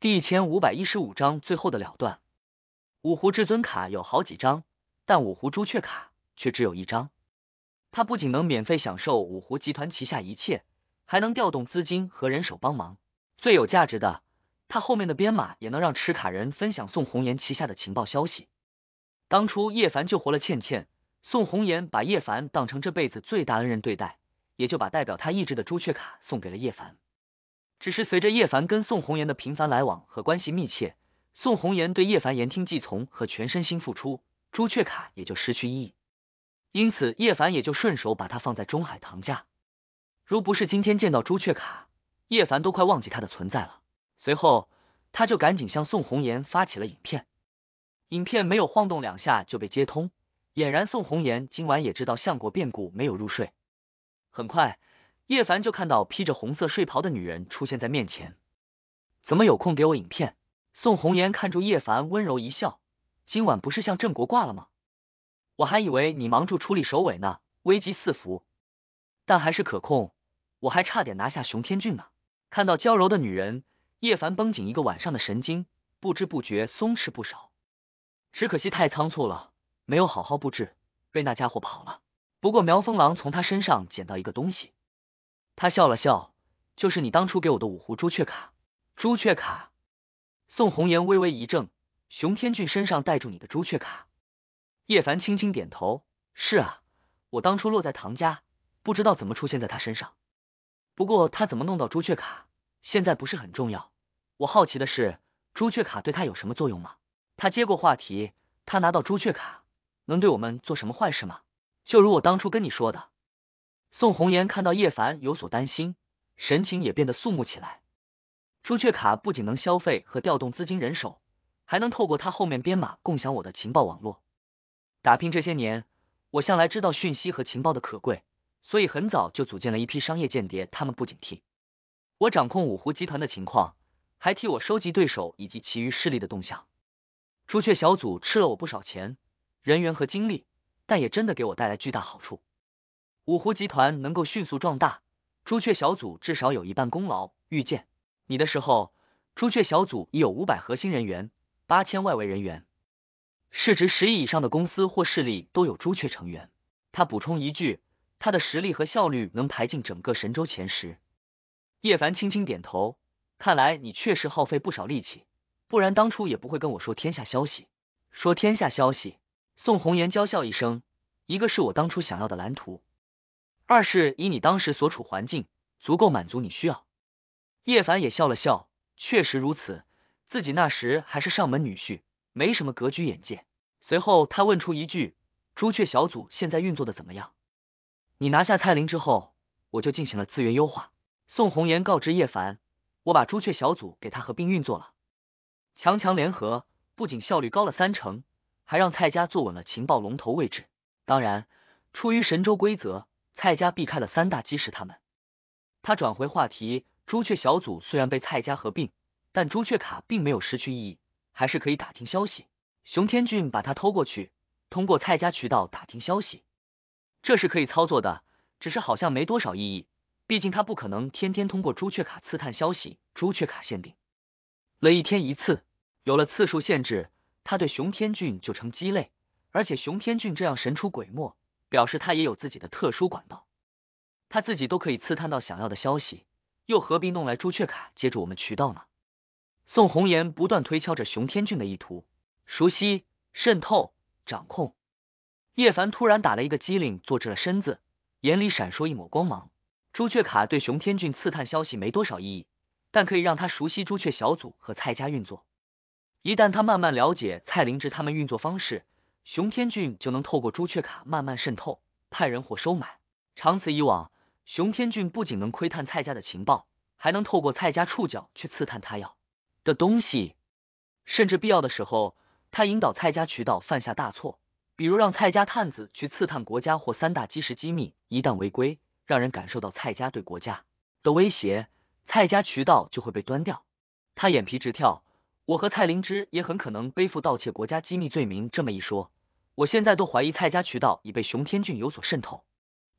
第一千五百一十五章最后的了断。五湖至尊卡有好几张，但五湖朱雀卡却只有一张。它不仅能免费享受五湖集团旗下一切，还能调动资金和人手帮忙。最有价值的，它后面的编码也能让持卡人分享宋红颜旗下的情报消息。当初叶凡救活了倩倩，宋红颜把叶凡当成这辈子最大恩人对待，也就把代表他意志的朱雀卡送给了叶凡。只是随着叶凡跟宋红颜的频繁来往和关系密切，宋红颜对叶凡言听计从和全身心付出，朱雀卡也就失去意义。因此，叶凡也就顺手把它放在中海棠家。如不是今天见到朱雀卡，叶凡都快忘记它的存在了。随后，他就赶紧向宋红颜发起了影片，影片没有晃动两下就被接通，俨然宋红颜今晚也知道相国变故没有入睡。很快。叶凡就看到披着红色睡袍的女人出现在面前，怎么有空给我影片？宋红颜看住叶凡，温柔一笑。今晚不是向郑国挂了吗？我还以为你忙住处理首尾呢，危机四伏，但还是可控。我还差点拿下熊天俊呢。看到娇柔的女人，叶凡绷紧一个晚上的神经，不知不觉松弛不少。只可惜太仓促了，没有好好布置，被那家伙跑了。不过苗风狼从他身上捡到一个东西。他笑了笑，就是你当初给我的五湖朱雀卡。朱雀卡，宋红颜微微一怔。熊天俊身上带住你的朱雀卡？叶凡轻轻点头。是啊，我当初落在唐家，不知道怎么出现在他身上。不过他怎么弄到朱雀卡，现在不是很重要。我好奇的是，朱雀卡对他有什么作用吗？他接过话题，他拿到朱雀卡，能对我们做什么坏事吗？就如我当初跟你说的。宋红颜看到叶凡有所担心，神情也变得肃穆起来。朱雀卡不仅能消费和调动资金人手，还能透过他后面编码共享我的情报网络。打拼这些年，我向来知道讯息和情报的可贵，所以很早就组建了一批商业间谍。他们不警惕，我掌控五湖集团的情况，还替我收集对手以及其余势力的动向。朱雀小组吃了我不少钱、人员和精力，但也真的给我带来巨大好处。五湖集团能够迅速壮大，朱雀小组至少有一半功劳。遇见你的时候，朱雀小组已有五百核心人员，八千外围人员，市值十亿以上的公司或势力都有朱雀成员。他补充一句，他的实力和效率能排进整个神州前十。叶凡轻轻点头，看来你确实耗费不少力气，不然当初也不会跟我说天下消息。说天下消息，宋红颜娇笑一声，一个是我当初想要的蓝图。二是以你当时所处环境足够满足你需要，叶凡也笑了笑，确实如此，自己那时还是上门女婿，没什么格局眼界。随后他问出一句：“朱雀小组现在运作的怎么样？”你拿下蔡林之后，我就进行了资源优化。宋红颜告知叶凡：“我把朱雀小组给他合并运作了，强强联合，不仅效率高了三成，还让蔡家坐稳了情报龙头位置。当然，出于神州规则。”蔡家避开了三大基石，他们。他转回话题，朱雀小组虽然被蔡家合并，但朱雀卡并没有失去意义，还是可以打听消息。熊天俊把他偷过去，通过蔡家渠道打听消息，这是可以操作的。只是好像没多少意义，毕竟他不可能天天通过朱雀卡刺探消息。朱雀卡限定了一天一次，有了次数限制，他对熊天俊就成鸡肋。而且熊天俊这样神出鬼没。表示他也有自己的特殊管道，他自己都可以刺探到想要的消息，又何必弄来朱雀卡接住我们渠道呢？宋红颜不断推敲着熊天俊的意图，熟悉、渗透、掌控。叶凡突然打了一个机灵，坐直了身子，眼里闪烁一抹光芒。朱雀卡对熊天俊刺探消息没多少意义，但可以让他熟悉朱雀小组和蔡家运作。一旦他慢慢了解蔡灵芝他们运作方式。熊天俊就能透过朱雀卡慢慢渗透，派人或收买，长此以往，熊天俊不仅能窥探蔡家的情报，还能透过蔡家触角去刺探他要的东西，甚至必要的时候，他引导蔡家渠道犯下大错，比如让蔡家探子去刺探国家或三大基石机密，一旦违规，让人感受到蔡家对国家的威胁，蔡家渠道就会被端掉。他眼皮直跳，我和蔡灵芝也很可能背负盗窃国家机密罪名。这么一说。我现在都怀疑蔡家渠道已被熊天俊有所渗透。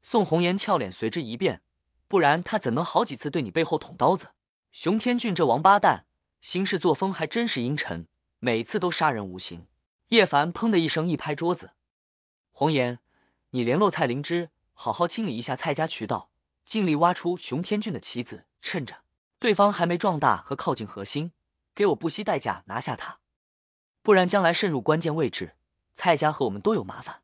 宋红颜俏脸随之一变，不然他怎能好几次对你背后捅刀子？熊天俊这王八蛋行事作风还真是阴沉，每次都杀人无形。叶凡砰的一声一拍桌子：“红颜，你联络蔡灵芝，好好清理一下蔡家渠道，尽力挖出熊天俊的棋子。趁着对方还没壮大和靠近核心，给我不惜代价拿下他，不然将来渗入关键位置。”蔡家和我们都有麻烦，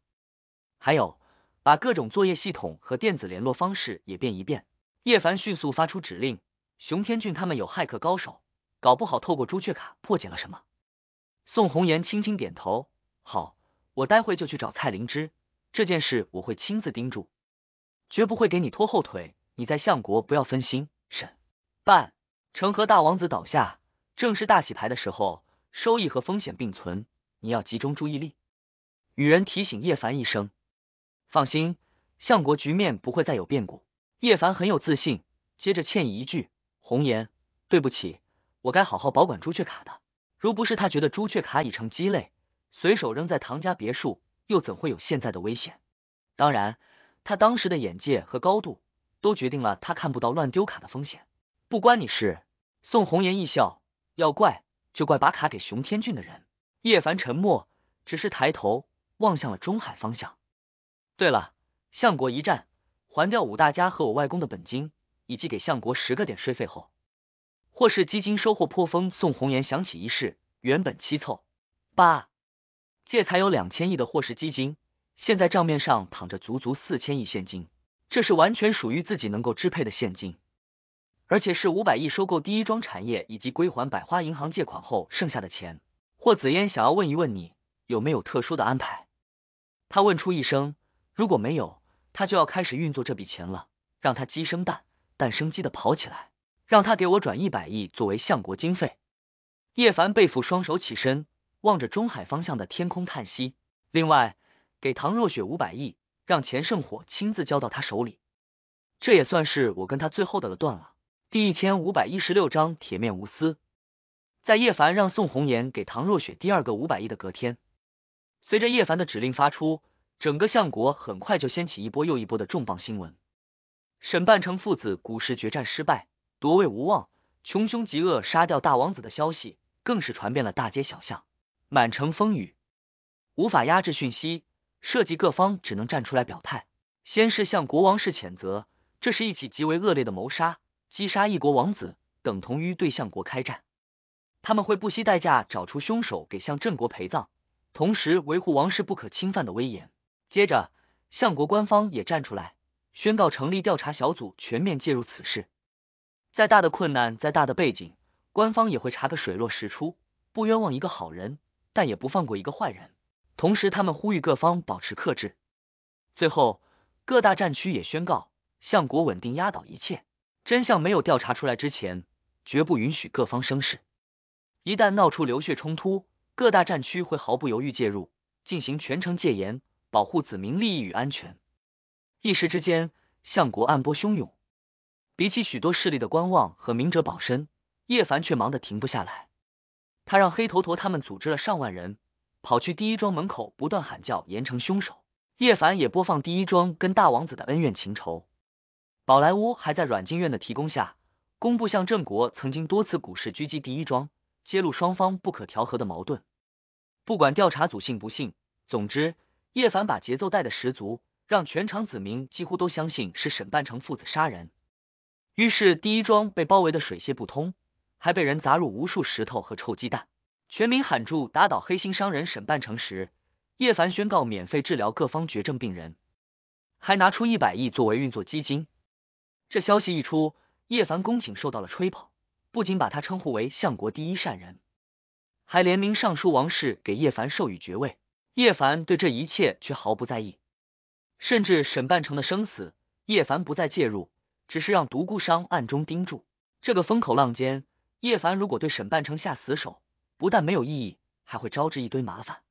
还有把各种作业系统和电子联络方式也变一变。叶凡迅速发出指令。熊天俊他们有骇客高手，搞不好透过朱雀卡破解了什么。宋红颜轻轻点头，好，我待会就去找蔡灵芝，这件事我会亲自盯住，绝不会给你拖后腿。你在相国不要分心，审办成和大王子倒下，正是大洗牌的时候，收益和风险并存，你要集中注意力。女人提醒叶凡一声：“放心，相国局面不会再有变故。”叶凡很有自信，接着歉意一句：“红颜，对不起，我该好好保管朱雀卡的。如不是他觉得朱雀卡已成鸡肋，随手扔在唐家别墅，又怎会有现在的危险？当然，他当时的眼界和高度都决定了他看不到乱丢卡的风险，不关你事。”宋红颜一笑：“要怪就怪把卡给熊天俊的人。”叶凡沉默，只是抬头。望向了中海方向。对了，相国一战还掉五大家和我外公的本金，以及给相国十个点税费后，霍氏基金收获颇丰。宋红颜想起一事，原本七凑八借才有两千亿的霍氏基金，现在账面上躺着足足四千亿现金，这是完全属于自己能够支配的现金，而且是五百亿收购第一桩产业以及归还百花银行借款后剩下的钱。霍紫嫣想要问一问你，有没有特殊的安排？他问出一声：“如果没有，他就要开始运作这笔钱了，让他鸡生蛋，蛋生鸡的跑起来，让他给我转一百亿作为相国经费。”叶凡背负双手起身，望着中海方向的天空叹息。另外，给唐若雪五百亿，让钱圣火亲自交到他手里，这也算是我跟他最后的了，断了。第一千五百一十六章铁面无私。在叶凡让宋红颜给唐若雪第二个五百亿的隔天，随着叶凡的指令发出。整个相国很快就掀起一波又一波的重磅新闻。沈半城父子股市决战失败，夺位无望，穷凶极恶杀掉大王子的消息更是传遍了大街小巷，满城风雨，无法压制讯息。涉及各方只能站出来表态，先是向国王室谴责，这是一起极为恶劣的谋杀，击杀一国王子等同于对相国开战，他们会不惜代价找出凶手，给向正国陪葬，同时维护王室不可侵犯的威严。接着，相国官方也站出来，宣告成立调查小组，全面介入此事。再大的困难，再大的背景，官方也会查个水落石出，不冤枉一个好人，但也不放过一个坏人。同时，他们呼吁各方保持克制。最后，各大战区也宣告，相国稳定压倒一切，真相没有调查出来之前，绝不允许各方生事。一旦闹出流血冲突，各大战区会毫不犹豫介入，进行全城戒严。保护子民利益与安全，一时之间，相国暗波汹涌。比起许多势力的观望和明哲保身，叶凡却忙得停不下来。他让黑头陀他们组织了上万人，跑去第一庄门口不断喊叫严惩凶手。叶凡也播放第一庄跟大王子的恩怨情仇。宝莱坞还在软禁院的提供下，公布向郑国曾经多次股市狙击第一庄，揭露双方不可调和的矛盾。不管调查组信不信，总之。叶凡把节奏带的十足，让全场子民几乎都相信是沈半城父子杀人。于是第一庄被包围的水泄不通，还被人砸入无数石头和臭鸡蛋。全民喊住打倒黑心商人沈半城时，叶凡宣告免费治疗各方绝症病人，还拿出一百亿作为运作基金。这消息一出，叶凡公请受到了吹捧，不仅把他称呼为相国第一善人，还联名上书王室给叶凡授予爵位。叶凡对这一切却毫不在意，甚至沈半城的生死，叶凡不再介入，只是让独孤商暗中盯住这个风口浪尖。叶凡如果对沈半城下死手，不但没有意义，还会招致一堆麻烦。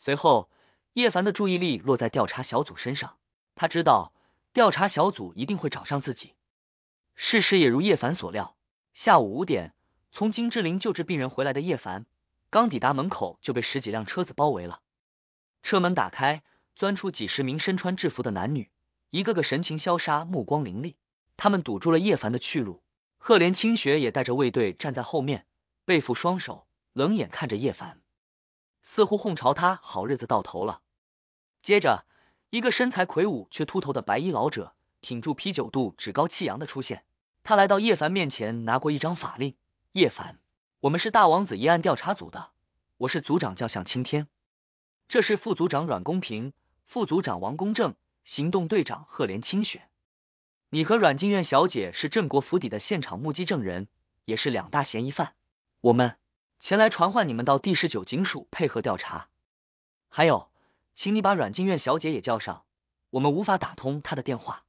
随后，叶凡的注意力落在调查小组身上，他知道调查小组一定会找上自己。事实也如叶凡所料，下午五点，从金之林救治病人回来的叶凡，刚抵达门口就被十几辆车子包围了。车门打开，钻出几十名身穿制服的男女，一个个神情消杀，目光凌厉。他们堵住了叶凡的去路。赫连清雪也带着卫队站在后面，背负双手，冷眼看着叶凡，似乎哄朝他好日子到头了。接着，一个身材魁梧却秃头的白衣老者挺住啤酒肚，趾高气扬的出现。他来到叶凡面前，拿过一张法令：“叶凡，我们是大王子一案调查组的，我是组长，叫向青天。”这是副组长阮公平，副组长王公正，行动队长赫连清雪。你和阮静苑小姐是镇国府邸的现场目击证人，也是两大嫌疑犯。我们前来传唤你们到第十九警署配合调查。还有，请你把阮静苑小姐也叫上。我们无法打通她的电话，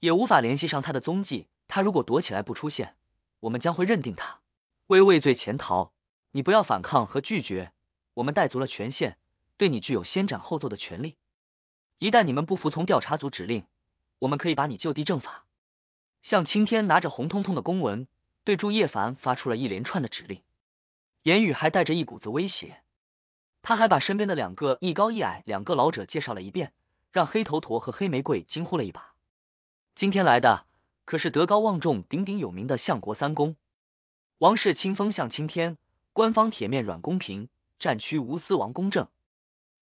也无法联系上她的踪迹。她如果躲起来不出现，我们将会认定她为畏罪潜逃。你不要反抗和拒绝，我们带足了权限。对你具有先斩后奏的权利，一旦你们不服从调查组指令，我们可以把你就地正法。向青天拿着红彤彤的公文，对祝叶凡发出了一连串的指令，言语还带着一股子威胁。他还把身边的两个一高一矮两个老者介绍了一遍，让黑头陀和黑玫瑰惊呼了一把。今天来的可是德高望重、鼎鼎有名的相国三公，王室清风向青天，官方铁面软公平，战区无私王公正。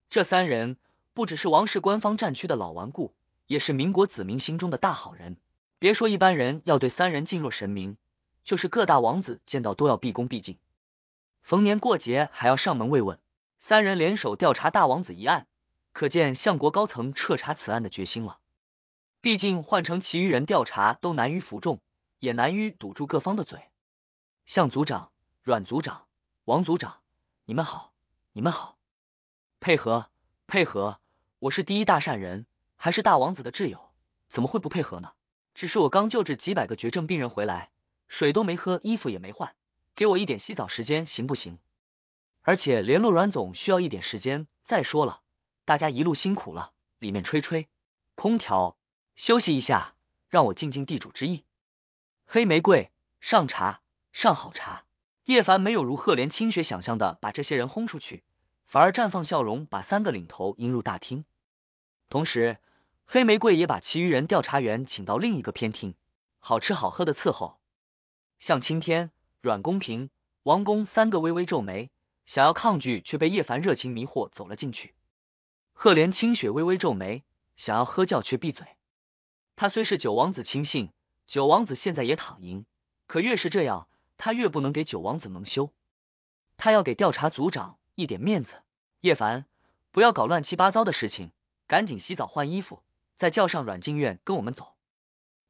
这三人不只是王室官方战区的老顽固，也是民国子民心中的大好人。别说一般人要对三人敬若神明，就是各大王子见到都要毕恭毕敬。逢年过节还要上门慰问。三人联手调查大王子一案，可见相国高层彻查此案的决心了。毕竟换成其余人调查，都难于服众，也难于堵住各方的嘴。向组长、阮组长、王组长，你们好，你们好。配合，配合！我是第一大善人，还是大王子的挚友，怎么会不配合呢？只是我刚救治几百个绝症病人回来，水都没喝，衣服也没换，给我一点洗澡时间行不行？而且联络阮总需要一点时间。再说了，大家一路辛苦了，里面吹吹空调，休息一下，让我尽尽地主之谊。黑玫瑰，上茶，上好茶。叶凡没有如赫连清雪想象的把这些人轰出去。反而绽放笑容，把三个领头迎入大厅，同时黑玫瑰也把其余人调查员请到另一个偏厅，好吃好喝的伺候。向青天、阮公平、王公三个微微皱眉，想要抗拒，却被叶凡热情迷惑，走了进去。赫连青雪微微皱眉，想要喝叫，却闭嘴。他虽是九王子亲信，九王子现在也躺赢，可越是这样，他越不能给九王子蒙羞，他要给调查组长。一点面子，叶凡，不要搞乱七八糟的事情，赶紧洗澡换衣服，再叫上阮静苑跟我们走。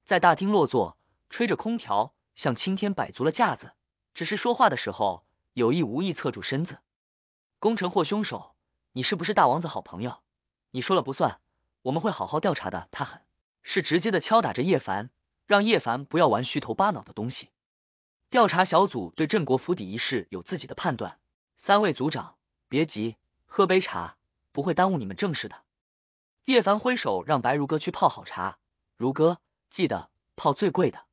在大厅落座，吹着空调，向青天摆足了架子，只是说话的时候有意无意侧住身子。功臣或凶手，你是不是大王子好朋友？你说了不算，我们会好好调查的。他很是直接的敲打着叶凡，让叶凡不要玩虚头巴脑的东西。调查小组对镇国府邸一事有自己的判断，三位组长。别急，喝杯茶，不会耽误你们正事的。叶凡挥手让白如歌去泡好茶，如歌记得泡最贵的。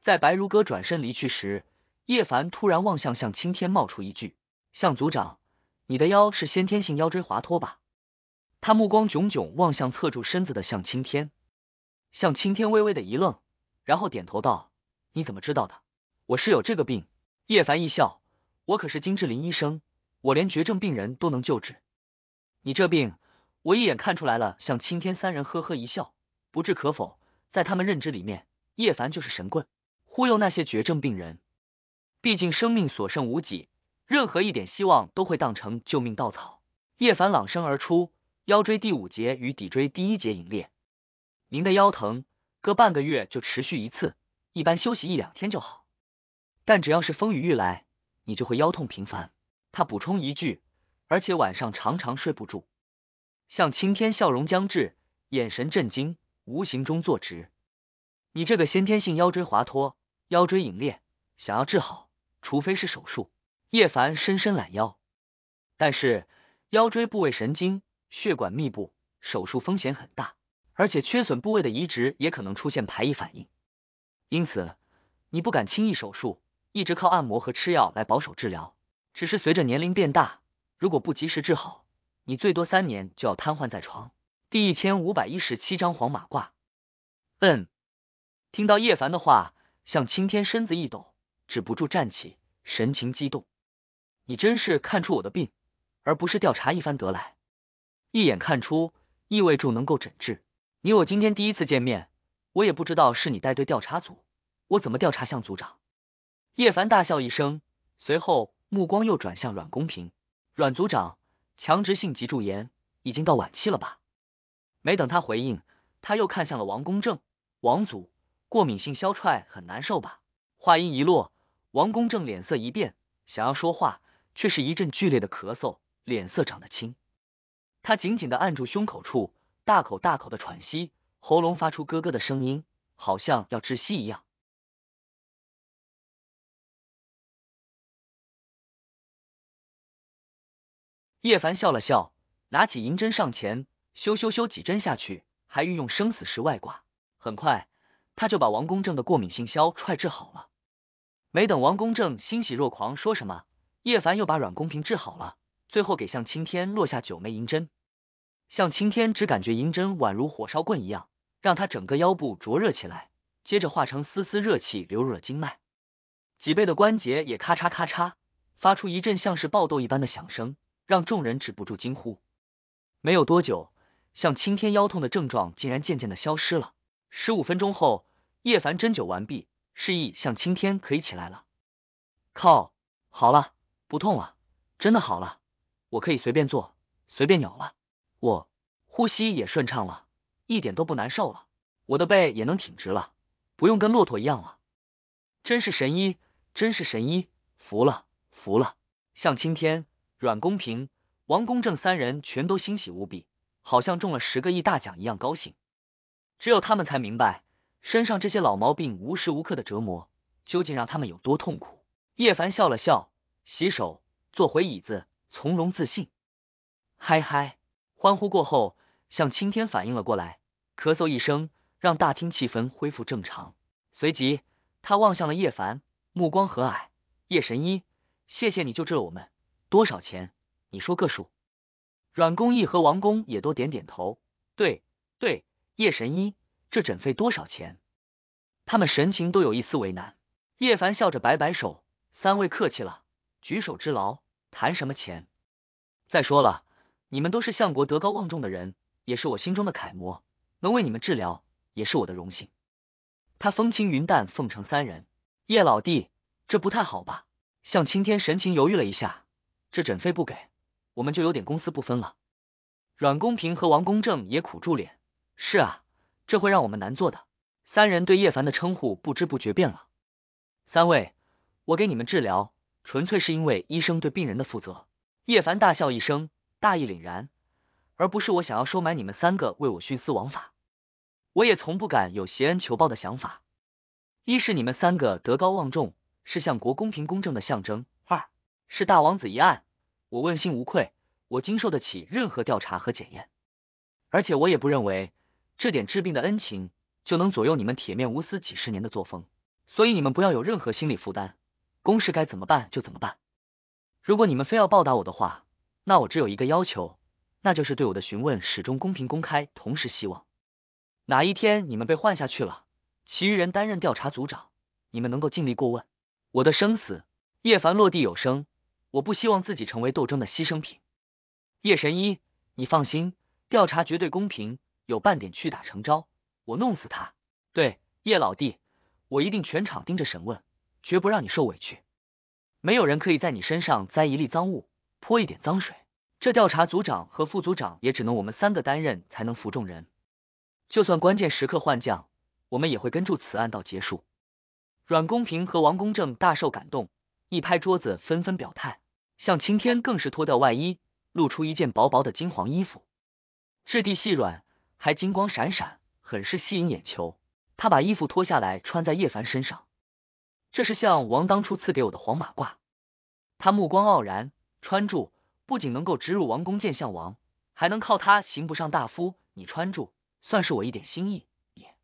在白如歌转身离去时，叶凡突然望向向青天，冒出一句：“向组长，你的腰是先天性腰椎滑脱吧？”他目光炯炯望向侧住身子的向青天，向青天微微的一愣，然后点头道：“你怎么知道的？我是有这个病。”叶凡一笑：“我可是金志林医生。”我连绝症病人都能救治，你这病我一眼看出来了。向青天三人呵呵一笑，不置可否。在他们认知里面，叶凡就是神棍，忽悠那些绝症病人。毕竟生命所剩无几，任何一点希望都会当成救命稻草。叶凡朗声而出：腰椎第五节与骶椎第一节隐裂，您的腰疼，隔半个月就持续一次，一般休息一两天就好。但只要是风雨欲来，你就会腰痛频繁。他补充一句，而且晚上常常睡不住。向青天笑容将至，眼神震惊，无形中坐直。你这个先天性腰椎滑脱、腰椎隐裂，想要治好，除非是手术。叶凡伸伸懒腰，但是腰椎部位神经、血管密布，手术风险很大，而且缺损部位的移植也可能出现排异反应。因此，你不敢轻易手术，一直靠按摩和吃药来保守治疗。只是随着年龄变大，如果不及时治好，你最多三年就要瘫痪在床。第一千五百一十七章黄马褂。嗯，听到叶凡的话，向青天身子一抖，止不住站起，神情激动。你真是看出我的病，而不是调查一番得来，一眼看出意味住能够诊治。你我今天第一次见面，我也不知道是你带队调查组，我怎么调查向组长？叶凡大笑一声，随后。目光又转向阮公平，阮组长，强直性脊柱炎已经到晚期了吧？没等他回应，他又看向了王公正，王组，过敏性哮喘很难受吧？话音一落，王公正脸色一变，想要说话，却是一阵剧烈的咳嗽，脸色长得青，他紧紧的按住胸口处，大口大口的喘息，喉咙发出咯咯的声音，好像要窒息一样。叶凡笑了笑，拿起银针上前，咻咻咻几针下去，还运用生死石外挂，很快他就把王公正的过敏性消踹治好了。没等王公正欣喜若狂说什么，叶凡又把阮公平治好了，最后给向青天落下九枚银针。向青天只感觉银针宛如火烧棍一样，让他整个腰部灼热起来，接着化成丝丝热气流入了经脉，脊背的关节也咔嚓咔嚓发出一阵像是爆豆一般的响声。让众人止不住惊呼。没有多久，向青天腰痛的症状竟然渐渐的消失了。十五分钟后，叶凡针灸完毕，示意向青天可以起来了。靠，好了，不痛了，真的好了，我可以随便坐，随便扭了，我呼吸也顺畅了，一点都不难受了，我的背也能挺直了，不用跟骆驼一样了。真是神医，真是神医，服了，服了。向青天。阮公平、王公正三人全都欣喜无比，好像中了十个亿大奖一样高兴。只有他们才明白，身上这些老毛病无时无刻的折磨，究竟让他们有多痛苦。叶凡笑了笑，洗手，坐回椅子，从容自信。嗨嗨！欢呼过后，向青天反应了过来，咳嗽一声，让大厅气氛恢复正常。随即，他望向了叶凡，目光和蔼：“叶神医，谢谢你救治了我们。”多少钱？你说个数。阮公义和王公也都点点头。对，对，叶神医，这诊费多少钱？他们神情都有一丝为难。叶凡笑着摆摆手：“三位客气了，举手之劳，谈什么钱？再说了，你们都是相国德高望重的人，也是我心中的楷模，能为你们治疗，也是我的荣幸。”他风轻云淡奉承三人。叶老弟，这不太好吧？向青天神情犹豫了一下。这诊费不给，我们就有点公私不分了。阮公平和王公正也苦住脸，是啊，这会让我们难做的。三人对叶凡的称呼不知不觉变了。三位，我给你们治疗，纯粹是因为医生对病人的负责。叶凡大笑一声，大义凛然，而不是我想要收买你们三个为我徇私枉法。我也从不敢有挟恩求报的想法。一是你们三个德高望重，是向国公平公正的象征。是大王子一案，我问心无愧，我经受得起任何调查和检验，而且我也不认为这点治病的恩情就能左右你们铁面无私几十年的作风，所以你们不要有任何心理负担，公事该怎么办就怎么办。如果你们非要报答我的话，那我只有一个要求，那就是对我的询问始终公平公开，同时希望哪一天你们被换下去了，其余人担任调查组长，你们能够尽力过问我的生死。叶凡落地有声。我不希望自己成为斗争的牺牲品，叶神医，你放心，调查绝对公平，有半点屈打成招，我弄死他。对，叶老弟，我一定全场盯着审问，绝不让你受委屈。没有人可以在你身上栽一粒赃物，泼一点脏水。这调查组长和副组长也只能我们三个担任，才能服众人。就算关键时刻换将，我们也会跟住此案到结束。阮公平和王公正大受感动。一拍桌子，纷纷表态。向青天更是脱掉外衣，露出一件薄薄的金黄衣服，质地细软，还金光闪闪，很是吸引眼球。他把衣服脱下来穿在叶凡身上，这是项王当初赐给我的黄马褂。他目光傲然，穿住不仅能够直入王宫见项王，还能靠他行不上大夫。你穿住，算是我一点心意，也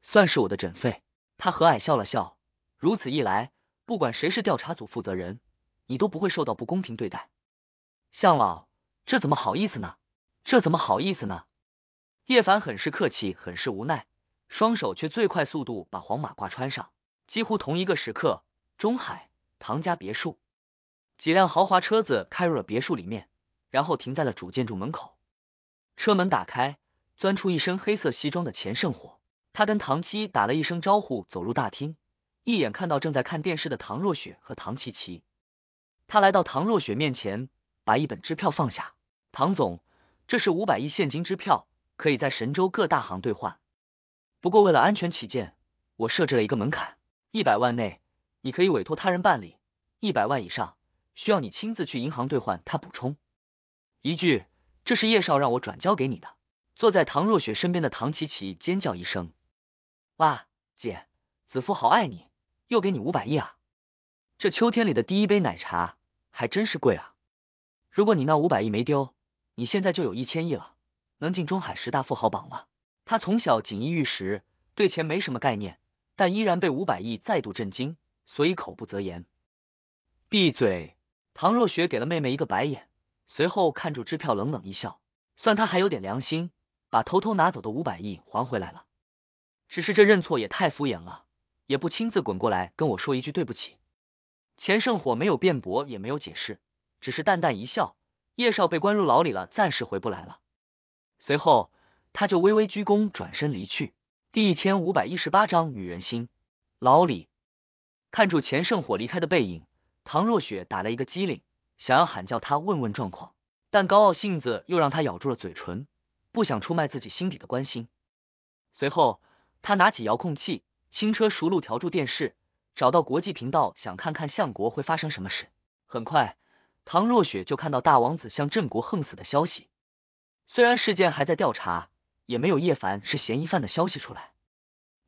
算是我的诊费。他和蔼笑了笑，如此一来。不管谁是调查组负责人，你都不会受到不公平对待。向老，这怎么好意思呢？这怎么好意思呢？叶凡很是客气，很是无奈，双手却最快速度把黄马褂穿上。几乎同一个时刻，中海唐家别墅，几辆豪华车子开入了别墅里面，然后停在了主建筑门口。车门打开，钻出一身黑色西装的钱圣火，他跟唐七打了一声招呼，走入大厅。一眼看到正在看电视的唐若雪和唐琪琪，他来到唐若雪面前，把一本支票放下。唐总，这是五百亿现金支票，可以在神州各大行兑换。不过为了安全起见，我设置了一个门槛，一百万内你可以委托他人办理，一百万以上需要你亲自去银行兑换。他补充一句：“这是叶少让我转交给你的。”坐在唐若雪身边的唐琪琪尖叫一声：“哇，姐子夫好爱你！”又给你五百亿啊！这秋天里的第一杯奶茶还真是贵啊！如果你那五百亿没丢，你现在就有一千亿了，能进中海十大富豪榜了。他从小锦衣玉食，对钱没什么概念，但依然被五百亿再度震惊，所以口不择言。闭嘴！唐若雪给了妹妹一个白眼，随后看住支票，冷冷一笑，算他还有点良心，把偷偷拿走的五百亿还回来了。只是这认错也太敷衍了。也不亲自滚过来跟我说一句对不起。钱圣火没有辩驳，也没有解释，只是淡淡一笑。叶少被关入牢里了，暂时回不来了。随后，他就微微鞠躬，转身离去。第一千五百一十八章女人心。老李看住钱圣火离开的背影，唐若雪打了一个激灵，想要喊叫他问问状况，但高傲性子又让他咬住了嘴唇，不想出卖自己心底的关心。随后，他拿起遥控器。轻车熟路调住电视，找到国际频道，想看看相国会发生什么事。很快，唐若雪就看到大王子向郑国横死的消息。虽然事件还在调查，也没有叶凡是嫌疑犯的消息出来，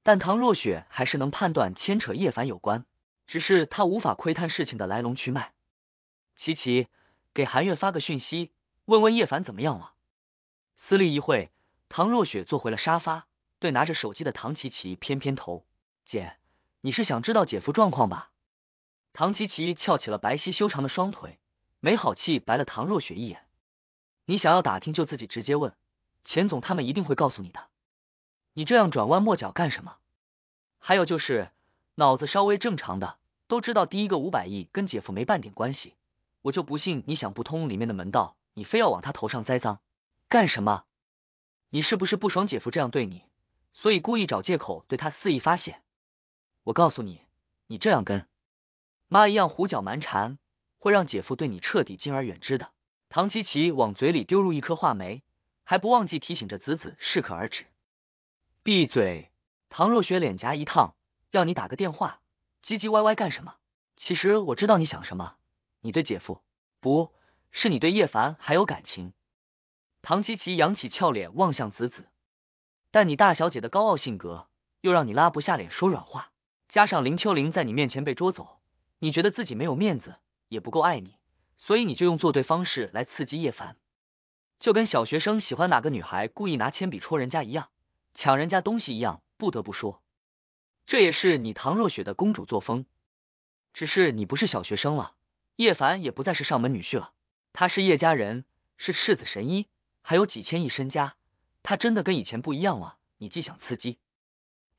但唐若雪还是能判断牵扯叶凡有关，只是她无法窥探事情的来龙去脉。琪琪，给韩月发个讯息，问问叶凡怎么样了。思虑一会，唐若雪坐回了沙发，对拿着手机的唐琪琪偏偏头。姐，你是想知道姐夫状况吧？唐琪琪翘起了白皙修长的双腿，没好气白了唐若雪一眼。你想要打听就自己直接问，钱总他们一定会告诉你的。你这样转弯抹角干什么？还有就是脑子稍微正常的都知道，第一个五百亿跟姐夫没半点关系，我就不信你想不通里面的门道，你非要往他头上栽赃干什么？你是不是不爽姐夫这样对你，所以故意找借口对他肆意发泄？我告诉你，你这样跟妈一样胡搅蛮缠，会让姐夫对你彻底敬而远之的。唐琪琪往嘴里丢入一颗话梅，还不忘记提醒着子子适可而止。闭嘴！唐若雪脸颊一烫，要你打个电话，唧唧歪歪干什么？其实我知道你想什么，你对姐夫不，是你对叶凡还有感情。唐琪琪扬起俏脸望向子子，但你大小姐的高傲性格又让你拉不下脸说软话。加上林秋玲在你面前被捉走，你觉得自己没有面子，也不够爱你，所以你就用作对方式来刺激叶凡，就跟小学生喜欢哪个女孩故意拿铅笔戳人家一样，抢人家东西一样。不得不说，这也是你唐若雪的公主作风。只是你不是小学生了，叶凡也不再是上门女婿了，他是叶家人，是世子神医，还有几千亿身家，他真的跟以前不一样了。你既想刺激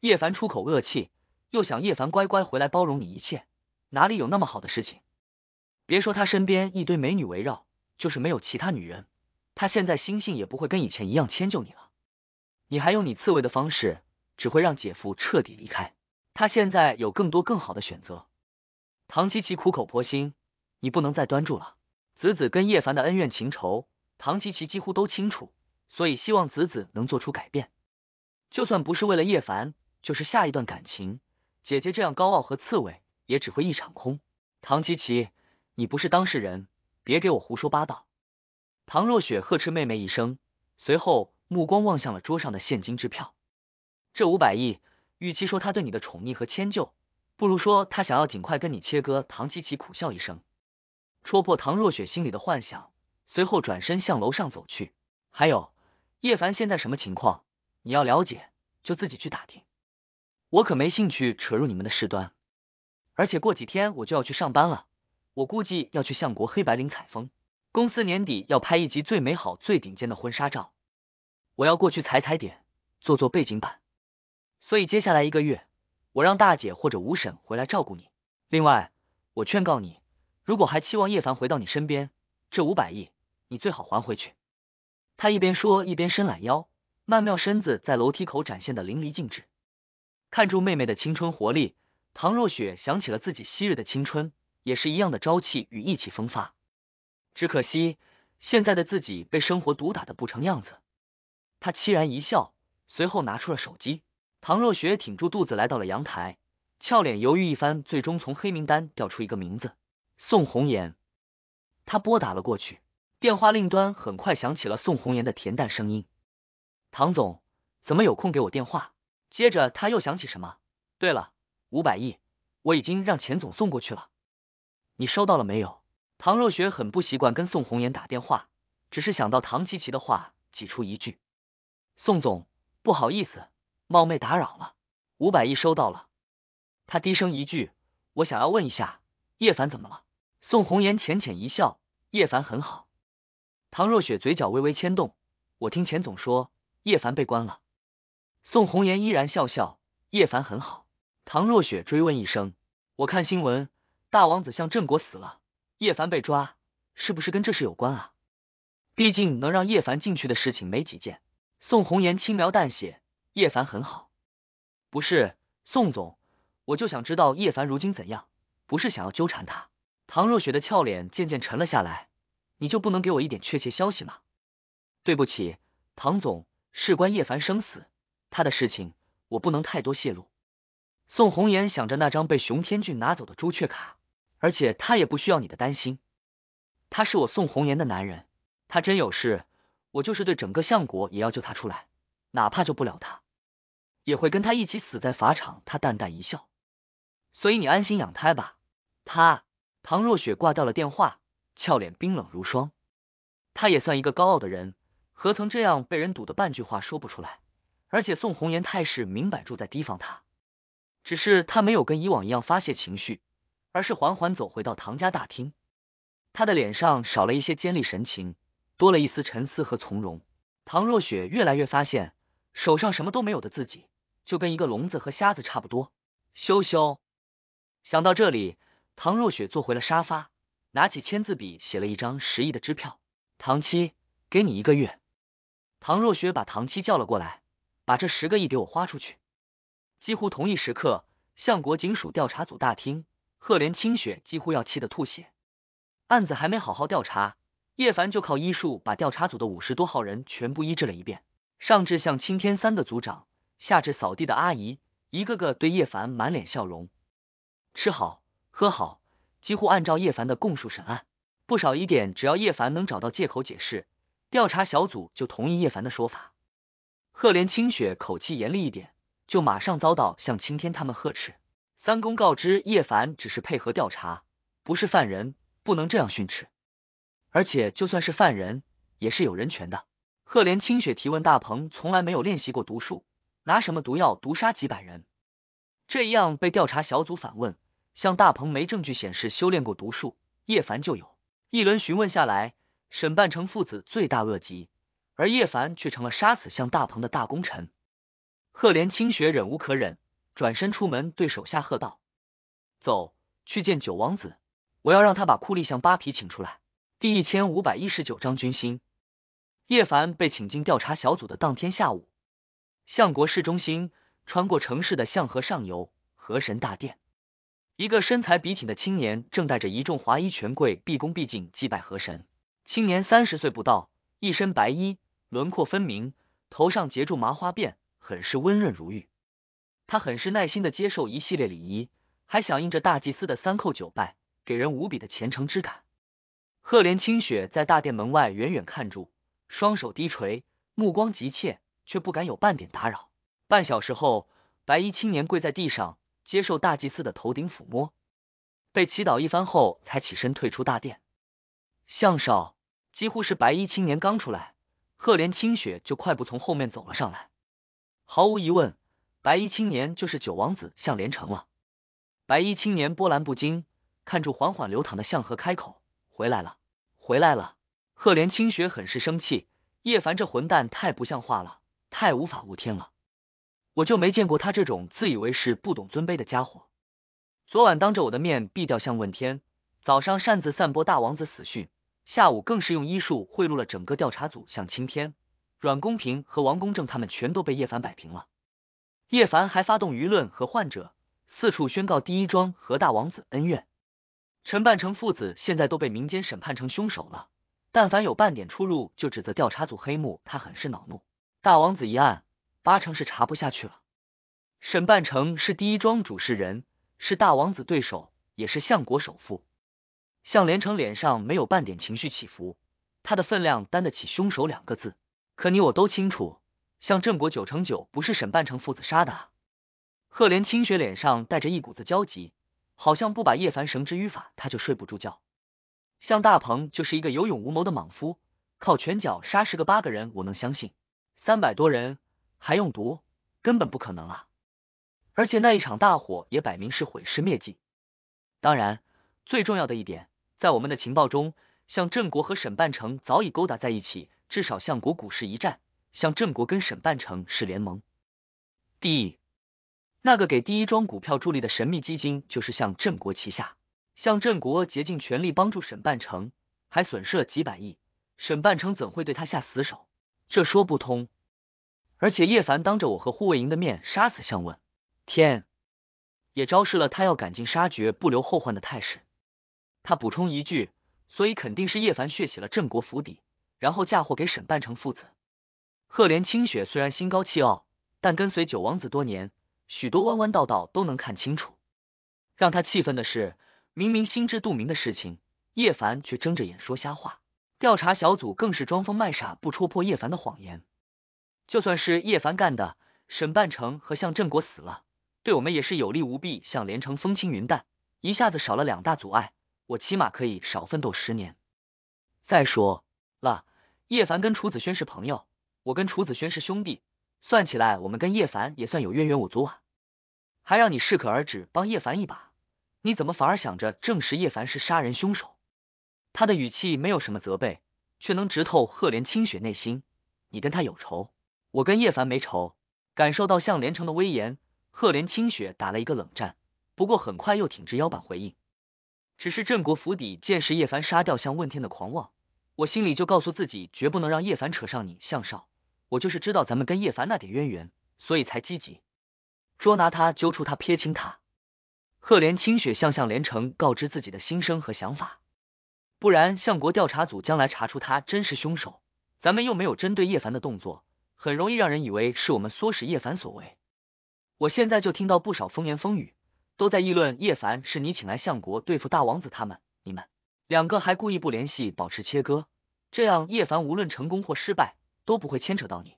叶凡出口恶气。又想叶凡乖乖回来包容你一切，哪里有那么好的事情？别说他身边一堆美女围绕，就是没有其他女人，他现在心性也不会跟以前一样迁就你了。你还用你刺猬的方式，只会让姐夫彻底离开。他现在有更多更好的选择。唐琪琪苦口婆心，你不能再端住了。子子跟叶凡的恩怨情仇，唐琪琪几乎都清楚，所以希望子子能做出改变。就算不是为了叶凡，就是下一段感情。姐姐这样高傲和刺猬，也只会一场空。唐琪琪，你不是当事人，别给我胡说八道。唐若雪呵斥妹妹一声，随后目光望向了桌上的现金支票。这五百亿，与其说他对你的宠溺和迁就，不如说他想要尽快跟你切割。唐琪琪苦笑一声，戳破唐若雪心里的幻想，随后转身向楼上走去。还有，叶凡现在什么情况？你要了解，就自己去打听。我可没兴趣扯入你们的事端，而且过几天我就要去上班了。我估计要去相国黑白领采风，公司年底要拍一集最美好、最顶尖的婚纱照，我要过去踩踩点，做做背景板。所以接下来一个月，我让大姐或者吴婶回来照顾你。另外，我劝告你，如果还期望叶凡回到你身边，这五百亿你最好还回去。他一边说一边伸懒腰，曼妙身子在楼梯口展现的淋漓尽致。看住妹妹的青春活力，唐若雪想起了自己昔日的青春，也是一样的朝气与意气风发。只可惜现在的自己被生活毒打的不成样子。她凄然一笑，随后拿出了手机。唐若雪挺住肚子来到了阳台，俏脸犹豫一番，最终从黑名单调出一个名字：宋红颜。他拨打了过去，电话另一端很快响起了宋红颜的恬淡声音：“唐总，怎么有空给我电话？”接着他又想起什么？对了，五百亿，我已经让钱总送过去了，你收到了没有？唐若雪很不习惯跟宋红颜打电话，只是想到唐琪琪的话，挤出一句：“宋总，不好意思，冒昧打扰了。”五百亿收到了，他低声一句：“我想要问一下，叶凡怎么了？”宋红颜浅浅一笑：“叶凡很好。”唐若雪嘴角微微牵动：“我听钱总说，叶凡被关了。”宋红颜依然笑笑，叶凡很好。唐若雪追问一声：“我看新闻，大王子向振国死了，叶凡被抓，是不是跟这事有关啊？毕竟能让叶凡进去的事情没几件。”宋红颜轻描淡写：“叶凡很好，不是宋总，我就想知道叶凡如今怎样，不是想要纠缠他。”唐若雪的俏脸渐渐沉了下来：“你就不能给我一点确切消息吗？对不起，唐总，事关叶凡生死。”他的事情我不能太多泄露。宋红颜想着那张被熊天俊拿走的朱雀卡，而且他也不需要你的担心。他是我宋红颜的男人，他真有事，我就是对整个相国也要救他出来，哪怕救不了他，也会跟他一起死在法场。他淡淡一笑，所以你安心养胎吧。他唐若雪挂掉了电话，俏脸冰冷如霜。他也算一个高傲的人，何曾这样被人堵的半句话说不出来？而且宋红颜态势明摆住在提防他，只是他没有跟以往一样发泄情绪，而是缓缓走回到唐家大厅。他的脸上少了一些尖利神情，多了一丝沉思和从容。唐若雪越来越发现，手上什么都没有的自己，就跟一个聋子和瞎子差不多。羞羞！想到这里，唐若雪坐回了沙发，拿起签字笔写了一张十亿的支票。唐七，给你一个月。唐若雪把唐七叫了过来。把这十个亿给我花出去！几乎同一时刻，相国警署调查组大厅，赫连清雪几乎要气得吐血。案子还没好好调查，叶凡就靠医术把调查组的五十多号人全部医治了一遍。上至像青天三的组长，下至扫地的阿姨，一个个对叶凡满脸笑容，吃好喝好，几乎按照叶凡的供述审案。不少疑点，只要叶凡能找到借口解释，调查小组就同意叶凡的说法。赫连清雪口气严厉一点，就马上遭到向青天他们呵斥。三公告知叶凡只是配合调查，不是犯人，不能这样训斥。而且就算是犯人，也是有人权的。赫连清雪提问大鹏，从来没有练习过毒术，拿什么毒药毒杀几百人？这一样被调查小组反问，向大鹏没证据显示修炼过毒术，叶凡就有。一轮询问下来，沈半成父子罪大恶极。而叶凡却成了杀死向大鹏的大功臣。赫连清雪忍无可忍，转身出门，对手下喝道：“走去见九王子，我要让他把酷吏向扒皮请出来。”第一千五百一十九章军心。叶凡被请进调查小组的当天下午，相国市中心穿过城市的相河上游，河神大殿，一个身材笔挺的青年正带着一众华衣权贵，毕恭毕敬祭拜河神。青年三十岁不到，一身白衣。轮廓分明，头上结住麻花辫，很是温润如玉。他很是耐心的接受一系列礼仪，还响应着大祭司的三叩九拜，给人无比的虔诚之感。赫连清雪在大殿门外远远看住，双手低垂，目光急切，却不敢有半点打扰。半小时后，白衣青年跪在地上接受大祭司的头顶抚摸，被祈祷一番后才起身退出大殿。向少，几乎是白衣青年刚出来。赫连清雪就快步从后面走了上来。毫无疑问，白衣青年就是九王子项连城了。白衣青年波澜不惊，看着缓缓流淌的向河开口：“回来了，回来了。”赫连清雪很是生气，叶凡这混蛋太不像话了，太无法无天了。我就没见过他这种自以为是、不懂尊卑的家伙。昨晚当着我的面毙掉向问天，早上擅自散播大王子死讯。下午更是用医术贿赂了整个调查组，向青天、阮公平和王公正他们全都被叶凡摆平了。叶凡还发动舆论和患者四处宣告第一庄和大王子恩怨。陈半成父子现在都被民间审判成凶手了，但凡有半点出入，就指责调查组黑幕，他很是恼怒。大王子一案，八成是查不下去了。沈半成是第一庄主事人，是大王子对手，也是相国首富。向连城脸上没有半点情绪起伏，他的分量担得起凶手两个字。可你我都清楚，向镇国九成九不是沈半城父子杀的。赫连清雪脸上带着一股子焦急，好像不把叶凡绳之于法，他就睡不住觉。向大鹏就是一个有勇无谋的莽夫，靠拳脚杀十个八个人，我能相信？三百多人还用毒，根本不可能啊！而且那一场大火也摆明是毁尸灭迹。当然，最重要的一点。在我们的情报中，向振国和沈半城早已勾搭在一起。至少向国股市一战，向振国跟沈半城是联盟。第，那个给第一庄股票助力的神秘基金，就是向振国旗下。向振国竭尽全力帮助沈半城，还损失了几百亿，沈半城怎会对他下死手？这说不通。而且叶凡当着我和护卫营的面杀死向问天，也昭示了他要赶尽杀绝、不留后患的态势。他补充一句，所以肯定是叶凡血洗了郑国府邸，然后嫁祸给沈半城父子。赫连清雪虽然心高气傲，但跟随九王子多年，许多弯弯道道都能看清楚。让他气愤的是，明明心知肚明的事情，叶凡却睁着眼说瞎话。调查小组更是装疯卖傻，不戳破叶凡的谎言。就算是叶凡干的，沈半城和向郑国死了，对我们也是有利无弊。向连城风轻云淡，一下子少了两大阻碍。我起码可以少奋斗十年。再说了，叶凡跟楚子轩是朋友，我跟楚子轩是兄弟，算起来我们跟叶凡也算有渊源，我族啊。还让你适可而止，帮叶凡一把，你怎么反而想着证实叶凡是杀人凶手？他的语气没有什么责备，却能直透赫连清雪内心。你跟他有仇，我跟叶凡没仇。感受到向连城的威严，赫连清雪打了一个冷战，不过很快又挺直腰板回应。只是镇国府邸见识叶凡杀掉向问天的狂妄，我心里就告诉自己，绝不能让叶凡扯上你，向少。我就是知道咱们跟叶凡那点渊源，所以才积极捉拿他，揪出他，撇清他。赫连清雪向向连城告知自己的心声和想法，不然相国调查组将来查出他真是凶手，咱们又没有针对叶凡的动作，很容易让人以为是我们唆使叶凡所为。我现在就听到不少风言风语。都在议论叶凡是你请来相国对付大王子他们，你们两个还故意不联系，保持切割，这样叶凡无论成功或失败都不会牵扯到你。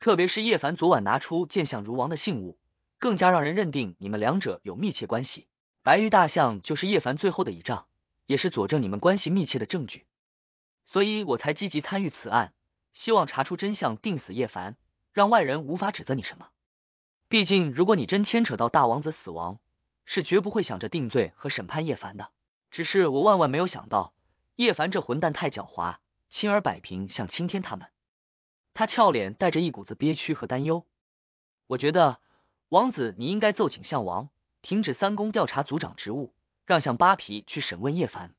特别是叶凡昨晚拿出见相如王的信物，更加让人认定你们两者有密切关系。白玉大象就是叶凡最后的倚仗，也是佐证你们关系密切的证据。所以我才积极参与此案，希望查出真相，定死叶凡，让外人无法指责你什么。毕竟如果你真牵扯到大王子死亡，是绝不会想着定罪和审判叶凡的。只是我万万没有想到，叶凡这混蛋太狡猾，轻而摆平向青天他们。他俏脸带着一股子憋屈和担忧。我觉得，王子你应该奏请向王停止三公调查族长职务，让向扒皮去审问叶凡。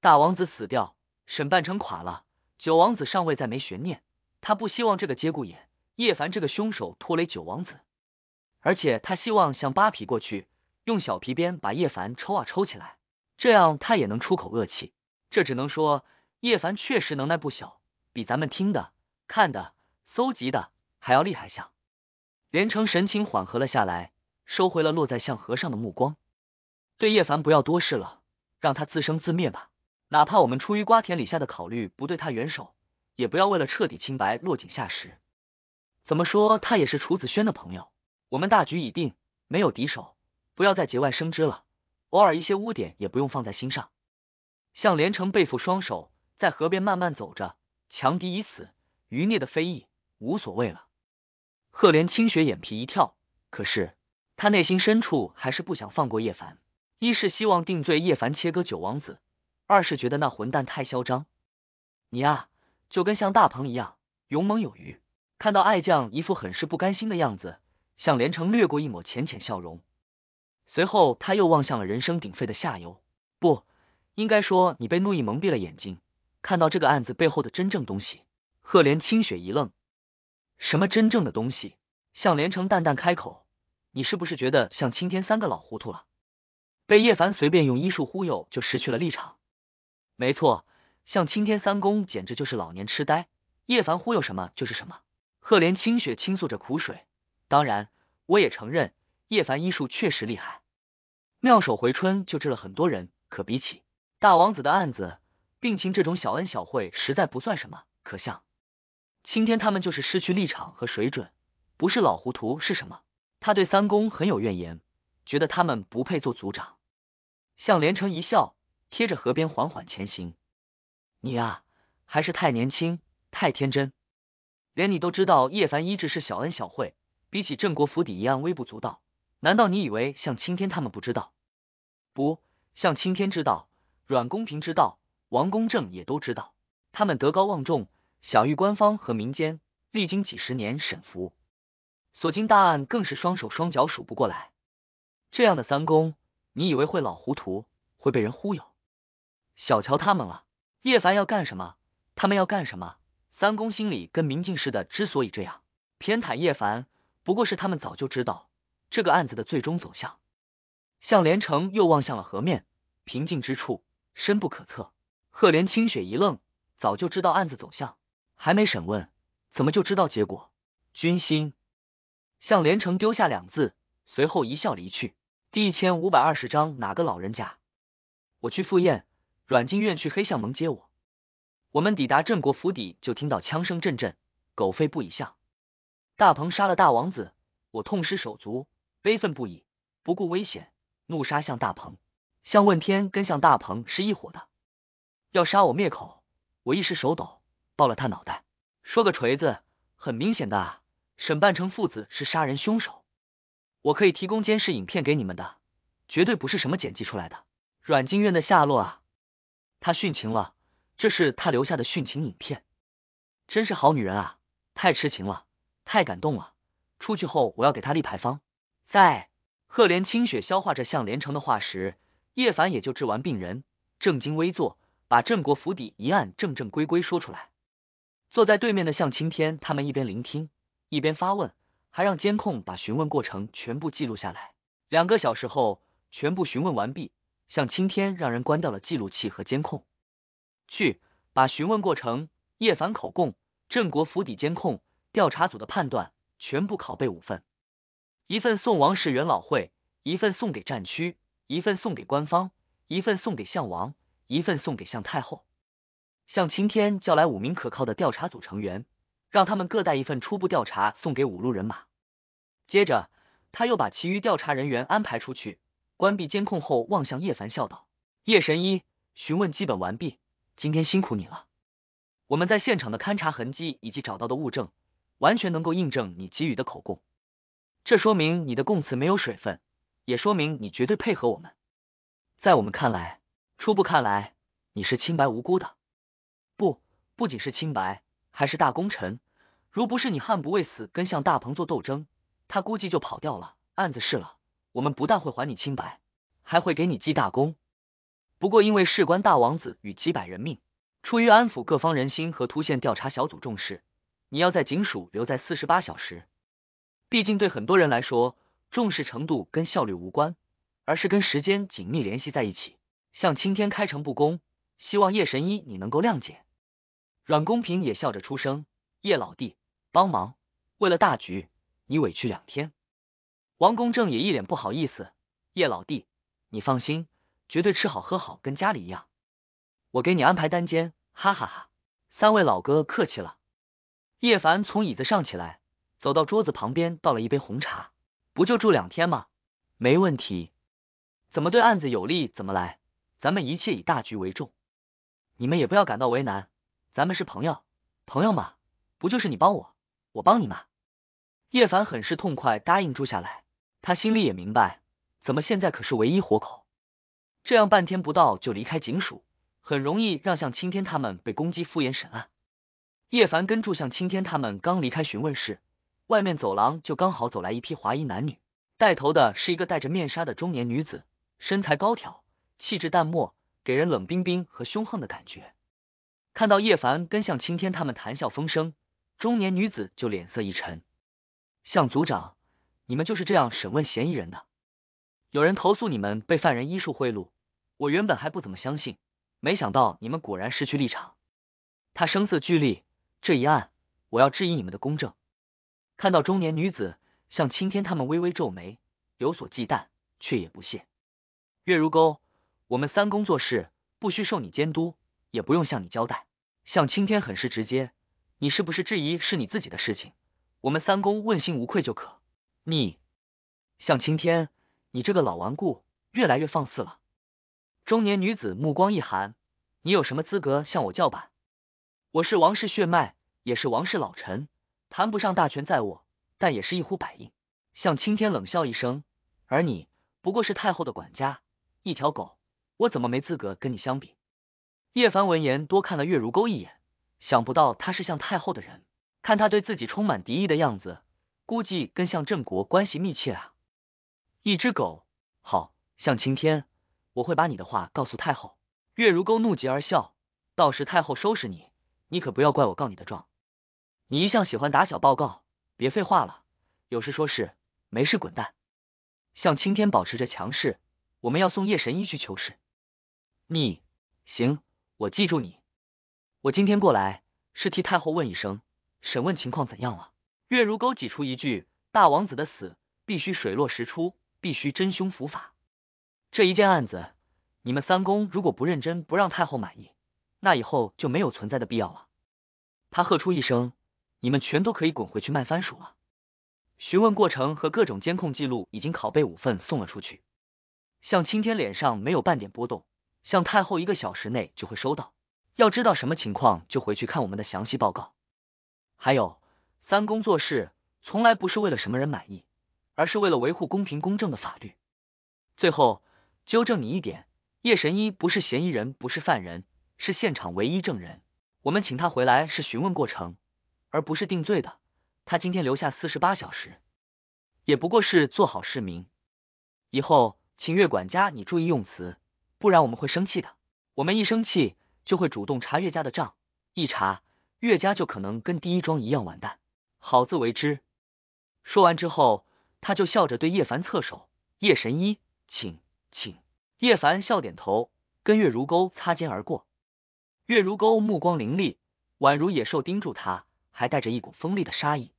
大王子死掉，沈半城垮了，九王子尚未再没悬念。他不希望这个节骨眼叶凡这个凶手拖累九王子，而且他希望向扒皮过去。用小皮鞭把叶凡抽啊抽起来，这样他也能出口恶气。这只能说叶凡确实能耐不小，比咱们听的、看的、搜集的还要厉害些。连城神情缓和了下来，收回了落在向和尚的目光。对叶凡不要多事了，让他自生自灭吧。哪怕我们出于瓜田李下的考虑不对他援手，也不要为了彻底清白落井下石。怎么说他也是楚子轩的朋友，我们大局已定，没有敌手。不要再节外生枝了，偶尔一些污点也不用放在心上。向连城背负双手，在河边慢慢走着。强敌已死，余孽的非议无所谓了。赫连清雪眼皮一跳，可是他内心深处还是不想放过叶凡。一是希望定罪叶凡切割九王子，二是觉得那混蛋太嚣张。你啊，就跟像大鹏一样，勇猛有余。看到爱将一副很是不甘心的样子，向连城掠过一抹浅浅笑容。随后，他又望向了人声鼎沸的下游。不应该说你被怒意蒙蔽了眼睛，看到这个案子背后的真正东西。赫连清雪一愣：“什么真正的东西？”向连城淡淡开口：“你是不是觉得向青天三个老糊涂了，被叶凡随便用医术忽悠就失去了立场？”“没错，向青天三公简直就是老年痴呆，叶凡忽悠什么就是什么。”赫连清雪倾诉着苦水。当然，我也承认叶凡医术确实厉害。妙手回春救治了很多人，可比起大王子的案子，病情这种小恩小惠实在不算什么。可像青天他们就是失去立场和水准，不是老糊涂是什么？他对三公很有怨言，觉得他们不配做族长。向连城一笑，贴着河边缓缓前行。你啊，还是太年轻，太天真。连你都知道，叶凡医治是小恩小惠，比起镇国府邸一案微不足道。难道你以为像青天他们不知道？不像青天知道，阮公平知道，王公正也都知道。他们德高望重，享誉官方和民间，历经几十年审服，所经大案更是双手双脚数不过来。这样的三公，你以为会老糊涂，会被人忽悠？小瞧他们了。叶凡要干什么？他们要干什么？三公心里跟明镜似的，之所以这样偏袒叶凡，不过是他们早就知道。这个案子的最终走向，向连城又望向了河面，平静之处深不可测。赫连清雪一愣，早就知道案子走向，还没审问，怎么就知道结果？军心。向连城丢下两字，随后一笑离去。第一千五百二十章哪个老人家？我去赴宴，阮金院去黑巷门接我。我们抵达镇国府邸，就听到枪声阵阵，狗吠不已。向大鹏杀了大王子，我痛失手足。悲愤不已，不顾危险，怒杀向大鹏。向问天跟向大鹏是一伙的，要杀我灭口。我一时手抖，爆了他脑袋。说个锤子，很明显的，沈半城父子是杀人凶手。我可以提供监视影片给你们的，绝对不是什么剪辑出来的。阮经院的下落啊，他殉情了，这是他留下的殉情影片。真是好女人啊，太痴情了，太感动了。出去后我要给他立牌坊。在赫连清雪消化着向连城的话时，叶凡也就治完病人，正襟危坐，把镇国府邸一案正正规规说出来。坐在对面的向青天他们一边聆听，一边发问，还让监控把询问过程全部记录下来。两个小时后，全部询问完毕，向青天让人关掉了记录器和监控，去把询问过程、叶凡口供、镇国府邸监控、调查组的判断全部拷贝五份。一份送王室元老会，一份送给战区，一份送给官方，一份送给项王，一份送给项太后。向青天叫来五名可靠的调查组成员，让他们各带一份初步调查送给五路人马。接着，他又把其余调查人员安排出去，关闭监控后望向叶凡笑道：“叶神医，询问基本完毕，今天辛苦你了。我们在现场的勘查痕迹以及找到的物证，完全能够印证你给予的口供。”这说明你的供词没有水分，也说明你绝对配合我们。在我们看来，初步看来，你是清白无辜的。不，不仅是清白，还是大功臣。如不是你悍不畏死跟向大鹏做斗争，他估计就跑掉了。案子是了，我们不但会还你清白，还会给你记大功。不过因为事关大王子与几百人命，出于安抚各方人心和突现调查小组重视，你要在警署留在四十八小时。毕竟对很多人来说，重视程度跟效率无关，而是跟时间紧密联系在一起。向青天开诚布公，希望叶神医你能够谅解。阮公平也笑着出声：“叶老弟，帮忙，为了大局，你委屈两天。”王公正也一脸不好意思：“叶老弟，你放心，绝对吃好喝好，跟家里一样，我给你安排单间。”哈哈哈，三位老哥客气了。叶凡从椅子上起来。走到桌子旁边，倒了一杯红茶。不就住两天吗？没问题，怎么对案子有利怎么来，咱们一切以大局为重。你们也不要感到为难，咱们是朋友，朋友嘛，不就是你帮我，我帮你吗？叶凡很是痛快答应住下来，他心里也明白，怎么现在可是唯一活口，这样半天不到就离开警署，很容易让向青天他们被攻击敷衍审案。叶凡跟住向青天他们刚离开询问室。外面走廊就刚好走来一批华裔男女，带头的是一个戴着面纱的中年女子，身材高挑，气质淡漠，给人冷冰冰和凶横的感觉。看到叶凡跟向青天他们谈笑风生，中年女子就脸色一沉：“向组长，你们就是这样审问嫌疑人的？有人投诉你们被犯人医术贿赂，我原本还不怎么相信，没想到你们果然失去立场。”他声色俱厉：“这一案，我要质疑你们的公正。”看到中年女子向青天他们微微皱眉，有所忌惮，却也不屑。月如钩，我们三公做事不需受你监督，也不用向你交代。向青天很是直接，你是不是质疑是你自己的事情？我们三公问心无愧就可。你，向青天，你这个老顽固越来越放肆了。中年女子目光一寒，你有什么资格向我叫板？我是王氏血脉，也是王氏老臣。谈不上大权在握，但也是一呼百应。向青天冷笑一声，而你不过是太后的管家，一条狗，我怎么没资格跟你相比？叶凡闻言多看了月如钩一眼，想不到他是向太后的人，看他对自己充满敌意的样子，估计跟向正国关系密切啊。一只狗，好，向青天，我会把你的话告诉太后。月如钩怒极而笑，到时太后收拾你，你可不要怪我告你的状。你一向喜欢打小报告，别废话了，有事说事，没事滚蛋。向青天保持着强势，我们要送叶神医去求事。你行，我记住你。我今天过来是替太后问一声，审问情况怎样了？月如钩挤出一句：“大王子的死必须水落石出，必须真凶伏法。这一件案子，你们三公如果不认真，不让太后满意，那以后就没有存在的必要了。”他喝出一声。你们全都可以滚回去卖番薯了。询问过程和各种监控记录已经拷贝五份送了出去。向青天脸上没有半点波动，向太后一个小时内就会收到。要知道什么情况就回去看我们的详细报告。还有，三公做事从来不是为了什么人满意，而是为了维护公平公正的法律。最后纠正你一点，叶神医不是嫌疑人，不是犯人，是现场唯一证人。我们请他回来是询问过程。而不是定罪的，他今天留下四十八小时，也不过是做好市民。以后，请岳管家你注意用词，不然我们会生气的。我们一生气，就会主动查岳家的账，一查，岳家就可能跟第一桩一样完蛋。好自为之。说完之后，他就笑着对叶凡侧手：“叶神医，请，请。”叶凡笑点头，跟月如钩擦肩而过。月如钩目光凌厉，宛如野兽盯住他。还带着一股锋利的杀意，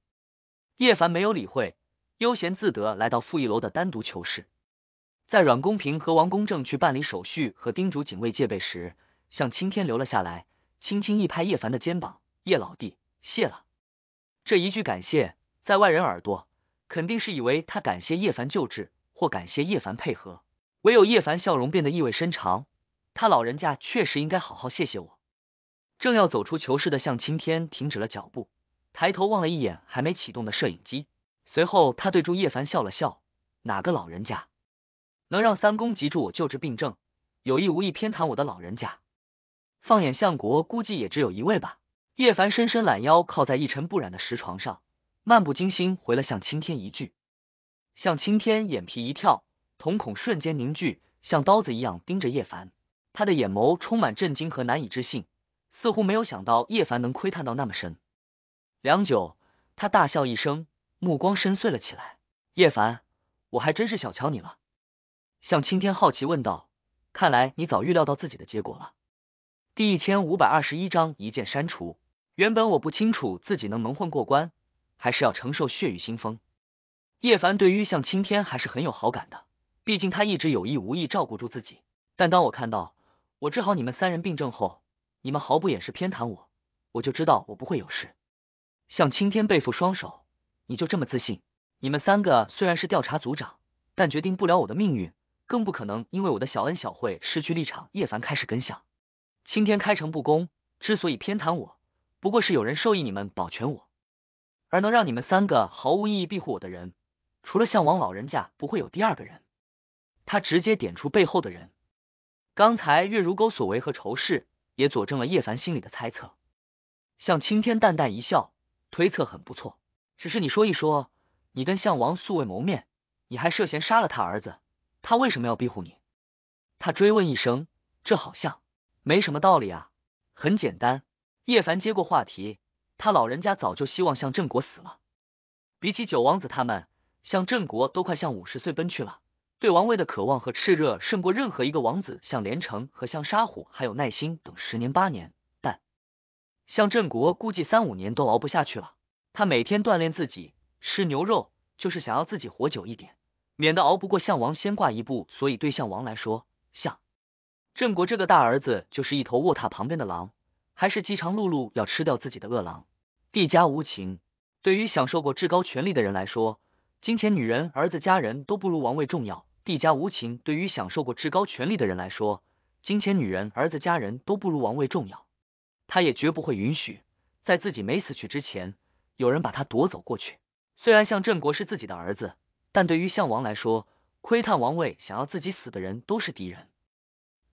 叶凡没有理会，悠闲自得来到负一楼的单独囚室，在阮公平和王公正去办理手续和叮嘱警卫戒备时，向青天留了下来，轻轻一拍叶凡的肩膀：“叶老弟，谢了。”这一句感谢，在外人耳朵肯定是以为他感谢叶凡救治，或感谢叶凡配合，唯有叶凡笑容变得意味深长，他老人家确实应该好好谢谢我。正要走出囚室的向青天停止了脚步，抬头望了一眼还没启动的摄影机，随后他对住叶凡笑了笑。哪个老人家能让三公急住我救治病症，有意无意偏袒我的老人家？放眼相国，估计也只有一位吧。叶凡伸伸懒腰，靠在一尘不染的石床上，漫不经心回了向青天一句。向青天眼皮一跳，瞳孔瞬间凝聚，像刀子一样盯着叶凡，他的眼眸充满震惊和难以置信。似乎没有想到叶凡能窥探到那么深，良久，他大笑一声，目光深邃了起来。叶凡，我还真是小瞧你了。向青天好奇问道：“看来你早预料到自己的结果了。”第一千五百二十一章一键删除。原本我不清楚自己能蒙混过关，还是要承受血雨腥风。叶凡对于向青天还是很有好感的，毕竟他一直有意无意照顾住自己。但当我看到我治好你们三人病症后，你们毫不掩饰偏袒我，我就知道我不会有事。向青天背负双手，你就这么自信？你们三个虽然是调查组长，但决定不了我的命运，更不可能因为我的小恩小惠失去立场。叶凡开始跟想，青天开诚布公，之所以偏袒我，不过是有人授意你们保全我，而能让你们三个毫无意义庇护我的人，除了向王老人家，不会有第二个人。他直接点出背后的人，刚才月如钩所为和仇视。也佐证了叶凡心里的猜测，向青天淡淡一笑，推测很不错。只是你说一说，你跟项王素未谋面，你还涉嫌杀了他儿子，他为什么要庇护你？他追问一声，这好像没什么道理啊。很简单，叶凡接过话题，他老人家早就希望向振国死了。比起九王子他们，向振国都快向五十岁奔去了。对王位的渴望和炽热胜过任何一个王子，像连城和像沙虎还有耐心等十年八年，但像郑国估计三五年都熬不下去了。他每天锻炼自己，吃牛肉就是想要自己活久一点，免得熬不过项王先挂一步。所以对项王来说，像郑国这个大儿子就是一头卧榻旁边的狼，还是饥肠辘辘要吃掉自己的饿狼。帝家无情，对于享受过至高权力的人来说，金钱、女人、儿子、家人都不如王位重要。帝家无情，对于享受过至高权力的人来说，金钱、女人、儿子、家人都不如王位重要。他也绝不会允许，在自己没死去之前，有人把他夺走过去。虽然向振国是自己的儿子，但对于项王来说，窥探王位、想要自己死的人都是敌人。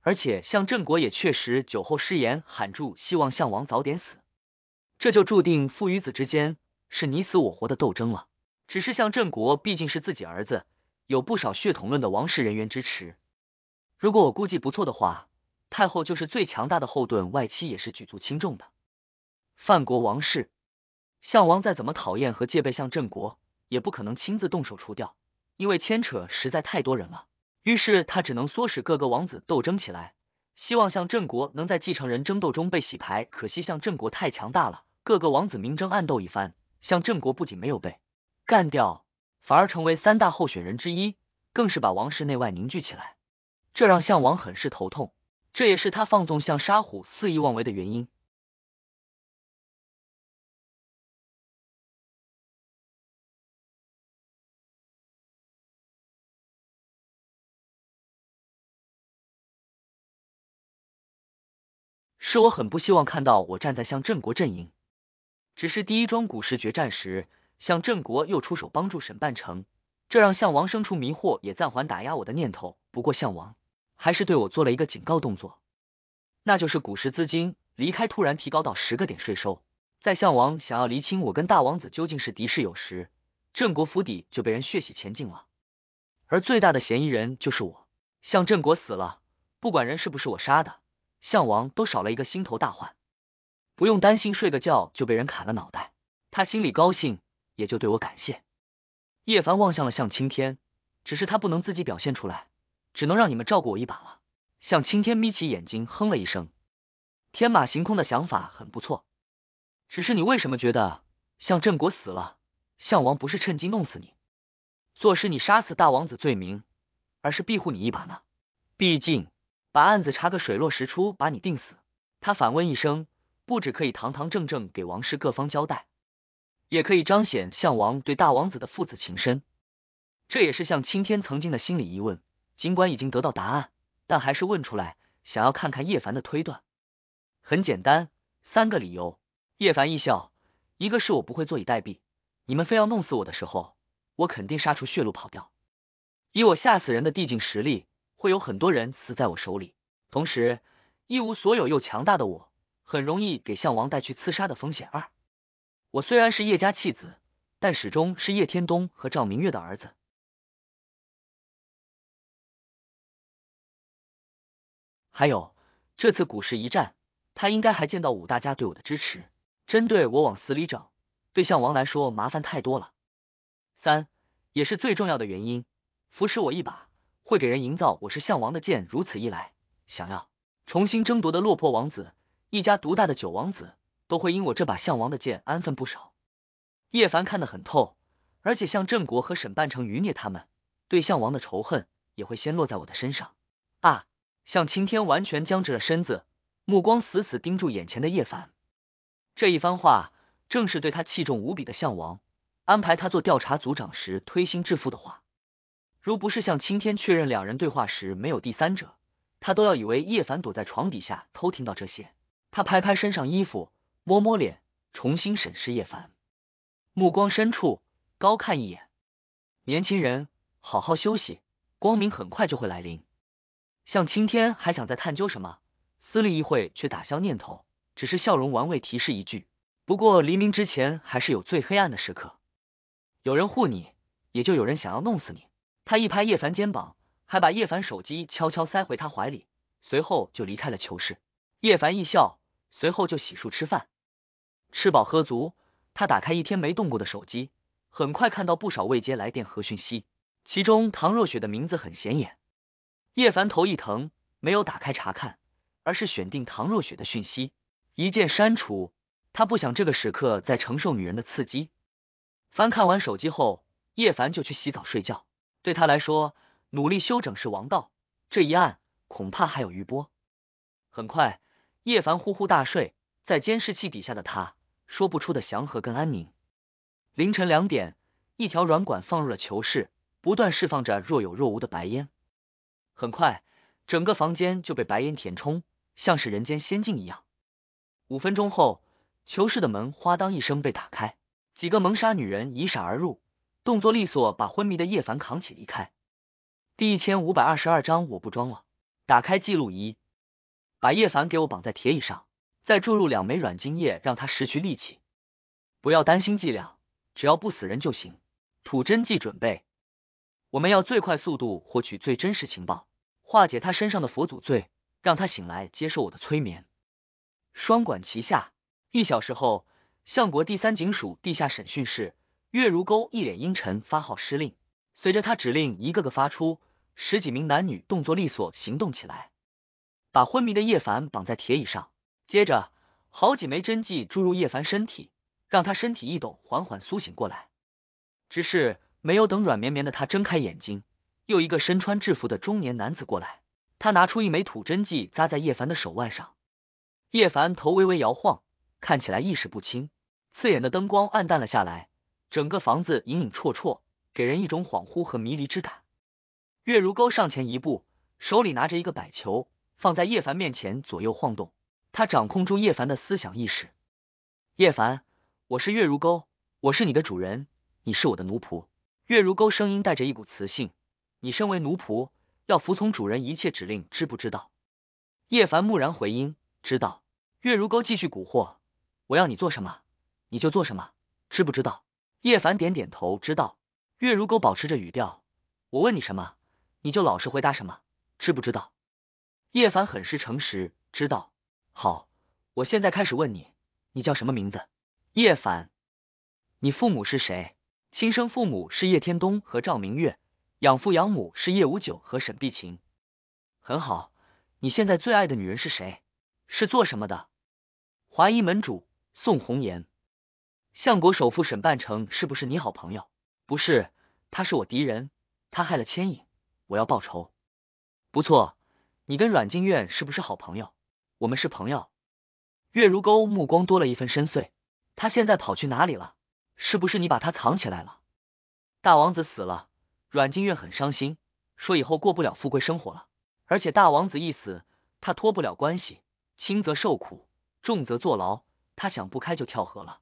而且向振国也确实酒后失言，喊住希望项王早点死，这就注定父与子之间是你死我活的斗争了。只是向振国毕竟是自己儿子。有不少血统论的王室人员支持。如果我估计不错的话，太后就是最强大的后盾，外戚也是举足轻重的。范国王室，项王再怎么讨厌和戒备项郑国，也不可能亲自动手除掉，因为牵扯实在太多人了。于是他只能唆使各个王子斗争起来，希望项郑国能在继承人争斗中被洗牌。可惜项郑国太强大了，各个王子明争暗斗一番，项郑国不仅没有被干掉。反而成为三大候选人之一，更是把王室内外凝聚起来，这让项王很是头痛。这也是他放纵项沙虎肆意妄为的原因。是，我很不希望看到我站在向郑国阵营。只是第一桩股市决战时。向郑国又出手帮助沈半城，这让项王生出迷惑，也暂缓打压我的念头。不过项王还是对我做了一个警告动作，那就是古时资金离开突然提高到十个点税收。在项王想要厘清我跟大王子究竟是敌是友时，郑国府邸就被人血洗前进了，而最大的嫌疑人就是我。向郑国死了，不管人是不是我杀的，项王都少了一个心头大患，不用担心睡个觉就被人砍了脑袋。他心里高兴。也就对我感谢。叶凡望向了向青天，只是他不能自己表现出来，只能让你们照顾我一把了。向青天眯起眼睛，哼了一声。天马行空的想法很不错，只是你为什么觉得向振国死了，向王不是趁机弄死你，做实你杀死大王子罪名，而是庇护你一把呢？毕竟把案子查个水落石出，把你定死，他反问一声，不止可以堂堂正正给王室各方交代。也可以彰显项王对大王子的父子情深，这也是向青天曾经的心理疑问。尽管已经得到答案，但还是问出来，想要看看叶凡的推断。很简单，三个理由。叶凡一笑，一个是我不会坐以待毙，你们非要弄死我的时候，我肯定杀出血路跑掉。以我吓死人的地境实力，会有很多人死在我手里。同时，一无所有又强大的我，很容易给项王带去刺杀的风险。二。我虽然是叶家弃子，但始终是叶天东和赵明月的儿子。还有这次股市一战，他应该还见到五大家对我的支持。针对我往死里整，对项王来说麻烦太多了。三也是最重要的原因，扶持我一把，会给人营造我是项王的剑。如此一来，想要重新争夺的落魄王子，一家独大的九王子。都会因我这把项王的剑安分不少。叶凡看得很透，而且像郑国和沈半城余孽他们对项王的仇恨也会先落在我的身上。啊！向青天完全僵直了身子，目光死死盯住眼前的叶凡。这一番话正是对他器重无比的项王安排他做调查组长时推心置腹的话。如不是向青天确认两人对话时没有第三者，他都要以为叶凡躲在床底下偷听到这些。他拍拍身上衣服。摸摸脸，重新审视叶凡，目光深处高看一眼，年轻人，好好休息，光明很快就会来临。向青天还想再探究什么，思虑一会却打消念头，只是笑容玩味提示一句：不过黎明之前还是有最黑暗的时刻，有人护你，也就有人想要弄死你。他一拍叶凡肩膀，还把叶凡手机悄悄塞回他怀里，随后就离开了囚室。叶凡一笑，随后就洗漱吃饭。吃饱喝足，他打开一天没动过的手机，很快看到不少未接来电和讯息，其中唐若雪的名字很显眼。叶凡头一疼，没有打开查看，而是选定唐若雪的讯息，一键删除。他不想这个时刻再承受女人的刺激。翻看完手机后，叶凡就去洗澡睡觉。对他来说，努力休整是王道。这一案恐怕还有余波。很快，叶凡呼呼大睡，在监视器底下的他。说不出的祥和跟安宁。凌晨两点，一条软管放入了囚室，不断释放着若有若无的白烟。很快，整个房间就被白烟填充，像是人间仙境一样。五分钟后，囚室的门哗当一声被打开，几个蒙纱女人一闪而入，动作利索，把昏迷的叶凡扛起离开。第一千五百二十二章，我不装了。打开记录仪，把叶凡给我绑在铁椅上。再注入两枚软精液，让他失去力气。不要担心剂量，只要不死人就行。吐真剂准备，我们要最快速度获取最真实情报，化解他身上的佛祖罪，让他醒来接受我的催眠，双管齐下。一小时后，相国第三警署地下审讯室，月如钩一脸阴沉，发号施令。随着他指令一个个发出，十几名男女动作利索，行动起来，把昏迷的叶凡绑在铁椅上。接着，好几枚针剂注入叶凡身体，让他身体一抖，缓缓苏醒过来。只是没有等软绵绵的他睁开眼睛，又一个身穿制服的中年男子过来，他拿出一枚土针剂扎在叶凡的手腕上。叶凡头微微摇晃，看起来意识不清。刺眼的灯光暗淡了下来，整个房子隐隐绰绰，给人一种恍惚和迷离之感。月如钩上前一步，手里拿着一个摆球，放在叶凡面前左右晃动。他掌控住叶凡的思想意识。叶凡，我是月如钩，我是你的主人，你是我的奴仆。月如钩声音带着一股磁性，你身为奴仆，要服从主人一切指令，知不知道？叶凡木然回应，知道。月如钩继续蛊惑，我要你做什么，你就做什么，知不知道？叶凡点点头，知道。月如钩保持着语调，我问你什么，你就老实回答什么，知不知道？叶凡很是诚实，知道。好，我现在开始问你，你叫什么名字？叶凡。你父母是谁？亲生父母是叶天东和赵明月，养父养母是叶无九和沈碧晴。很好，你现在最爱的女人是谁？是做什么的？华衣门主宋红颜。相国首富沈半城是不是你好朋友？不是，他是我敌人，他害了千影，我要报仇。不错，你跟阮静苑是不是好朋友？我们是朋友，月如钩目光多了一分深邃。他现在跑去哪里了？是不是你把他藏起来了？大王子死了，阮静月很伤心，说以后过不了富贵生活了。而且大王子一死，他脱不了关系，轻则受苦，重则坐牢。他想不开就跳河了。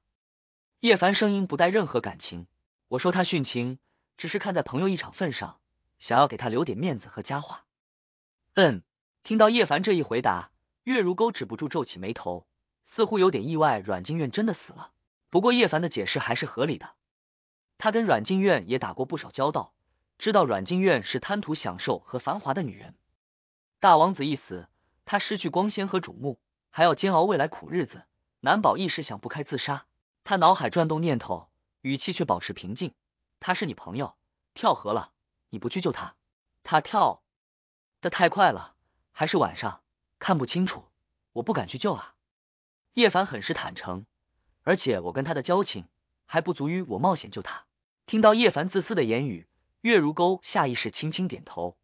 叶凡声音不带任何感情，我说他殉情，只是看在朋友一场份上，想要给他留点面子和佳话。嗯，听到叶凡这一回答。月如钩止不住皱起眉头，似乎有点意外。阮静苑真的死了。不过叶凡的解释还是合理的。他跟阮静苑也打过不少交道，知道阮静苑是贪图享受和繁华的女人。大王子一死，他失去光鲜和瞩目，还要煎熬未来苦日子，难保一时想不开自杀。他脑海转动念头，语气却保持平静。他是你朋友，跳河了，你不去救他，他跳的太快了，还是晚上？看不清楚，我不敢去救啊！叶凡很是坦诚，而且我跟他的交情还不足于我冒险救他。听到叶凡自私的言语，月如钩下意识轻轻点头，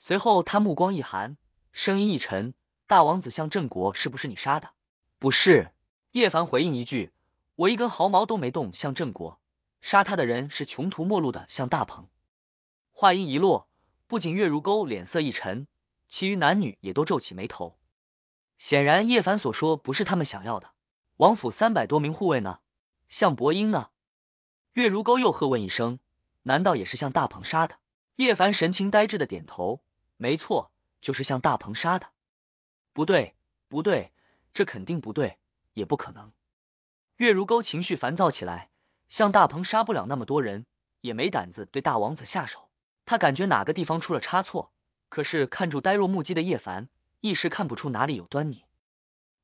随后他目光一寒，声音一沉：“大王子向郑国是不是你杀的？”“不是。”叶凡回应一句，“我一根毫毛都没动向郑国，杀他的人是穷途末路的向大鹏。”话音一落，不仅月如钩脸色一沉。其余男女也都皱起眉头，显然叶凡所说不是他们想要的。王府三百多名护卫呢？向伯英呢？月如钩又喝问一声：“难道也是向大鹏杀的？”叶凡神情呆滞的点头：“没错，就是向大鹏杀的。”“不对，不对，这肯定不对，也不可能。”月如钩情绪烦躁起来：“向大鹏杀不了那么多人，也没胆子对大王子下手。他感觉哪个地方出了差错。”可是看住呆若木鸡的叶凡，一时看不出哪里有端倪。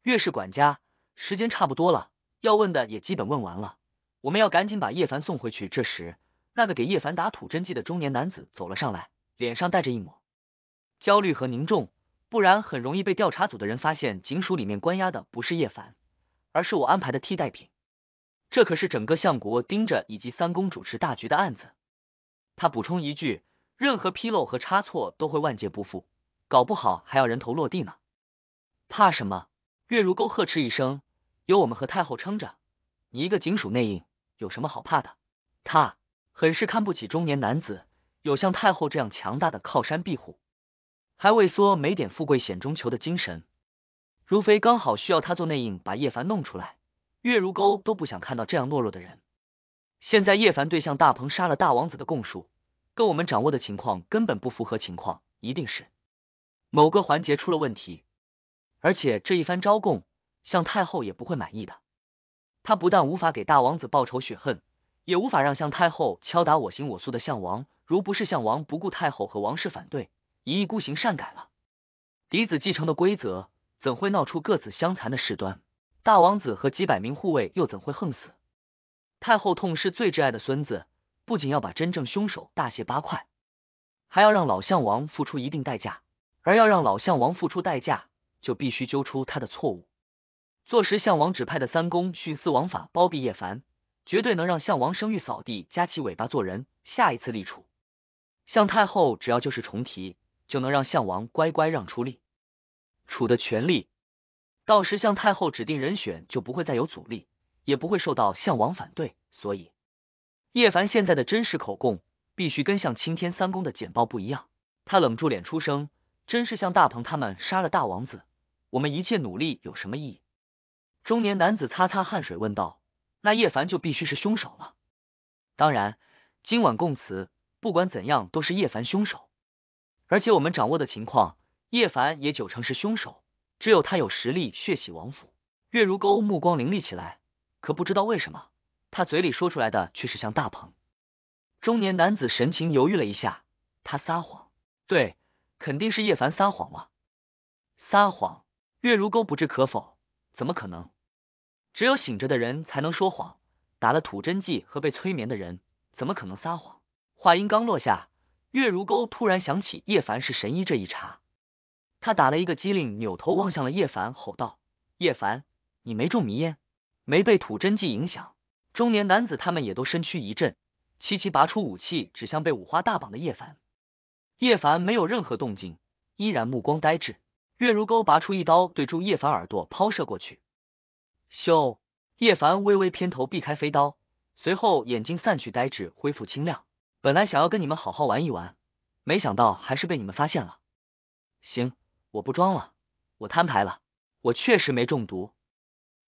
岳氏管家，时间差不多了，要问的也基本问完了，我们要赶紧把叶凡送回去。这时，那个给叶凡打土针剂的中年男子走了上来，脸上带着一抹焦虑和凝重，不然很容易被调查组的人发现，警署里面关押的不是叶凡，而是我安排的替代品。这可是整个相国盯着以及三公主持大局的案子。他补充一句。任何纰漏和差错都会万劫不复，搞不好还要人头落地呢。怕什么？月如钩呵斥一声：“有我们和太后撑着，你一个警署内应有什么好怕的？”他很是看不起中年男子，有像太后这样强大的靠山庇护，还畏缩，没点富贵险中求的精神。如妃刚好需要他做内应，把叶凡弄出来，月如钩都不想看到这样懦弱的人。现在叶凡对向大鹏杀了大王子的供述。跟我们掌握的情况根本不符合情况，一定是某个环节出了问题。而且这一番招供，向太后也不会满意的。他不但无法给大王子报仇雪恨，也无法让向太后敲打我行我素的项王。如不是项王不顾太后和王室反对，一意孤行善改了嫡子继承的规则，怎会闹出各自相残的事端？大王子和几百名护卫又怎会横死？太后痛失最挚爱的孙子。不仅要把真正凶手大卸八块，还要让老项王付出一定代价。而要让老项王付出代价，就必须揪出他的错误，坐实项王指派的三公徇私枉法包庇叶凡，绝对能让项王声誉扫地，夹起尾巴做人。下一次立储，向太后只要旧事重提，就能让项王乖乖让出立楚的权利。到时向太后指定人选就不会再有阻力，也不会受到项王反对，所以。叶凡现在的真实口供必须跟向青天三公的简报不一样。他冷住脸出声：“真是像大鹏他们杀了大王子，我们一切努力有什么意义？”中年男子擦擦汗水问道：“那叶凡就必须是凶手了？当然，今晚供词不管怎样都是叶凡凶手，而且我们掌握的情况，叶凡也九成是凶手，只有他有实力血洗王府。”月如钩目光凌厉起来，可不知道为什么。他嘴里说出来的却是像大鹏。中年男子神情犹豫了一下，他撒谎？对，肯定是叶凡撒谎了。撒谎？月如钩不置可否。怎么可能？只有醒着的人才能说谎，打了吐真剂和被催眠的人怎么可能撒谎？话音刚落下，月如钩突然想起叶凡是神医这一茬，他打了一个激灵，扭头望向了叶凡，吼道：“叶凡，你没中迷烟，没被吐真剂影响？”中年男子他们也都身躯一震，齐齐拔出武器指向被五花大绑的叶凡。叶凡没有任何动静，依然目光呆滞。月如钩拔出一刀对住叶凡耳朵抛射过去，咻！叶凡微微偏头避开飞刀，随后眼睛散去呆滞，恢复清亮。本来想要跟你们好好玩一玩，没想到还是被你们发现了。行，我不装了，我摊牌了，我确实没中毒。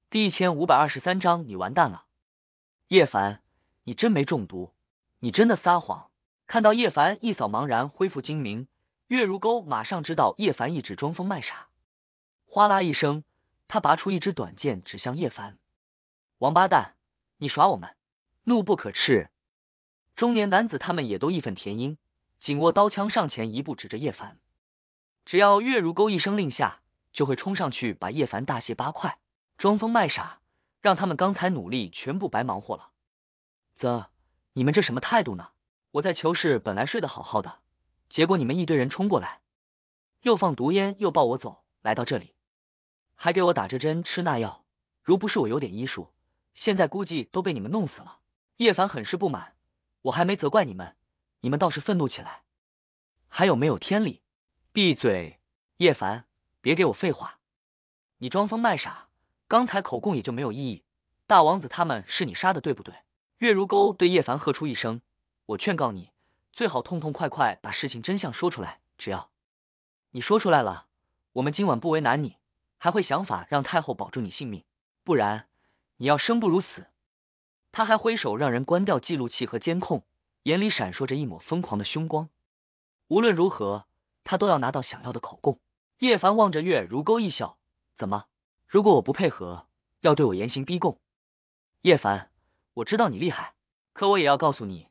第一千五百二十三章，你完蛋了。叶凡，你真没中毒？你真的撒谎？看到叶凡一扫茫然，恢复精明，月如钩马上知道叶凡一直装疯卖傻。哗啦一声，他拔出一支短剑，指向叶凡。王八蛋，你耍我们！怒不可斥，中年男子他们也都义愤填膺，紧握刀枪，上前一步，指着叶凡。只要月如钩一声令下，就会冲上去把叶凡大卸八块。装疯卖傻。让他们刚才努力全部白忙活了。啧，你们这什么态度呢？我在囚室本来睡得好好的，结果你们一堆人冲过来，又放毒烟，又抱我走，来到这里，还给我打这针吃那药。如不是我有点医术，现在估计都被你们弄死了。叶凡很是不满，我还没责怪你们，你们倒是愤怒起来，还有没有天理？闭嘴！叶凡，别给我废话，你装疯卖傻。刚才口供也就没有意义，大王子他们是你杀的，对不对？月如钩对叶凡喝出一声：“我劝告你，最好痛痛快快把事情真相说出来。只要你说出来了，我们今晚不为难你，还会想法让太后保住你性命。不然，你要生不如死。”他还挥手让人关掉记录器和监控，眼里闪烁着一抹疯狂的凶光。无论如何，他都要拿到想要的口供。叶凡望着月如钩一笑：“怎么？”如果我不配合，要对我严刑逼供。叶凡，我知道你厉害，可我也要告诉你，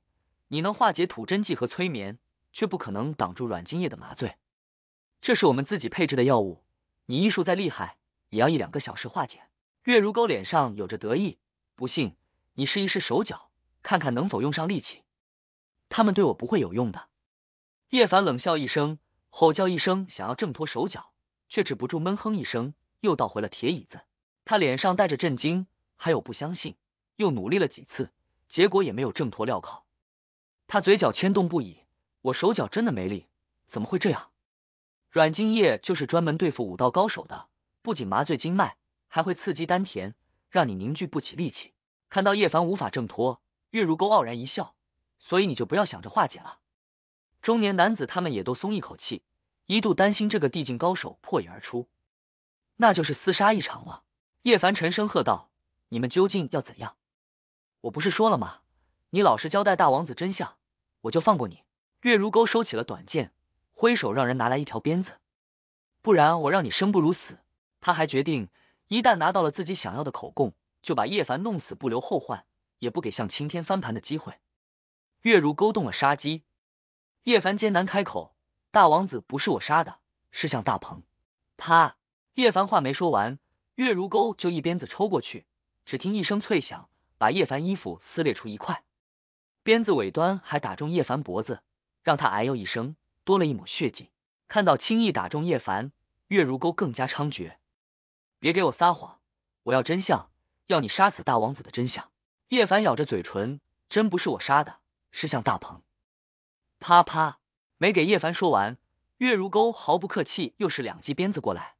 你能化解吐真剂和催眠，却不可能挡住软精液的麻醉。这是我们自己配置的药物，你医术再厉害，也要一两个小时化解。月如钩脸上有着得意，不信你试一试手脚，看看能否用上力气。他们对我不会有用的。叶凡冷笑一声，吼叫一声，想要挣脱手脚，却止不住闷哼一声。又倒回了铁椅子，他脸上带着震惊，还有不相信。又努力了几次，结果也没有挣脱镣铐。他嘴角牵动不已，我手脚真的没力，怎么会这样？软筋液就是专门对付武道高手的，不仅麻醉经脉，还会刺激丹田，让你凝聚不起力气。看到叶凡无法挣脱，月如钩傲然一笑，所以你就不要想着化解了。中年男子他们也都松一口气，一度担心这个地境高手破影而出。那就是厮杀一场了。叶凡沉声喝道：“你们究竟要怎样？”我不是说了吗？你老实交代大王子真相，我就放过你。月如钩收起了短剑，挥手让人拿来一条鞭子，不然我让你生不如死。他还决定，一旦拿到了自己想要的口供，就把叶凡弄死，不留后患，也不给向青天翻盘的机会。月如钩动了杀机。叶凡艰难开口：“大王子不是我杀的，是向大鹏。”他。叶凡话没说完，月如钩就一鞭子抽过去，只听一声脆响，把叶凡衣服撕裂出一块，鞭子尾端还打中叶凡脖子，让他哎呦一声，多了一抹血迹。看到轻易打中叶凡，月如钩更加猖獗。别给我撒谎，我要真相，要你杀死大王子的真相。叶凡咬着嘴唇，真不是我杀的，是向大鹏。啪啪，没给叶凡说完，月如钩毫不客气，又是两记鞭子过来。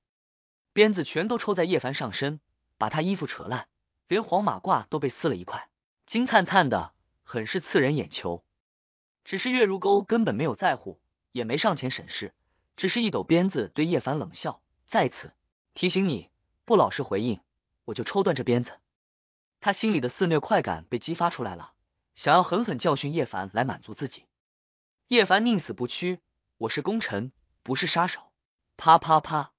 鞭子全都抽在叶凡上身，把他衣服扯烂，连黄马褂都被撕了一块，金灿灿的，很是刺人眼球。只是月如钩根本没有在乎，也没上前审视，只是一抖鞭子，对叶凡冷笑，再次提醒你，不老实回应，我就抽断这鞭子。他心里的肆虐快感被激发出来了，想要狠狠教训叶凡来满足自己。叶凡宁死不屈，我是功臣，不是杀手。啪啪啪。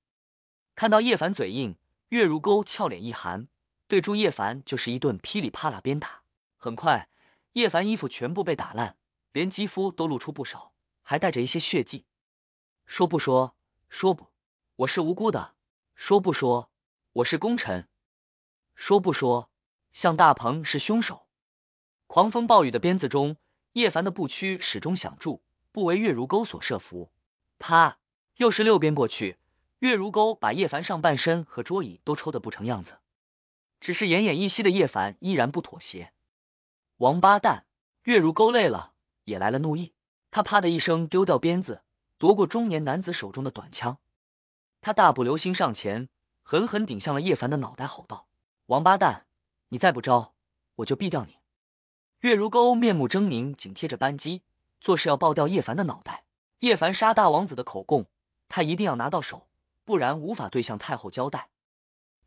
看到叶凡嘴硬，月如钩俏脸一寒，对住叶凡就是一顿噼里啪啦鞭打。很快，叶凡衣服全部被打烂，连肌肤都露出不少，还带着一些血迹。说不说？说不，我是无辜的。说不说？我是功臣。说不说？向大鹏是凶手。狂风暴雨的鞭子中，叶凡的不屈始终响住，不为月如钩所设服。啪！又是六鞭过去。月如钩把叶凡上半身和桌椅都抽得不成样子，只是奄奄一息的叶凡依然不妥协。王八蛋！月如钩累了，也来了怒意。他啪的一声丢掉鞭子，夺过中年男子手中的短枪。他大步流星上前，狠狠顶向了叶凡的脑袋，吼道：“王八蛋，你再不招，我就毙掉你！”月如钩面目狰狞，紧贴着扳机，做事要爆掉叶凡的脑袋。叶凡杀大王子的口供，他一定要拿到手。不然无法对向太后交代，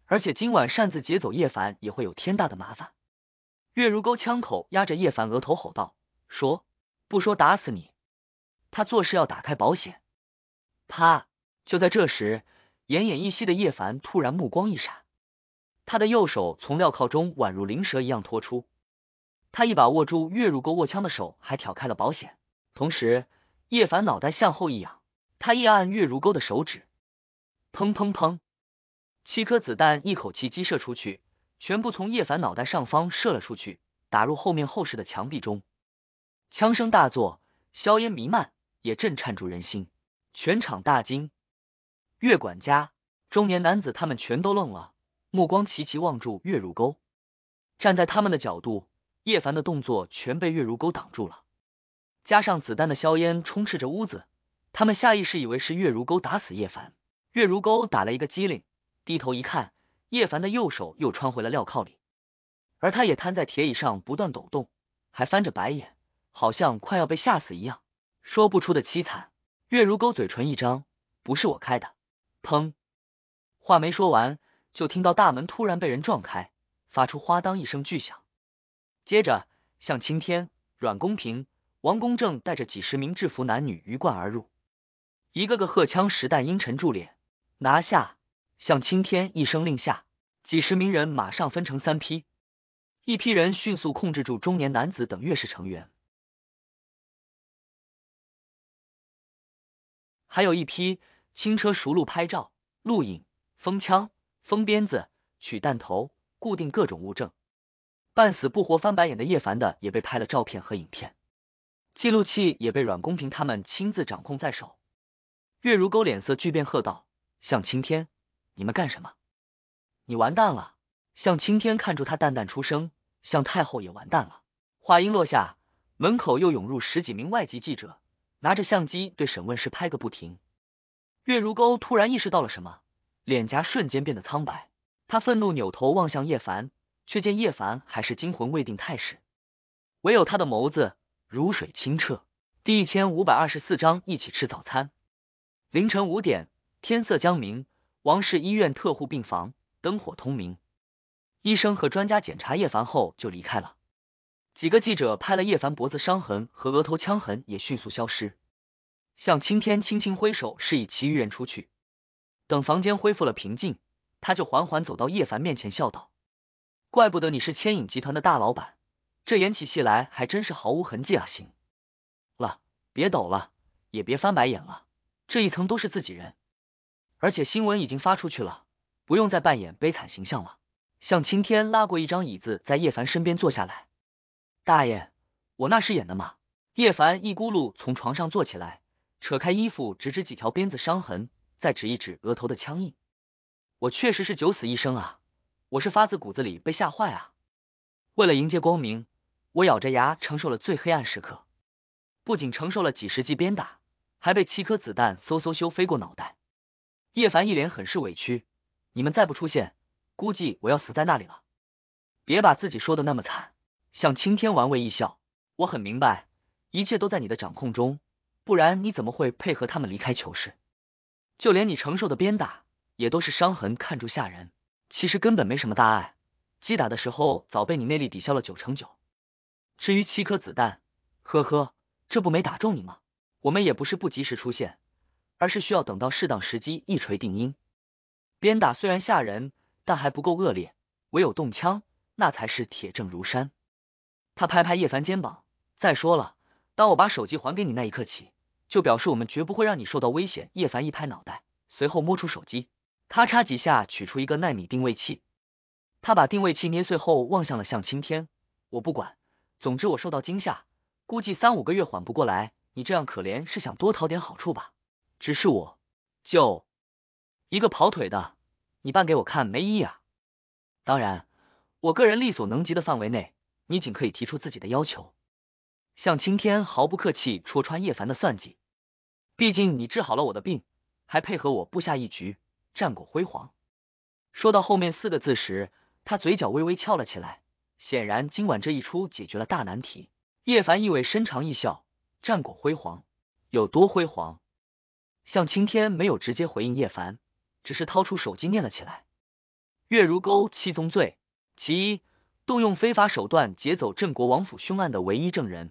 而且今晚擅自劫走叶凡也会有天大的麻烦。月如钩枪口压着叶凡额头吼道：“说不说打死你！”他做事要打开保险。啪！就在这时，奄奄一息的叶凡突然目光一闪，他的右手从镣铐中宛如灵蛇一样脱出，他一把握住月如钩握枪的手，还挑开了保险。同时，叶凡脑袋向后一仰，他一按月如钩的手指。砰砰砰！七颗子弹一口气击射出去，全部从叶凡脑袋上方射了出去，打入后面厚实的墙壁中。枪声大作，硝烟弥漫，也震颤住人心，全场大惊。月管家、中年男子他们全都愣了，目光齐齐望住月如钩。站在他们的角度，叶凡的动作全被月如钩挡住了，加上子弹的硝烟充斥着屋子，他们下意识以为是月如钩打死叶凡。月如钩打了一个激灵，低头一看，叶凡的右手又穿回了镣铐里，而他也瘫在铁椅上，不断抖动，还翻着白眼，好像快要被吓死一样，说不出的凄惨。月如钩嘴唇一张：“不是我开的！”砰，话没说完，就听到大门突然被人撞开，发出哗当一声巨响，接着向青天、阮公平、王公正带着几十名制服男女鱼贯而入，一个个荷枪实弹，阴沉住脸。拿下！向青天一声令下，几十名人马上分成三批，一批人迅速控制住中年男子等乐氏成员，还有一批轻车熟路拍照、录影、封枪、封鞭子、取弹头、固定各种物证。半死不活、翻白眼的叶凡的也被拍了照片和影片，记录器也被阮公平他们亲自掌控在手。月如钩脸色巨变，喝道。向青天，你们干什么？你完蛋了！向青天看住他，淡淡出声。向太后也完蛋了。话音落下，门口又涌入十几名外籍记者，拿着相机对审问室拍个不停。月如钩突然意识到了什么，脸颊瞬间变得苍白。他愤怒扭头望向叶凡，却见叶凡还是惊魂未定态势，唯有他的眸子如水清澈。第一千五百二十四章一起吃早餐。凌晨五点。天色将明，王氏医院特护病房灯火通明。医生和专家检查叶凡后就离开了。几个记者拍了叶凡脖子伤痕和额头枪痕，也迅速消失。向青天轻轻挥手示意其余人出去。等房间恢复了平静，他就缓缓走到叶凡面前，笑道：“怪不得你是牵引集团的大老板，这演起戏来还真是毫无痕迹啊！行了，别抖了，也别翻白眼了，这一层都是自己人。”而且新闻已经发出去了，不用再扮演悲惨形象了。向青天拉过一张椅子，在叶凡身边坐下来。大爷，我那是演的吗？叶凡一咕噜从床上坐起来，扯开衣服，指指几条鞭子伤痕，再指一指额头的枪印。我确实是九死一生啊！我是发自骨子里被吓坏啊！为了迎接光明，我咬着牙承受了最黑暗时刻，不仅承受了几十记鞭打，还被七颗子弹嗖嗖咻飞过脑袋。叶凡一脸很是委屈，你们再不出现，估计我要死在那里了。别把自己说的那么惨。向青天玩味一笑，我很明白，一切都在你的掌控中，不然你怎么会配合他们离开囚室？就连你承受的鞭打，也都是伤痕看住吓人，其实根本没什么大碍。击打的时候，早被你内力抵消了九成九。至于七颗子弹，呵呵，这不没打中你吗？我们也不是不及时出现。而是需要等到适当时机一锤定音。鞭打虽然吓人，但还不够恶劣，唯有动枪，那才是铁证如山。他拍拍叶凡肩膀，再说了，当我把手机还给你那一刻起，就表示我们绝不会让你受到危险。叶凡一拍脑袋，随后摸出手机，咔嚓几下取出一个纳米定位器。他把定位器捏碎后，望向了向青天。我不管，总之我受到惊吓，估计三五个月缓不过来。你这样可怜，是想多讨点好处吧？只是我就一个跑腿的，你扮给我看没意义。啊。当然，我个人力所能及的范围内，你仅可以提出自己的要求。向青天毫不客气戳穿叶凡的算计，毕竟你治好了我的病，还配合我布下一局，战果辉煌。说到后面四个字时，他嘴角微微翘了起来，显然今晚这一出解决了大难题。叶凡意味深长一笑，战果辉煌有多辉煌？向青天没有直接回应叶凡，只是掏出手机念了起来：“月如钩，七宗罪，其一，动用非法手段劫走镇国王府凶案的唯一证人；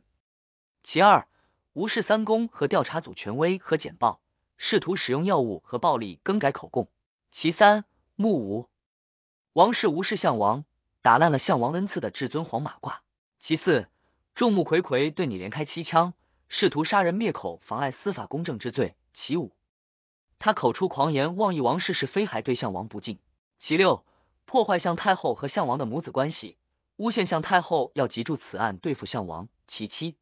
其二，无视三公和调查组权威和简报，试图使用药物和暴力更改口供；其三，目无王氏无视项王，打烂了项王恩赐的至尊黄马褂；其四，众目睽睽对你连开七枪，试图杀人灭口，妨碍司法公正之罪。”其五，他口出狂言，妄议王室是非，还对项王不敬；其六，破坏项太后和项王的母子关系，诬陷项太后要急助此案对付项王；其七，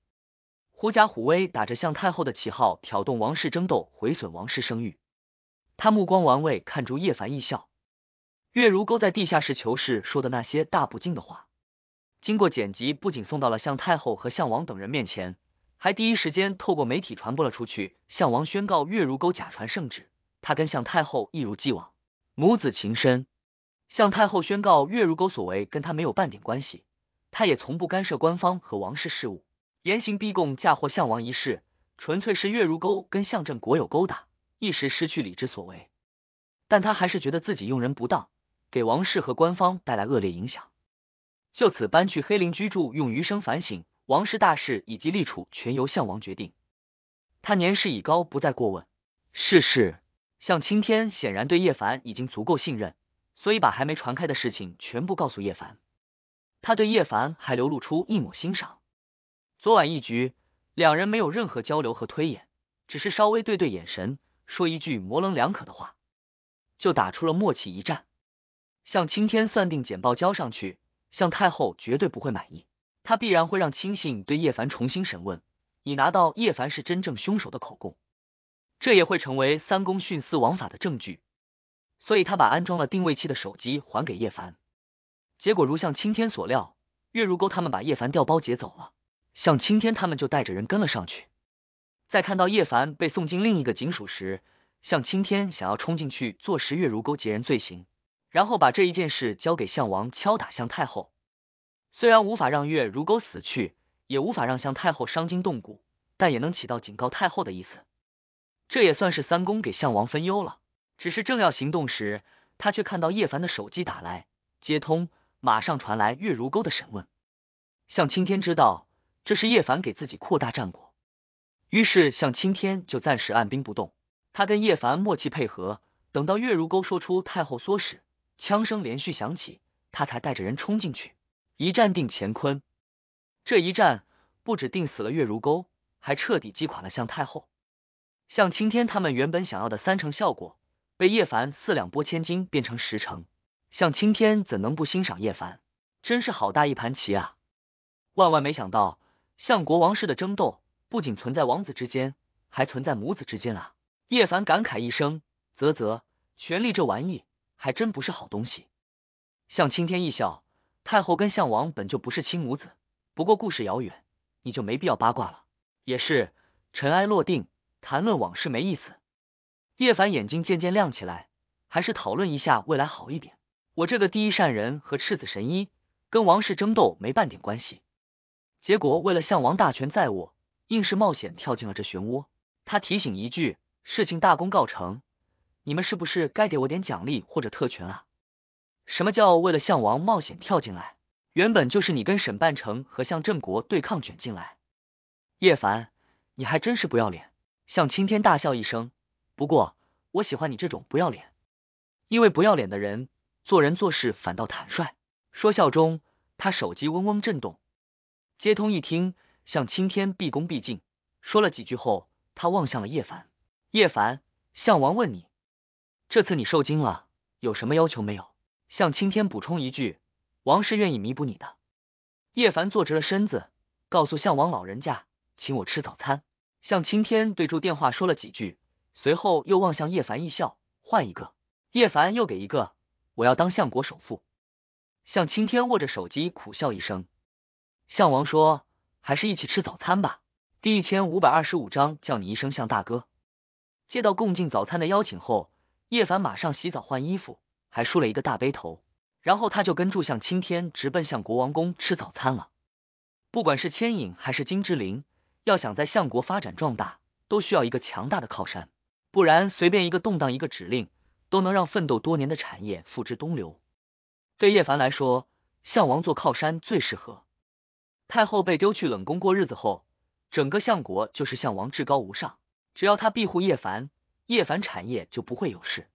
狐假虎威，打着项太后的旗号挑动王室争斗，毁损王室声誉。他目光玩味，看出叶凡一笑。月如钩在地下室求是说的那些大不敬的话，经过剪辑，不仅送到了向太后和项王等人面前。还第一时间透过媒体传播了出去，向王宣告月如钩假传圣旨。他跟向太后一如既往母子情深，向太后宣告月如钩所为跟他没有半点关系，他也从不干涉官方和王室事务。严刑逼供嫁祸向王一事，纯粹是月如钩跟向振国有勾搭，一时失去理智所为。但他还是觉得自己用人不当，给王室和官方带来恶劣影响，就此搬去黑林居住，用余生反省。王室大事以及立储全由项王决定，他年事已高，不再过问世事。向青天显然对叶凡已经足够信任，所以把还没传开的事情全部告诉叶凡。他对叶凡还流露出一抹欣赏。昨晚一局，两人没有任何交流和推演，只是稍微对对眼神，说一句模棱两可的话，就打出了默契一战。向青天算定简报交上去，向太后绝对不会满意。他必然会让亲信对叶凡重新审问，以拿到叶凡是真正凶手的口供，这也会成为三公徇私枉法的证据。所以，他把安装了定位器的手机还给叶凡。结果如向青天所料，月如钩他们把叶凡调包劫走了。向青天他们就带着人跟了上去。在看到叶凡被送进另一个警署时，向青天想要冲进去坐实月如钩劫人罪行，然后把这一件事交给项王敲打项太后。虽然无法让月如钩死去，也无法让向太后伤筋动骨，但也能起到警告太后的意思。这也算是三公给项王分忧了。只是正要行动时，他却看到叶凡的手机打来，接通，马上传来月如钩的审问。向青天知道这是叶凡给自己扩大战果，于是向青天就暂时按兵不动。他跟叶凡默契配合，等到月如钩说出太后唆使，枪声连续响起，他才带着人冲进去。一战定乾坤，这一战不止定死了月如钩，还彻底击垮了向太后。向青天他们原本想要的三成效果，被叶凡四两拨千斤变成十成。向青天怎能不欣赏叶凡？真是好大一盘棋啊！万万没想到，向国王室的争斗不仅存在王子之间，还存在母子之间啊！叶凡感慨一声：“啧啧，权力这玩意还真不是好东西。”向青天一笑。太后跟项王本就不是亲母子，不过故事遥远，你就没必要八卦了。也是，尘埃落定，谈论往事没意思。叶凡眼睛渐渐亮起来，还是讨论一下未来好一点。我这个第一善人和赤子神医，跟王室争斗没半点关系。结果为了项王大权在握，硬是冒险跳进了这漩涡。他提醒一句，事情大功告成，你们是不是该给我点奖励或者特权啊？什么叫为了项王冒险跳进来？原本就是你跟沈半城和向振国对抗卷进来。叶凡，你还真是不要脸！向青天大笑一声。不过我喜欢你这种不要脸，因为不要脸的人做人做事反倒坦率。说笑中，他手机嗡嗡震动，接通一听，向青天毕恭毕敬说了几句后，他望向了叶凡。叶凡，项王问你，这次你受惊了，有什么要求没有？向青天补充一句：“王氏愿意弥补你的。”叶凡坐直了身子，告诉向王老人家：“请我吃早餐。”向青天对住电话说了几句，随后又望向叶凡一笑：“换一个。”叶凡又给一个：“我要当相国首富。”向青天握着手机苦笑一声：“向王说，还是一起吃早餐吧。”第一千五百二十五章叫你一声向大哥。接到共进早餐的邀请后，叶凡马上洗澡换衣服。还梳了一个大背头，然后他就跟住向青天直奔相国王宫吃早餐了。不管是牵引还是金之灵，要想在相国发展壮大，都需要一个强大的靠山，不然随便一个动荡，一个指令，都能让奋斗多年的产业付之东流。对叶凡来说，相王做靠山最适合。太后被丢去冷宫过日子后，整个相国就是相王至高无上，只要他庇护叶凡，叶凡产业就不会有事。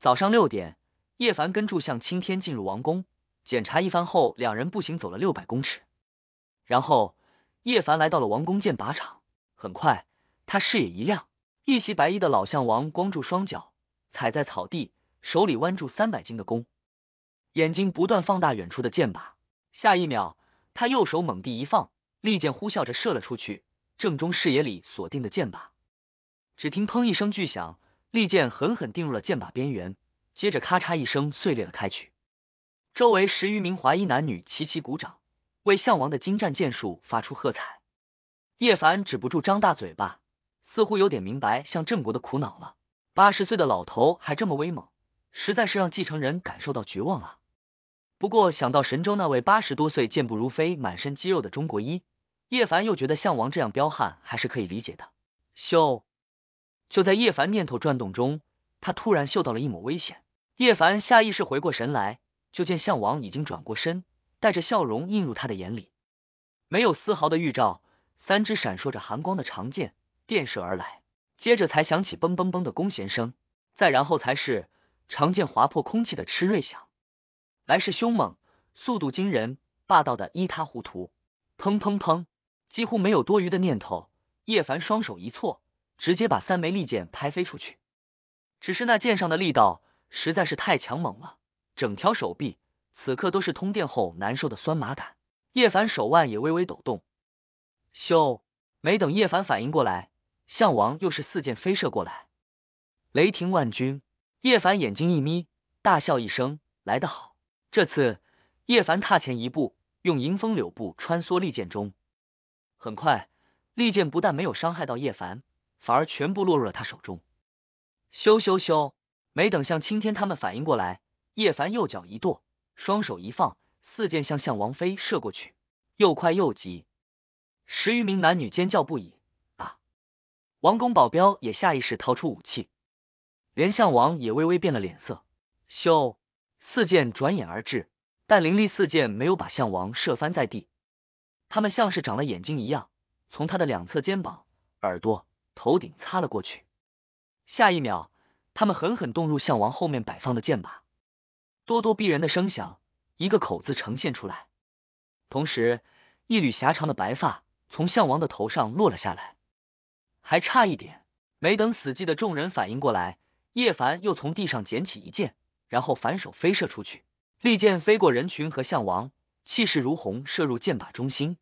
早上六点。叶凡跟住向青天进入王宫，检查一番后，两人步行走了六百公尺，然后叶凡来到了王宫箭靶场。很快，他视野一亮，一袭白衣的老相王光住双脚踩在草地，手里弯住三百斤的弓，眼睛不断放大远处的箭靶。下一秒，他右手猛地一放，利箭呼啸着射了出去，正中视野里锁定的箭靶。只听“砰”一声巨响，利箭狠狠钉入了箭靶边缘。接着咔嚓一声碎裂了开去，周围十余名华衣男女齐齐鼓掌，为项王的精湛剑术发出喝彩。叶凡止不住张大嘴巴，似乎有点明白向郑国的苦恼了。八十岁的老头还这么威猛，实在是让继承人感受到绝望啊！不过想到神州那位八十多岁健步如飞、满身肌肉的中国医，叶凡又觉得项王这样彪悍还是可以理解的。咻！就在叶凡念头转动中，他突然嗅到了一抹危险。叶凡下意识回过神来，就见项王已经转过身，带着笑容映入他的眼里。没有丝毫的预兆，三支闪烁着寒光的长剑电射而来。接着才响起嘣嘣嘣的弓弦声，再然后才是长剑划破空气的吃锐响。来势凶猛，速度惊人，霸道的一塌糊涂。砰砰砰！几乎没有多余的念头，叶凡双手一错，直接把三枚利剑拍飞出去。只是那剑上的力道。实在是太强猛了，整条手臂此刻都是通电后难受的酸麻感。叶凡手腕也微微抖动，咻！没等叶凡反应过来，项王又是四箭飞射过来，雷霆万钧。叶凡眼睛一眯，大笑一声：“来得好！”这次，叶凡踏前一步，用迎风柳步穿梭利剑中。很快，利剑不但没有伤害到叶凡，反而全部落入了他手中。咻咻咻！没等向青天他们反应过来，叶凡右脚一跺，双手一放，四箭向向王妃射过去，又快又急。十余名男女尖叫不已，啊！王宫保镖也下意识掏出武器，连向王也微微变了脸色。咻！四箭转眼而至，但灵力四箭没有把向王射翻在地，他们像是长了眼睛一样，从他的两侧肩膀、耳朵、头顶擦了过去。下一秒。他们狠狠动入项王后面摆放的剑把，咄咄逼人的声响，一个口子呈现出来，同时一缕狭长的白发从项王的头上落了下来，还差一点没等死寂的众人反应过来，叶凡又从地上捡起一剑，然后反手飞射出去，利剑飞过人群和项王，气势如虹射入剑把中心，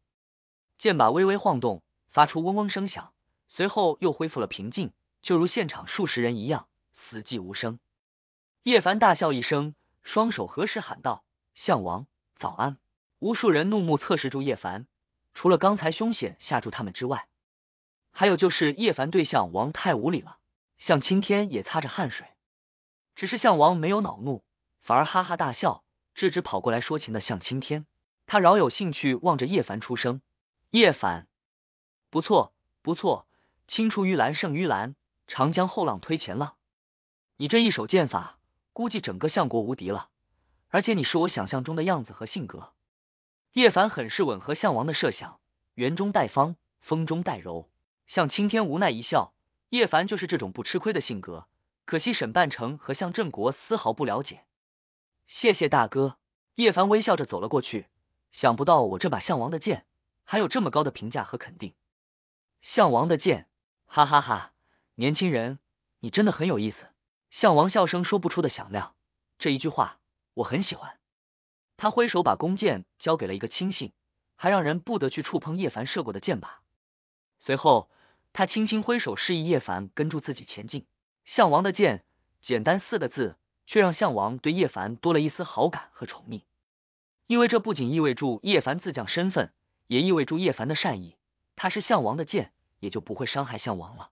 剑把微微晃动，发出嗡嗡声响，随后又恢复了平静，就如现场数十人一样。死寂无声，叶凡大笑一声，双手合十喊道：“项王早安！”无数人怒目测试住叶凡，除了刚才凶险吓住他们之外，还有就是叶凡对项王太无礼了。向青天也擦着汗水，只是项王没有恼怒，反而哈哈大笑，制止跑过来说情的向青天。他饶有兴趣望着叶凡出声：“叶凡，不错，不错，青出于蓝胜于蓝，长江后浪推前浪。”你这一手剑法，估计整个相国无敌了。而且你是我想象中的样子和性格。叶凡很是吻合相王的设想，圆中带方，风中带柔。向青天无奈一笑，叶凡就是这种不吃亏的性格。可惜沈半城和向振国丝毫不了解。谢谢大哥。叶凡微笑着走了过去。想不到我这把相王的剑，还有这么高的评价和肯定。相王的剑，哈哈哈！年轻人，你真的很有意思。项王笑声说不出的响亮，这一句话我很喜欢。他挥手把弓箭交给了一个亲信，还让人不得去触碰叶凡射过的箭靶。随后，他轻轻挥手示意叶凡跟住自己前进。项王的箭，简单四个字，却让项王对叶凡多了一丝好感和宠溺。因为这不仅意味住叶凡自降身份，也意味住叶凡的善意。他是项王的剑，也就不会伤害项王了。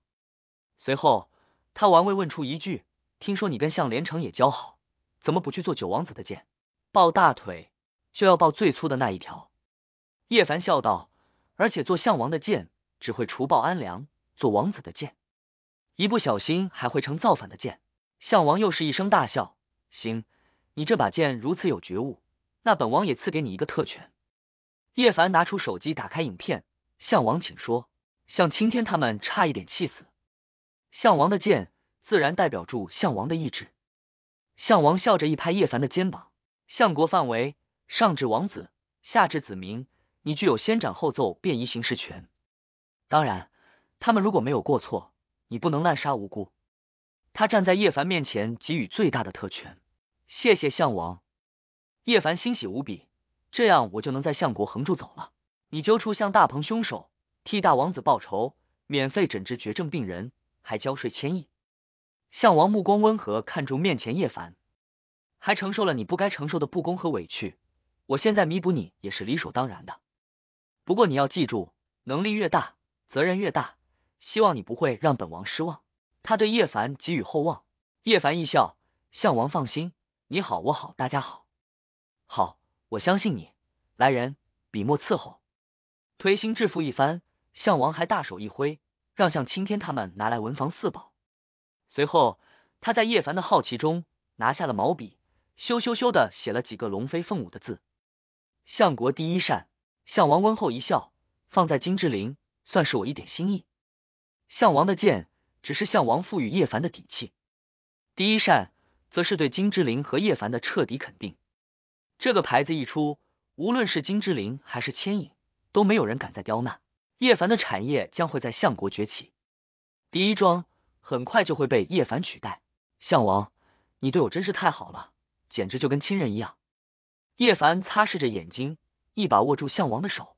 随后，他玩味问出一句。听说你跟项连城也交好，怎么不去做九王子的剑？抱大腿就要抱最粗的那一条。叶凡笑道：“而且做项王的剑只会除暴安良，做王子的剑一不小心还会成造反的剑。”项王又是一声大笑：“行，你这把剑如此有觉悟，那本王也赐给你一个特权。”叶凡拿出手机打开影片，项王请说：“向青天他们差一点气死。”项王的剑。自然代表住项王的意志。项王笑着一拍叶凡的肩膀：“相国范围上至王子，下至子民，你具有先斩后奏、便宜行事权。当然，他们如果没有过错，你不能滥杀无辜。”他站在叶凡面前，给予最大的特权。谢谢项王。叶凡欣喜无比，这样我就能在相国横住走了。你揪出向大鹏凶手，替大王子报仇，免费诊治绝症病人，还交税千亿。项王目光温和，看住面前叶凡，还承受了你不该承受的不公和委屈，我现在弥补你也是理所当然的。不过你要记住，能力越大，责任越大。希望你不会让本王失望。他对叶凡给予厚望。叶凡一笑，项王放心，你好，我好，大家好。好，我相信你。来人，笔墨伺候。推心置腹一番，项王还大手一挥，让向青天他们拿来文房四宝。随后，他在叶凡的好奇中拿下了毛笔，羞羞羞的写了几个龙飞凤舞的字：“相国第一善。”相王温厚一笑，放在金之林，算是我一点心意。相王的剑只是相王赋予叶凡的底气，第一善则是对金之林和叶凡的彻底肯定。这个牌子一出，无论是金之林还是牵引，都没有人敢再刁难叶凡的产业将会在相国崛起。第一桩。很快就会被叶凡取代。项王，你对我真是太好了，简直就跟亲人一样。叶凡擦拭着眼睛，一把握住项王的手，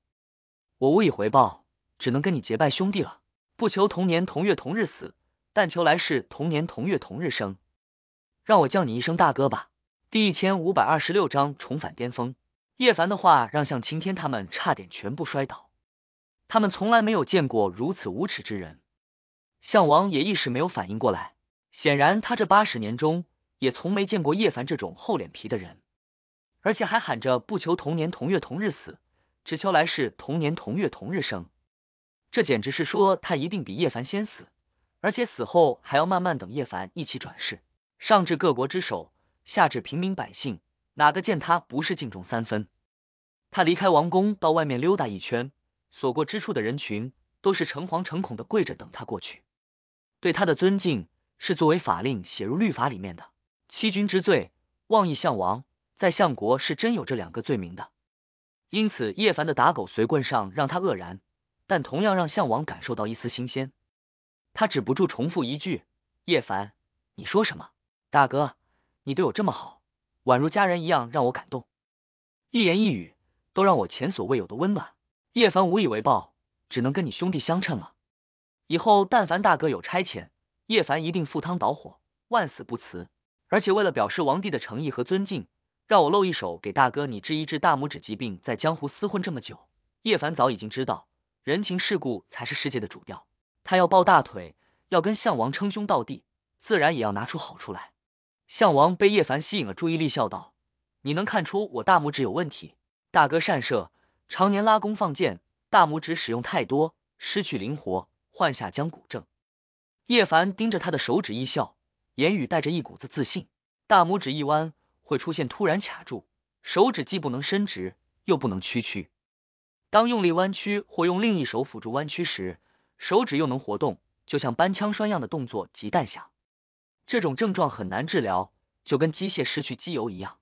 我无以回报，只能跟你结拜兄弟了。不求同年同月同日死，但求来世同年同月同日生。让我叫你一声大哥吧。第一千五百二十六章重返巅峰。叶凡的话让向青天他们差点全部摔倒，他们从来没有见过如此无耻之人。项王也一时没有反应过来，显然他这八十年中也从没见过叶凡这种厚脸皮的人，而且还喊着不求同年同月同日死，只求来世同年同月同日生。这简直是说他一定比叶凡先死，而且死后还要慢慢等叶凡一起转世。上至各国之首，下至平民百姓，哪个见他不是敬重三分？他离开王宫到外面溜达一圈，所过之处的人群都是诚惶诚恐的跪着等他过去。对他的尊敬是作为法令写入律法里面的，欺君之罪，妄议相王，在相国是真有这两个罪名的。因此，叶凡的打狗随棍上让他愕然，但同样让项王感受到一丝新鲜。他止不住重复一句：“叶凡，你说什么？大哥，你对我这么好，宛如家人一样，让我感动。一言一语都让我前所未有的温暖。叶凡无以为报，只能跟你兄弟相称了。”以后但凡大哥有差遣，叶凡一定赴汤蹈火，万死不辞。而且为了表示王帝的诚意和尊敬，让我露一手给大哥你治一治大拇指疾病。在江湖厮混这么久，叶凡早已经知道人情世故才是世界的主调。他要抱大腿，要跟项王称兄道弟，自然也要拿出好处来。项王被叶凡吸引了注意力，笑道：“你能看出我大拇指有问题？大哥善射，常年拉弓放箭，大拇指使用太多，失去灵活。”换下僵骨症，叶凡盯着他的手指一笑，言语带着一股子自信。大拇指一弯会出现突然卡住，手指既不能伸直，又不能屈曲。当用力弯曲或用另一手辅助弯曲时，手指又能活动，就像搬枪栓样的动作及弹响。这种症状很难治疗，就跟机械失去机油一样。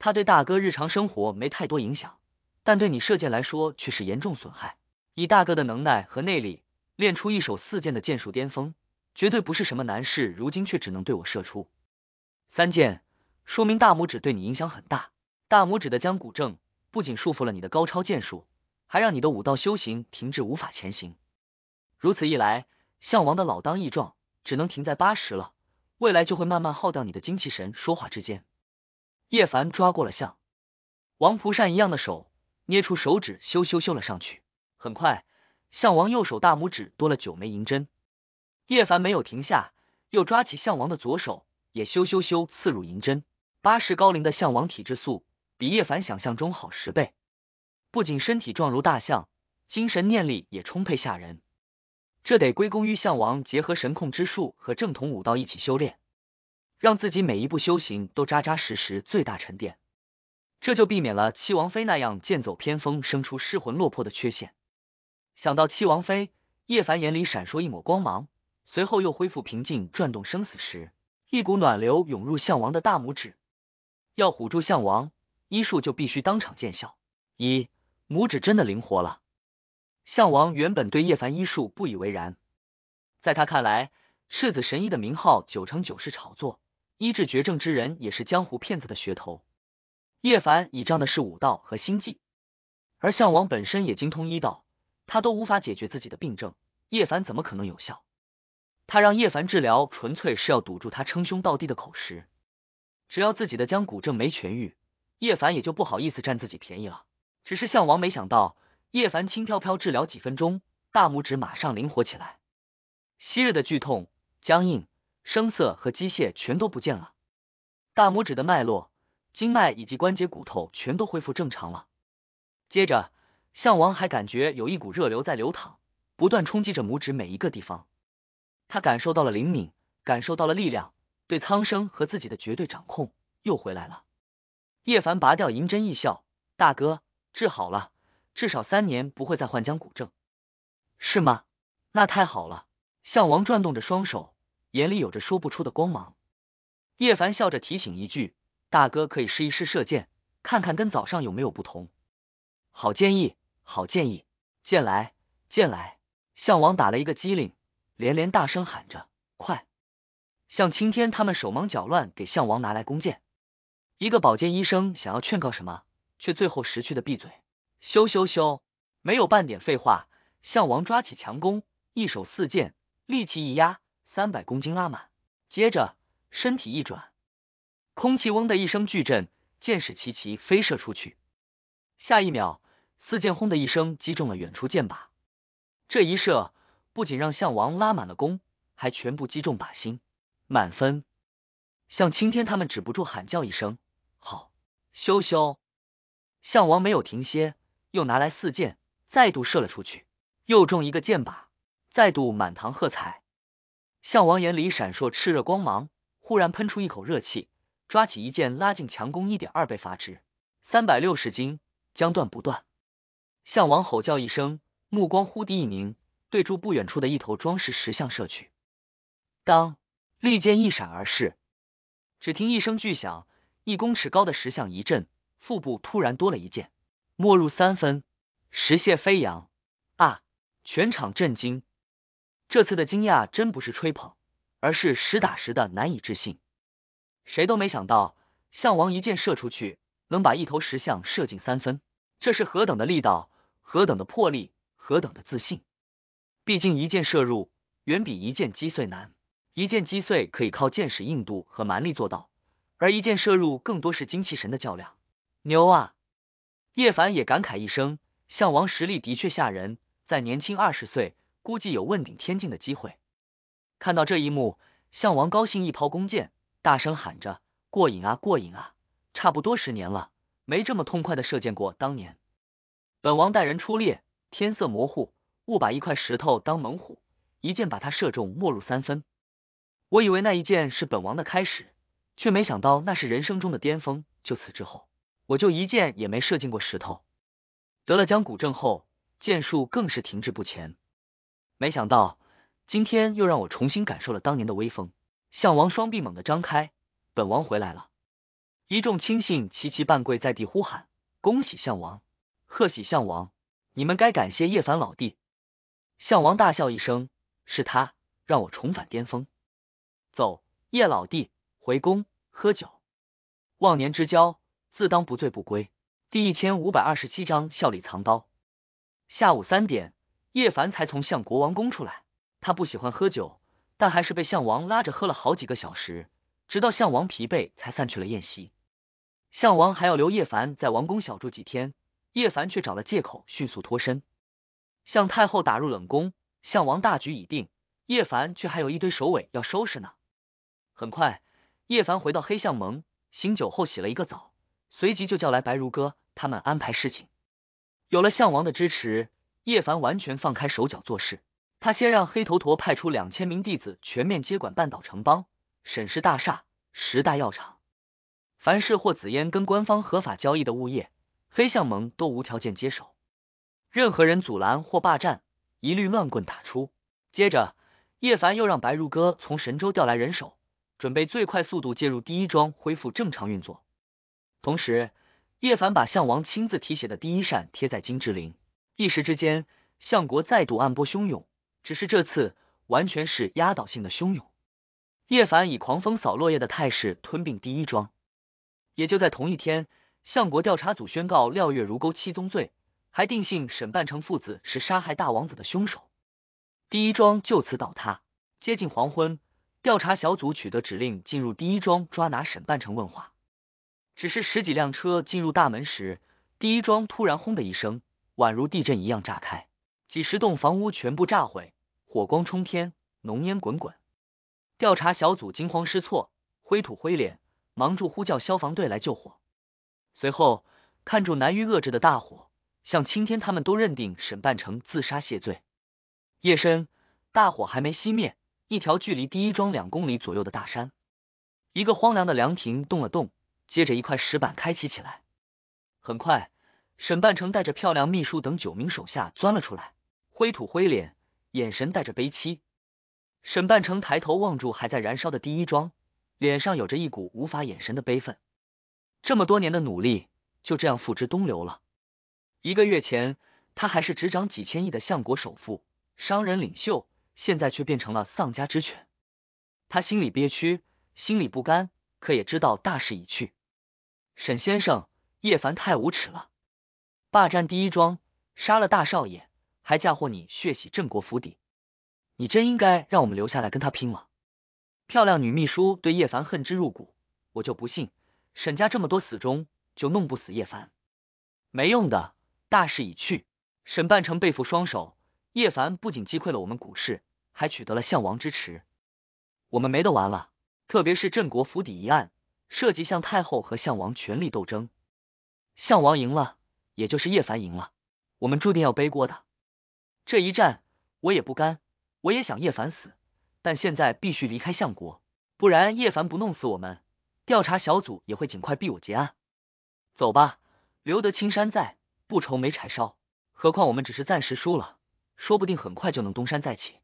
他对大哥日常生活没太多影响，但对你射箭来说却是严重损害。以大哥的能耐和内力。练出一手四剑的剑术巅峰，绝对不是什么难事。如今却只能对我射出三剑，说明大拇指对你影响很大。大拇指的僵骨症不仅束缚了你的高超剑术，还让你的武道修行停滞无法前行。如此一来，项王的老当益壮只能停在八十了，未来就会慢慢耗掉你的精气神。说话之间，叶凡抓过了项王蒲扇一样的手，捏出手指咻咻咻了上去，很快。项王右手大拇指多了九枚银针，叶凡没有停下，又抓起项王的左手，也咻咻咻刺入银针。八十高龄的项王体质素比叶凡想象中好十倍，不仅身体壮如大象，精神念力也充沛吓人。这得归功于项王结合神控之术和正统武道一起修炼，让自己每一步修行都扎扎实实，最大沉淀。这就避免了七王妃那样剑走偏锋，生出失魂落魄的缺陷。想到七王妃，叶凡眼里闪烁一抹光芒，随后又恢复平静，转动生死时，一股暖流涌入项王的大拇指。要唬住项王，医术就必须当场见效。一拇指真的灵活了。项王原本对叶凡医术不以为然，在他看来，世子神医的名号九成九是炒作，医治绝症之人也是江湖骗子的噱头。叶凡倚仗的是武道和心计，而项王本身也精通医道。他都无法解决自己的病症，叶凡怎么可能有效？他让叶凡治疗，纯粹是要堵住他称兄道弟的口实。只要自己的僵骨症没痊愈，叶凡也就不好意思占自己便宜了。只是项王没想到，叶凡轻飘飘治疗几分钟，大拇指马上灵活起来，昔日的剧痛、僵硬、声色和机械全都不见了，大拇指的脉络、经脉以及关节骨头全都恢复正常了。接着。项王还感觉有一股热流在流淌，不断冲击着拇指每一个地方。他感受到了灵敏，感受到了力量，对苍生和自己的绝对掌控又回来了。叶凡拔掉银针，一笑：“大哥，治好了，至少三年不会再患将骨症，是吗？”那太好了！项王转动着双手，眼里有着说不出的光芒。叶凡笑着提醒一句：“大哥，可以试一试射箭，看看跟早上有没有不同。”好建议。好建议，剑来剑来！项王打了一个机灵，连连大声喊着：“快！”向青天他们手忙脚乱给项王拿来弓箭。一个保健医生想要劝告什么，却最后识趣的闭嘴。咻咻咻！没有半点废话。项王抓起强弓，一手四箭，力气一压，三百公斤拉满。接着身体一转，空气嗡的一声巨震，箭矢齐齐飞射出去。下一秒。四箭轰的一声击中了远处箭靶，这一射不仅让项王拉满了弓，还全部击中靶心，满分。向青天他们止不住喊叫一声：“好！”羞羞。项王没有停歇，又拿来四箭，再度射了出去，又中一个箭靶，再度满堂喝彩。项王眼里闪烁炽热光芒，忽然喷出一口热气，抓起一箭拉近强弓一点二倍发之，三百六十斤，将断不断。项王吼叫一声，目光忽地一凝，对住不远处的一头装饰石像射去。当，利剑一闪而逝，只听一声巨响，一公尺高的石像一震，腹部突然多了一剑，没入三分，石屑飞扬。啊！全场震惊。这次的惊讶真不是吹捧，而是实打实的难以置信。谁都没想到，项王一箭射出去，能把一头石像射进三分，这是何等的力道！何等的魄力，何等的自信！毕竟一箭射入远比一箭击碎难。一箭击碎可以靠箭矢硬度和蛮力做到，而一箭射入更多是精气神的较量。牛啊！叶凡也感慨一声，项王实力的确吓人。再年轻二十岁，估计有问鼎天境的机会。看到这一幕，项王高兴一抛弓箭，大声喊着：“过瘾啊，过瘾啊！差不多十年了，没这么痛快的射箭过，当年。”本王带人出猎，天色模糊，误把一块石头当猛虎，一箭把他射中，没入三分。我以为那一箭是本王的开始，却没想到那是人生中的巅峰。就此之后，我就一箭也没射进过石头。得了江古症后，剑术更是停滞不前。没想到今天又让我重新感受了当年的威风。项王双臂猛地张开，本王回来了！一众亲信齐齐半跪在地，呼喊：“恭喜项王！”贺喜项王，你们该感谢叶凡老弟。项王大笑一声，是他让我重返巅峰。走，叶老弟，回宫喝酒，忘年之交，自当不醉不归。第一千五百二十七章笑里藏刀。下午三点，叶凡才从相国王宫出来。他不喜欢喝酒，但还是被项王拉着喝了好几个小时，直到项王疲惫才散去了宴席。项王还要留叶凡在王宫小住几天。叶凡却找了借口，迅速脱身，向太后打入冷宫，项王大局已定，叶凡却还有一堆首尾要收拾呢。很快，叶凡回到黑象盟，醒酒后洗了一个澡，随即就叫来白如歌他们安排事情。有了项王的支持，叶凡完全放开手脚做事。他先让黑头陀派出两千名弟子，全面接管半岛城邦、沈氏大厦、十大药厂，凡是霍子烟跟官方合法交易的物业。黑象盟都无条件接手，任何人阻拦或霸占，一律乱棍打出。接着，叶凡又让白如歌从神州调来人手，准备最快速度介入第一庄恢复正常运作。同时，叶凡把相王亲自题写的第一扇贴在金之林，一时之间，相国再度暗波汹涌。只是这次完全是压倒性的汹涌。叶凡以狂风扫落叶的态势吞并第一庄。也就在同一天。相国调查组宣告廖月如勾七宗罪，还定性沈半城父子是杀害大王子的凶手。第一庄就此倒塌。接近黄昏，调查小组取得指令，进入第一庄抓拿沈半城问话。只是十几辆车进入大门时，第一庄突然轰的一声，宛如地震一样炸开，几十栋房屋全部炸毁，火光冲天，浓烟滚滚。调查小组惊慌失措，灰土灰脸，忙住呼叫消防队来救火。随后，看住难于遏制的大火，向青天他们都认定沈半城自杀谢罪。夜深，大火还没熄灭，一条距离第一庄两公里左右的大山，一个荒凉的凉亭动了动，接着一块石板开启起来。很快，沈半城带着漂亮秘书等九名手下钻了出来，灰土灰脸，眼神带着悲戚。沈半城抬头望住还在燃烧的第一庄，脸上有着一股无法掩饰的悲愤。这么多年的努力就这样付之东流了。一个月前，他还是执掌几千亿的相国首富、商人领袖，现在却变成了丧家之犬。他心里憋屈，心里不甘，可也知道大势已去。沈先生，叶凡太无耻了！霸占第一庄，杀了大少爷，还嫁祸你，血洗郑国府邸，你真应该让我们留下来跟他拼了！漂亮女秘书对叶凡恨之入骨，我就不信。沈家这么多死忠，就弄不死叶凡，没用的。大势已去，沈半城背负双手。叶凡不仅击溃了我们股市，还取得了项王支持，我们没得玩了。特别是镇国府邸一案，涉及向太后和项王权力斗争，项王赢了，也就是叶凡赢了，我们注定要背锅的。这一战我也不甘，我也想叶凡死，但现在必须离开相国，不然叶凡不弄死我们。调查小组也会尽快逼我结案。走吧，留得青山在，不愁没柴烧。何况我们只是暂时输了，说不定很快就能东山再起。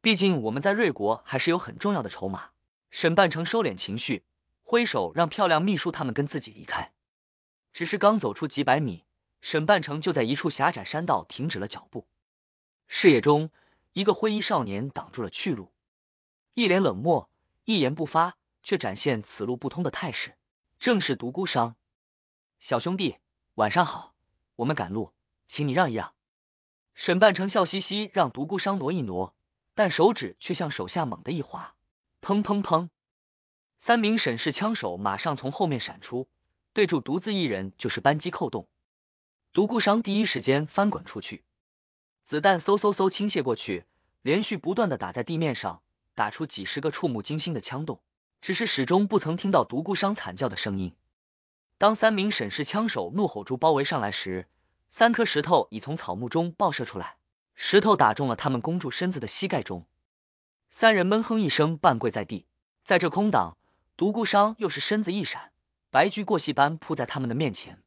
毕竟我们在瑞国还是有很重要的筹码。沈半城收敛情绪，挥手让漂亮秘书他们跟自己离开。只是刚走出几百米，沈半城就在一处狭窄山道停止了脚步，视野中一个灰衣少年挡住了去路，一脸冷漠，一言不发。却展现此路不通的态势，正是独孤商小兄弟，晚上好，我们赶路，请你让一让。沈半成笑嘻嘻让独孤商挪一挪，但手指却向手下猛的一划，砰砰砰！三名沈氏枪手马上从后面闪出，对住独自一人就是扳机扣动。独孤商第一时间翻滚出去，子弹嗖嗖嗖倾泻过去，连续不断的打在地面上，打出几十个触目惊心的枪洞。只是始终不曾听到独孤伤惨叫的声音。当三名沈氏枪手怒吼住包围上来时，三颗石头已从草木中爆射出来，石头打中了他们弓住身子的膝盖中，三人闷哼一声，半跪在地。在这空档，独孤伤又是身子一闪，白驹过隙般扑在他们的面前。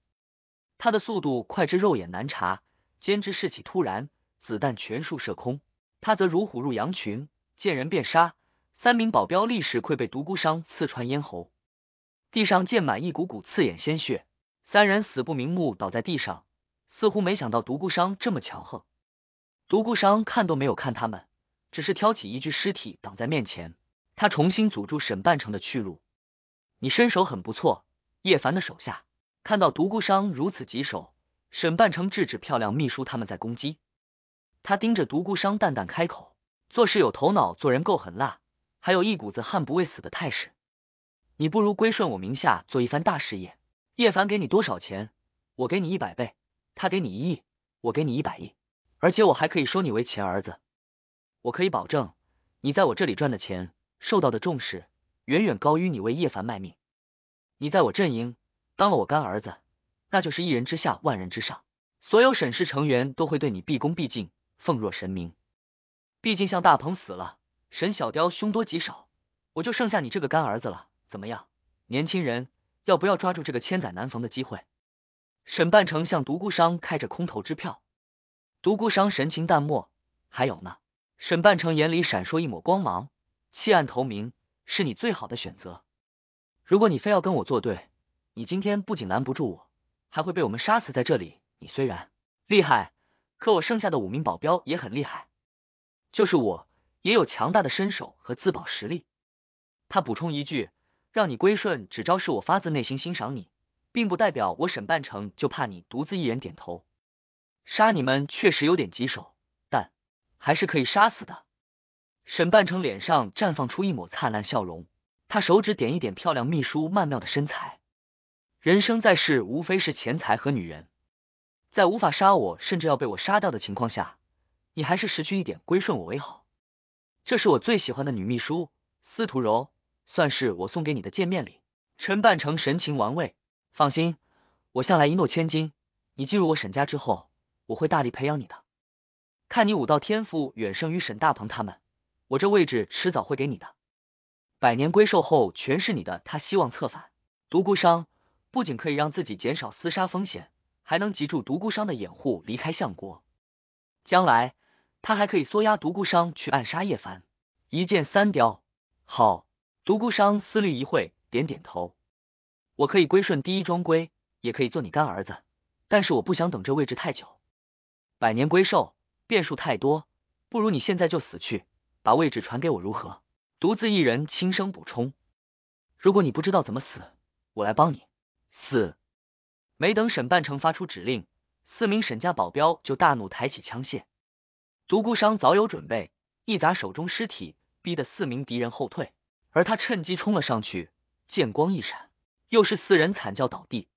他的速度快至肉眼难察，兼之士气突然，子弹全数射空，他则如虎入羊群，见人便杀。三名保镖立时溃被独孤商刺穿咽喉，地上溅满一股股刺眼鲜血，三人死不瞑目倒在地上，似乎没想到独孤商这么强横。独孤商看都没有看他们，只是挑起一具尸体挡在面前，他重新阻住沈半城的去路。你身手很不错，叶凡的手下看到独孤商如此棘手，沈半城制止漂亮秘书他们在攻击，他盯着独孤商淡淡开口：“做事有头脑，做人够狠辣。”还有一股子悍不畏死的态势，你不如归顺我名下做一番大事业。叶凡给你多少钱，我给你一百倍；他给你一亿，我给你一百亿。而且我还可以收你为乾儿子，我可以保证你在我这里赚的钱、受到的重视，远远高于你为叶凡卖命。你在我阵营当了我干儿子，那就是一人之下，万人之上。所有沈氏成员都会对你毕恭毕敬，奉若神明。毕竟像大鹏死了。沈小雕凶多吉少，我就剩下你这个干儿子了。怎么样，年轻人，要不要抓住这个千载难逢的机会？沈半城向独孤商开着空头支票，独孤商神情淡漠。还有呢？沈半城眼里闪烁一抹光芒。弃暗投明是你最好的选择。如果你非要跟我作对，你今天不仅拦不住我，还会被我们杀死在这里。你虽然厉害，可我剩下的五名保镖也很厉害。就是我。也有强大的身手和自保实力，他补充一句：“让你归顺，只昭示我发自内心欣赏你，并不代表我沈半城就怕你独自一人点头。杀你们确实有点棘手，但还是可以杀死的。”沈半城脸上绽放出一抹灿烂笑容，他手指点一点漂亮秘书曼妙的身材。人生在世，无非是钱财和女人。在无法杀我，甚至要被我杀掉的情况下，你还是识趣一点归顺我为好。这是我最喜欢的女秘书司徒柔，算是我送给你的见面礼。陈半城神情玩味，放心，我向来一诺千金。你进入我沈家之后，我会大力培养你的。看你武道天赋远胜于沈大鹏他们，我这位置迟早会给你的。百年龟寿后全是你的。他希望策反独孤商，不仅可以让自己减少厮杀风险，还能借住独孤商的掩护离开相国，将来。他还可以缩压独孤商去暗杀叶凡，一箭三雕。好，独孤商思虑一会，点点头。我可以归顺第一庄规，也可以做你干儿子，但是我不想等这位置太久。百年龟寿，变数太多，不如你现在就死去，把位置传给我，如何？独自一人轻声补充。如果你不知道怎么死，我来帮你。四，没等沈半城发出指令，四名沈家保镖就大怒，抬起枪械。独孤商早有准备，一砸手中尸体，逼得四名敌人后退，而他趁机冲了上去，剑光一闪，又是四人惨叫倒地，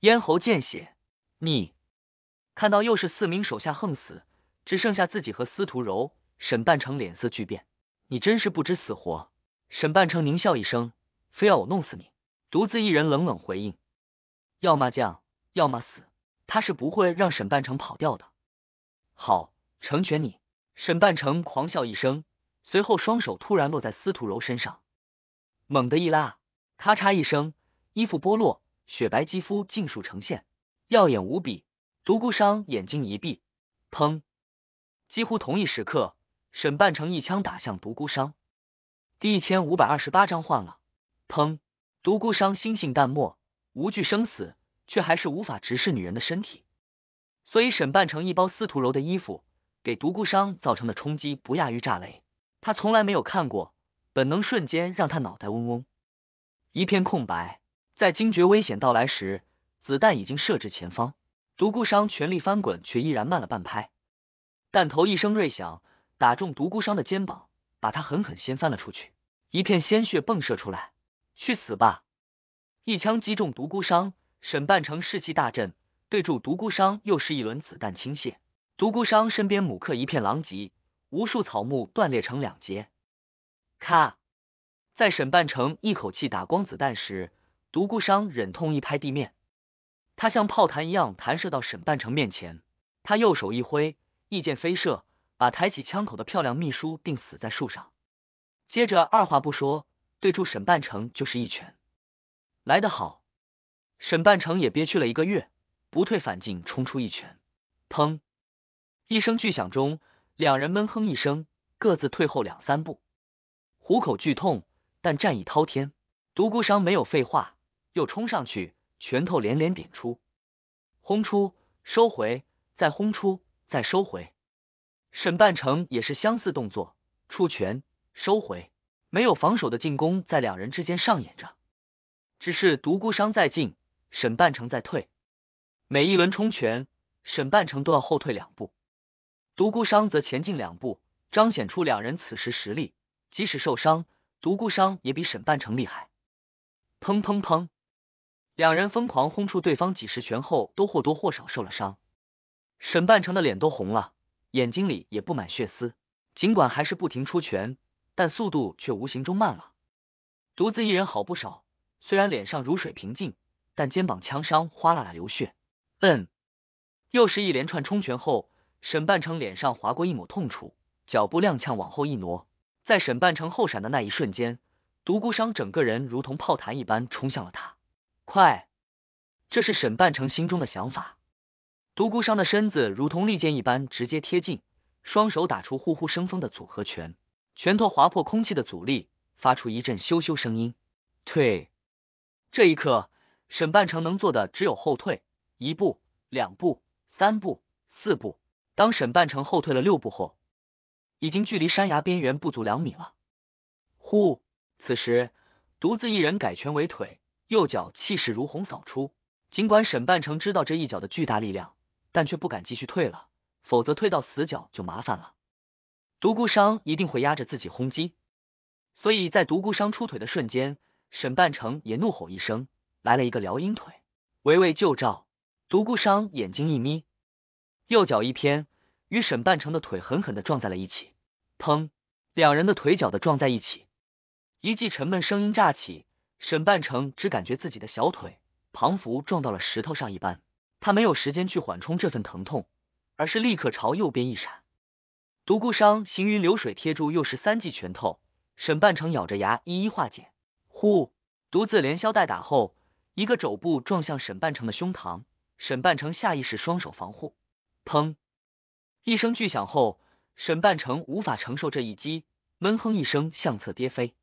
咽喉见血。你看到又是四名手下横死，只剩下自己和司徒柔，沈半成脸色巨变。你真是不知死活！沈半成狞笑一声，非要我弄死你。独自一人冷冷回应：要么降，要么死。他是不会让沈半成跑掉的。好。成全你！沈半城狂笑一声，随后双手突然落在司徒柔身上，猛地一拉，咔嚓一声，衣服剥落，雪白肌肤尽数呈现，耀眼无比。独孤伤眼睛一闭，砰！几乎同一时刻，沈半城一枪打向独孤伤。第一千五百二十八章换了。砰！独孤伤心性淡漠，无惧生死，却还是无法直视女人的身体，所以沈半城一包司徒柔的衣服。给独孤商造成的冲击不亚于炸雷，他从来没有看过，本能瞬间让他脑袋嗡嗡，一片空白。在惊觉危险到来时，子弹已经射至前方，独孤商全力翻滚，却依然慢了半拍。弹头一声锐响，打中独孤商的肩膀，把他狠狠掀翻了出去，一片鲜血迸射出来。去死吧！一枪击中独孤商，沈半成士气大振，对住独孤商又是一轮子弹倾泻。独孤商身边母客一片狼藉，无数草木断裂成两截。咔，在沈半城一口气打光子弹时，独孤商忍痛一拍地面，他像炮弹一样弹射到沈半城面前。他右手一挥，一箭飞射，把抬起枪口的漂亮秘书钉死在树上。接着二话不说，对住沈半城就是一拳。来得好！沈半城也憋屈了一个月，不退反进，冲出一拳，砰！一声巨响中，两人闷哼一声，各自退后两三步。虎口剧痛，但战意滔天。独孤伤没有废话，又冲上去，拳头连连点出，轰出，收回，再轰出，再收回。沈半城也是相似动作，出拳，收回。没有防守的进攻在两人之间上演着，只是独孤伤在进，沈半城在退。每一轮冲拳，沈半城都要后退两步。独孤伤则前进两步，彰显出两人此时实力。即使受伤，独孤伤也比沈半成厉害。砰砰砰！两人疯狂轰出对方几十拳后，都或多或少受了伤。沈半成的脸都红了，眼睛里也布满血丝。尽管还是不停出拳，但速度却无形中慢了。独自一人好不少，虽然脸上如水平静，但肩膀枪伤哗啦啦流血。嗯，又是一连串冲拳后。沈半城脸上划过一抹痛楚，脚步踉跄往后一挪。在沈半城后闪的那一瞬间，独孤伤整个人如同炮弹一般冲向了他。快！这是沈半城心中的想法。独孤伤的身子如同利剑一般直接贴近，双手打出呼呼生风的组合拳，拳头划破空气的阻力，发出一阵咻咻声音。退！这一刻，沈半城能做的只有后退。一步，两步，三步，四步。当沈半城后退了六步后，已经距离山崖边缘不足两米了。呼！此时独自一人改拳为腿，右脚气势如虹扫出。尽管沈半城知道这一脚的巨大力量，但却不敢继续退了，否则退到死角就麻烦了。独孤伤一定会压着自己轰击，所以在独孤伤出腿的瞬间，沈半城也怒吼一声，来了一个撩阴腿，围魏救赵。独孤伤眼睛一眯。右脚一偏，与沈半城的腿狠狠的撞在了一起，砰！两人的腿脚的撞在一起，一记沉闷声音炸起。沈半城只感觉自己的小腿仿佛撞到了石头上一般，他没有时间去缓冲这份疼痛，而是立刻朝右边一闪。独孤伤行云流水贴住，又是三记拳头。沈半城咬着牙一一化解。呼！独自连消带打后，一个肘部撞向沈半城的胸膛，沈半城下意识双手防护。砰！一声巨响后，沈半城无法承受这一击，闷哼一声，向侧跌飞。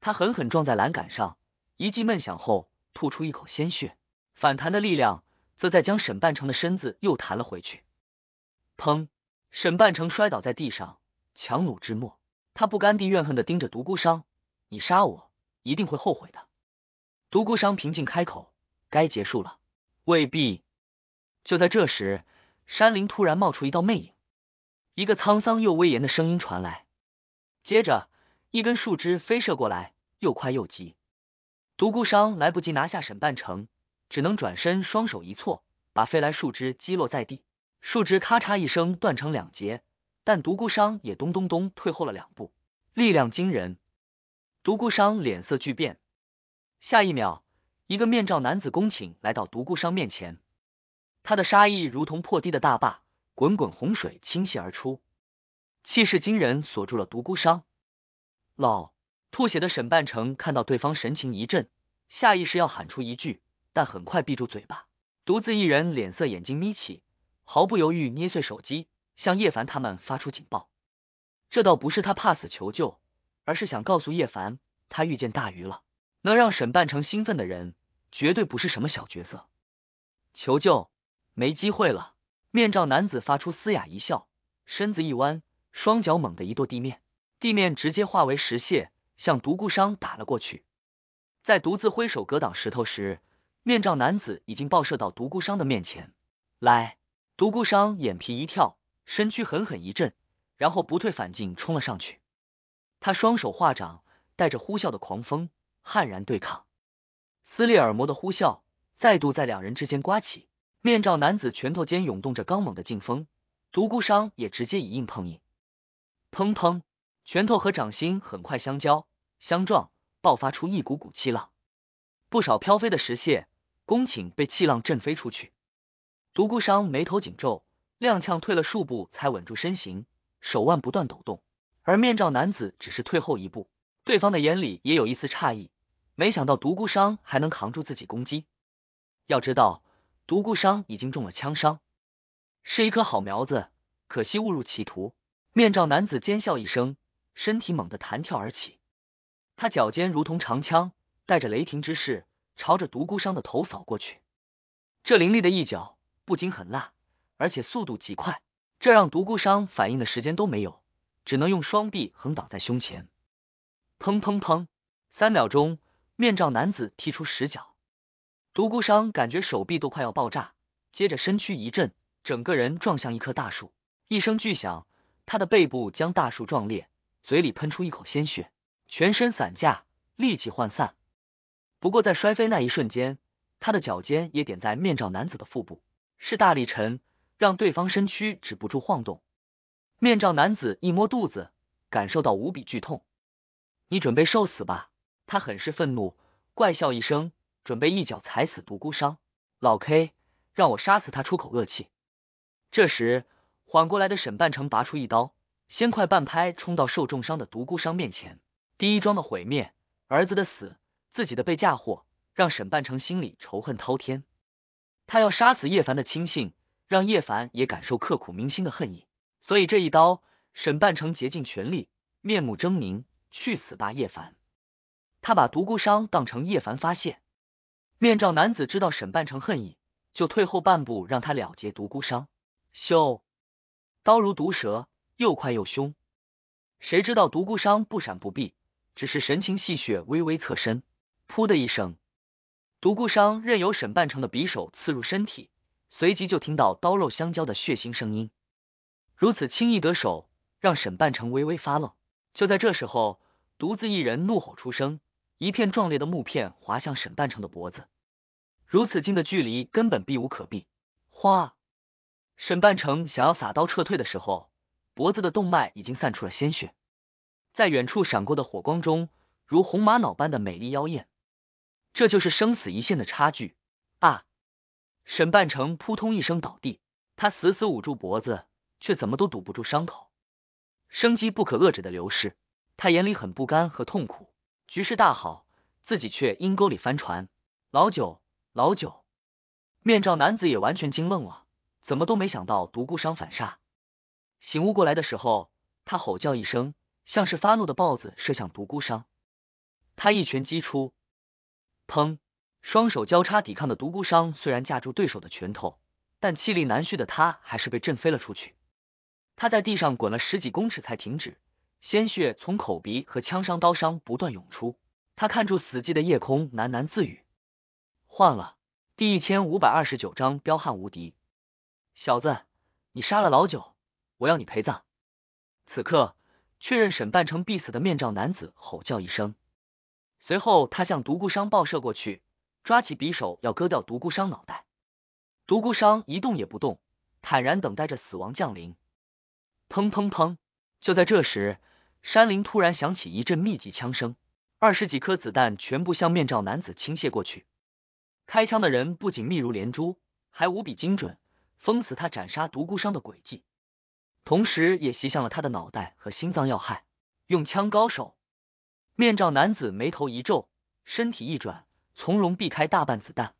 他狠狠撞在栏杆上，一记闷响后，吐出一口鲜血。反弹的力量则在将沈半城的身子又弹了回去。砰！沈半城摔倒在地上，强弩之末，他不甘地怨恨地盯着独孤伤：“你杀我，一定会后悔的。”独孤伤平静开口：“该结束了。”未必。就在这时。山林突然冒出一道魅影，一个沧桑又威严的声音传来，接着一根树枝飞射过来，又快又急。独孤商来不及拿下沈半城，只能转身，双手一错，把飞来树枝击落在地。树枝咔嚓一声断成两截，但独孤商也咚咚咚退后了两步，力量惊人。独孤商脸色巨变，下一秒，一个面罩男子恭请来到独孤商面前。他的杀意如同破堤的大坝，滚滚洪水倾泻而出，气势惊人，锁住了独孤伤。老吐血的沈半城看到对方神情一震，下意识要喊出一句，但很快闭住嘴巴，独自一人，脸色眼睛眯起，毫不犹豫捏碎手机，向叶凡他们发出警报。这倒不是他怕死求救，而是想告诉叶凡，他遇见大鱼了。能让沈半城兴奋的人，绝对不是什么小角色。求救。没机会了！面罩男子发出嘶哑一笑，身子一弯，双脚猛地一跺地面，地面直接化为石屑，向独孤商打了过去。在独自挥手格挡石头时，面罩男子已经爆射到独孤商的面前。来！独孤商眼皮一跳，身躯狠狠一震，然后不退反进冲了上去。他双手化掌，带着呼啸的狂风，悍然对抗。撕裂耳膜的呼啸再度在两人之间刮起。面罩男子拳头间涌动着刚猛的劲风，独孤商也直接以硬碰硬，砰砰，拳头和掌心很快相交相撞，爆发出一股股气浪，不少飘飞的石屑、弓顷被气浪震飞出去。独孤商眉头紧皱，踉跄退了数步才稳住身形，手腕不断抖动。而面罩男子只是退后一步，对方的眼里也有一丝诧异，没想到独孤商还能扛住自己攻击。要知道。独孤商已经中了枪伤，是一棵好苗子，可惜误入歧途。面罩男子尖笑一声，身体猛地弹跳而起，他脚尖如同长枪，带着雷霆之势朝着独孤商的头扫过去。这凌厉的一脚不仅很辣，而且速度极快，这让独孤商反应的时间都没有，只能用双臂横挡在胸前。砰砰砰，三秒钟，面罩男子踢出十脚。独孤伤感觉手臂都快要爆炸，接着身躯一震，整个人撞向一棵大树，一声巨响，他的背部将大树撞裂，嘴里喷出一口鲜血，全身散架，立即涣散。不过在摔飞那一瞬间，他的脚尖也点在面罩男子的腹部，是大力沉，让对方身躯止不住晃动。面罩男子一摸肚子，感受到无比剧痛，你准备受死吧！他很是愤怒，怪笑一声。准备一脚踩死独孤商，老 K 让我杀死他出口恶气。这时，缓过来的沈半城拔出一刀，先快半拍冲到受重伤的独孤商面前。第一桩的毁灭，儿子的死，自己的被嫁祸，让沈半城心里仇恨滔天。他要杀死叶凡的亲信，让叶凡也感受刻骨铭心的恨意。所以这一刀，沈半城竭尽全力，面目狰狞：“去死吧，叶凡！”他把独孤商当成叶凡发泄。面罩男子知道沈半成恨意，就退后半步，让他了结独孤伤。咻，刀如毒蛇，又快又凶。谁知道独孤伤不闪不避，只是神情戏谑，微微侧身。噗的一声，独孤伤任由沈半成的匕首刺入身体，随即就听到刀肉相交的血腥声音。如此轻易得手，让沈半成微微发愣。就在这时候，独自一人怒吼出声。一片壮烈的木片划向沈半城的脖子，如此近的距离根本避无可避。哗！沈半城想要撒刀撤退的时候，脖子的动脉已经散出了鲜血。在远处闪过的火光中，如红玛瑙般的美丽妖艳，这就是生死一线的差距啊！沈半城扑通一声倒地，他死死捂住脖子，却怎么都堵不住伤口，生机不可遏制的流逝。他眼里很不甘和痛苦。局势大好，自己却阴沟里翻船。老九，老九，面罩男子也完全惊愣了，怎么都没想到独孤商反杀。醒悟过来的时候，他吼叫一声，像是发怒的豹子射向独孤商。他一拳击出，砰！双手交叉抵抗的独孤商虽然架住对手的拳头，但气力难续的他还是被震飞了出去。他在地上滚了十几公尺才停止。鲜血从口鼻和枪伤、刀伤不断涌出，他看住死寂的夜空，喃喃自语：“换了第一千五百二十九章，彪悍无敌小子，你杀了老九，我要你陪葬。”此刻，确认沈半成必死的面罩男子吼叫一声，随后他向独孤商暴射过去，抓起匕首要割掉独孤商脑袋。独孤商一动也不动，坦然等待着死亡降临。砰砰砰！就在这时，山林突然响起一阵密集枪声，二十几颗子弹全部向面罩男子倾泻过去。开枪的人不仅密如连珠，还无比精准，封死他斩杀独孤伤的轨迹，同时也袭向了他的脑袋和心脏要害。用枪高手，面罩男子眉头一皱，身体一转，从容避开大半子弹。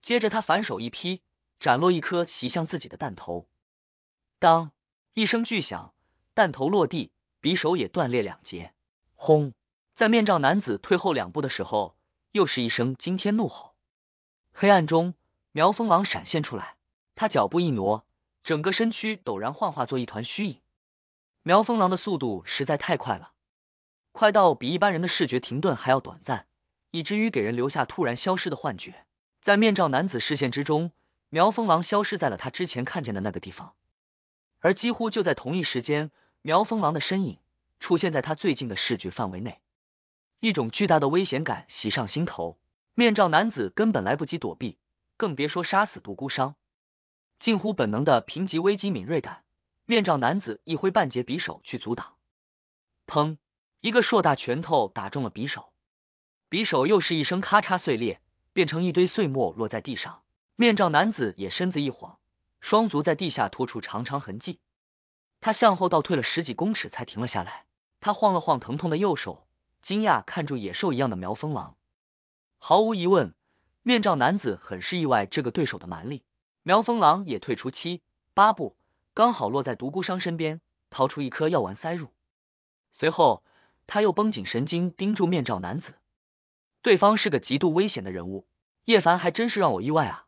接着他反手一劈，斩落一颗袭向自己的弹头。当一声巨响。弹头落地，匕首也断裂两截。轰！在面罩男子退后两步的时候，又是一声惊天怒吼。黑暗中，苗风狼闪现出来，他脚步一挪，整个身躯陡然幻化作一团虚影。苗风狼的速度实在太快了，快到比一般人的视觉停顿还要短暂，以至于给人留下突然消失的幻觉。在面罩男子视线之中，苗风狼消失在了他之前看见的那个地方。而几乎就在同一时间，苗风狼的身影出现在他最近的视觉范围内，一种巨大的危险感袭上心头。面罩男子根本来不及躲避，更别说杀死独孤伤。近乎本能的评级危机敏锐感，面罩男子一挥半截匕首去阻挡，砰！一个硕大拳头打中了匕首，匕首又是一声咔嚓碎裂，变成一堆碎末落在地上。面罩男子也身子一晃。双足在地下拖出长长痕迹，他向后倒退了十几公尺才停了下来。他晃了晃疼痛的右手，惊讶看住野兽一样的苗风狼。毫无疑问，面罩男子很是意外这个对手的蛮力。苗风狼也退出七八步，刚好落在独孤伤身边，掏出一颗药丸塞入。随后，他又绷紧神经盯住面罩男子。对方是个极度危险的人物，叶凡还真是让我意外啊。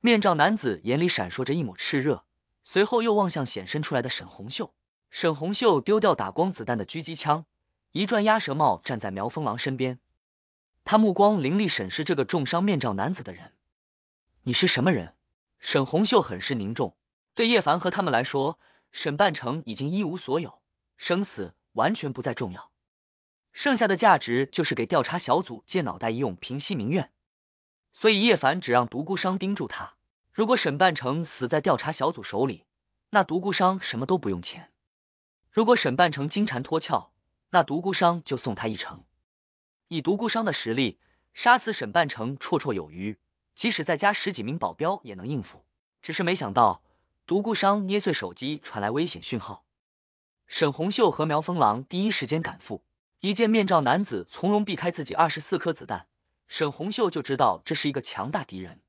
面罩男子眼里闪烁着一抹炽热，随后又望向显身出来的沈红秀。沈红秀丢掉打光子弹的狙击枪，一转鸭舌帽，站在苗风狼身边。他目光凌厉审视这个重伤面罩男子的人：“你是什么人？”沈红秀很是凝重。对叶凡和他们来说，沈半城已经一无所有，生死完全不再重要，剩下的价值就是给调查小组借脑袋一用，平息民怨。所以叶凡只让独孤商盯住他。如果沈半城死在调查小组手里，那独孤商什么都不用钱；如果沈半城金蝉脱壳，那独孤商就送他一程。以独孤商的实力，杀死沈半城绰绰有余，即使再加十几名保镖也能应付。只是没想到，独孤商捏碎手机，传来危险讯号。沈红秀和苗风狼第一时间赶赴，一见面罩男子从容避开自己二十四颗子弹。沈红秀就知道这是一个强大敌人，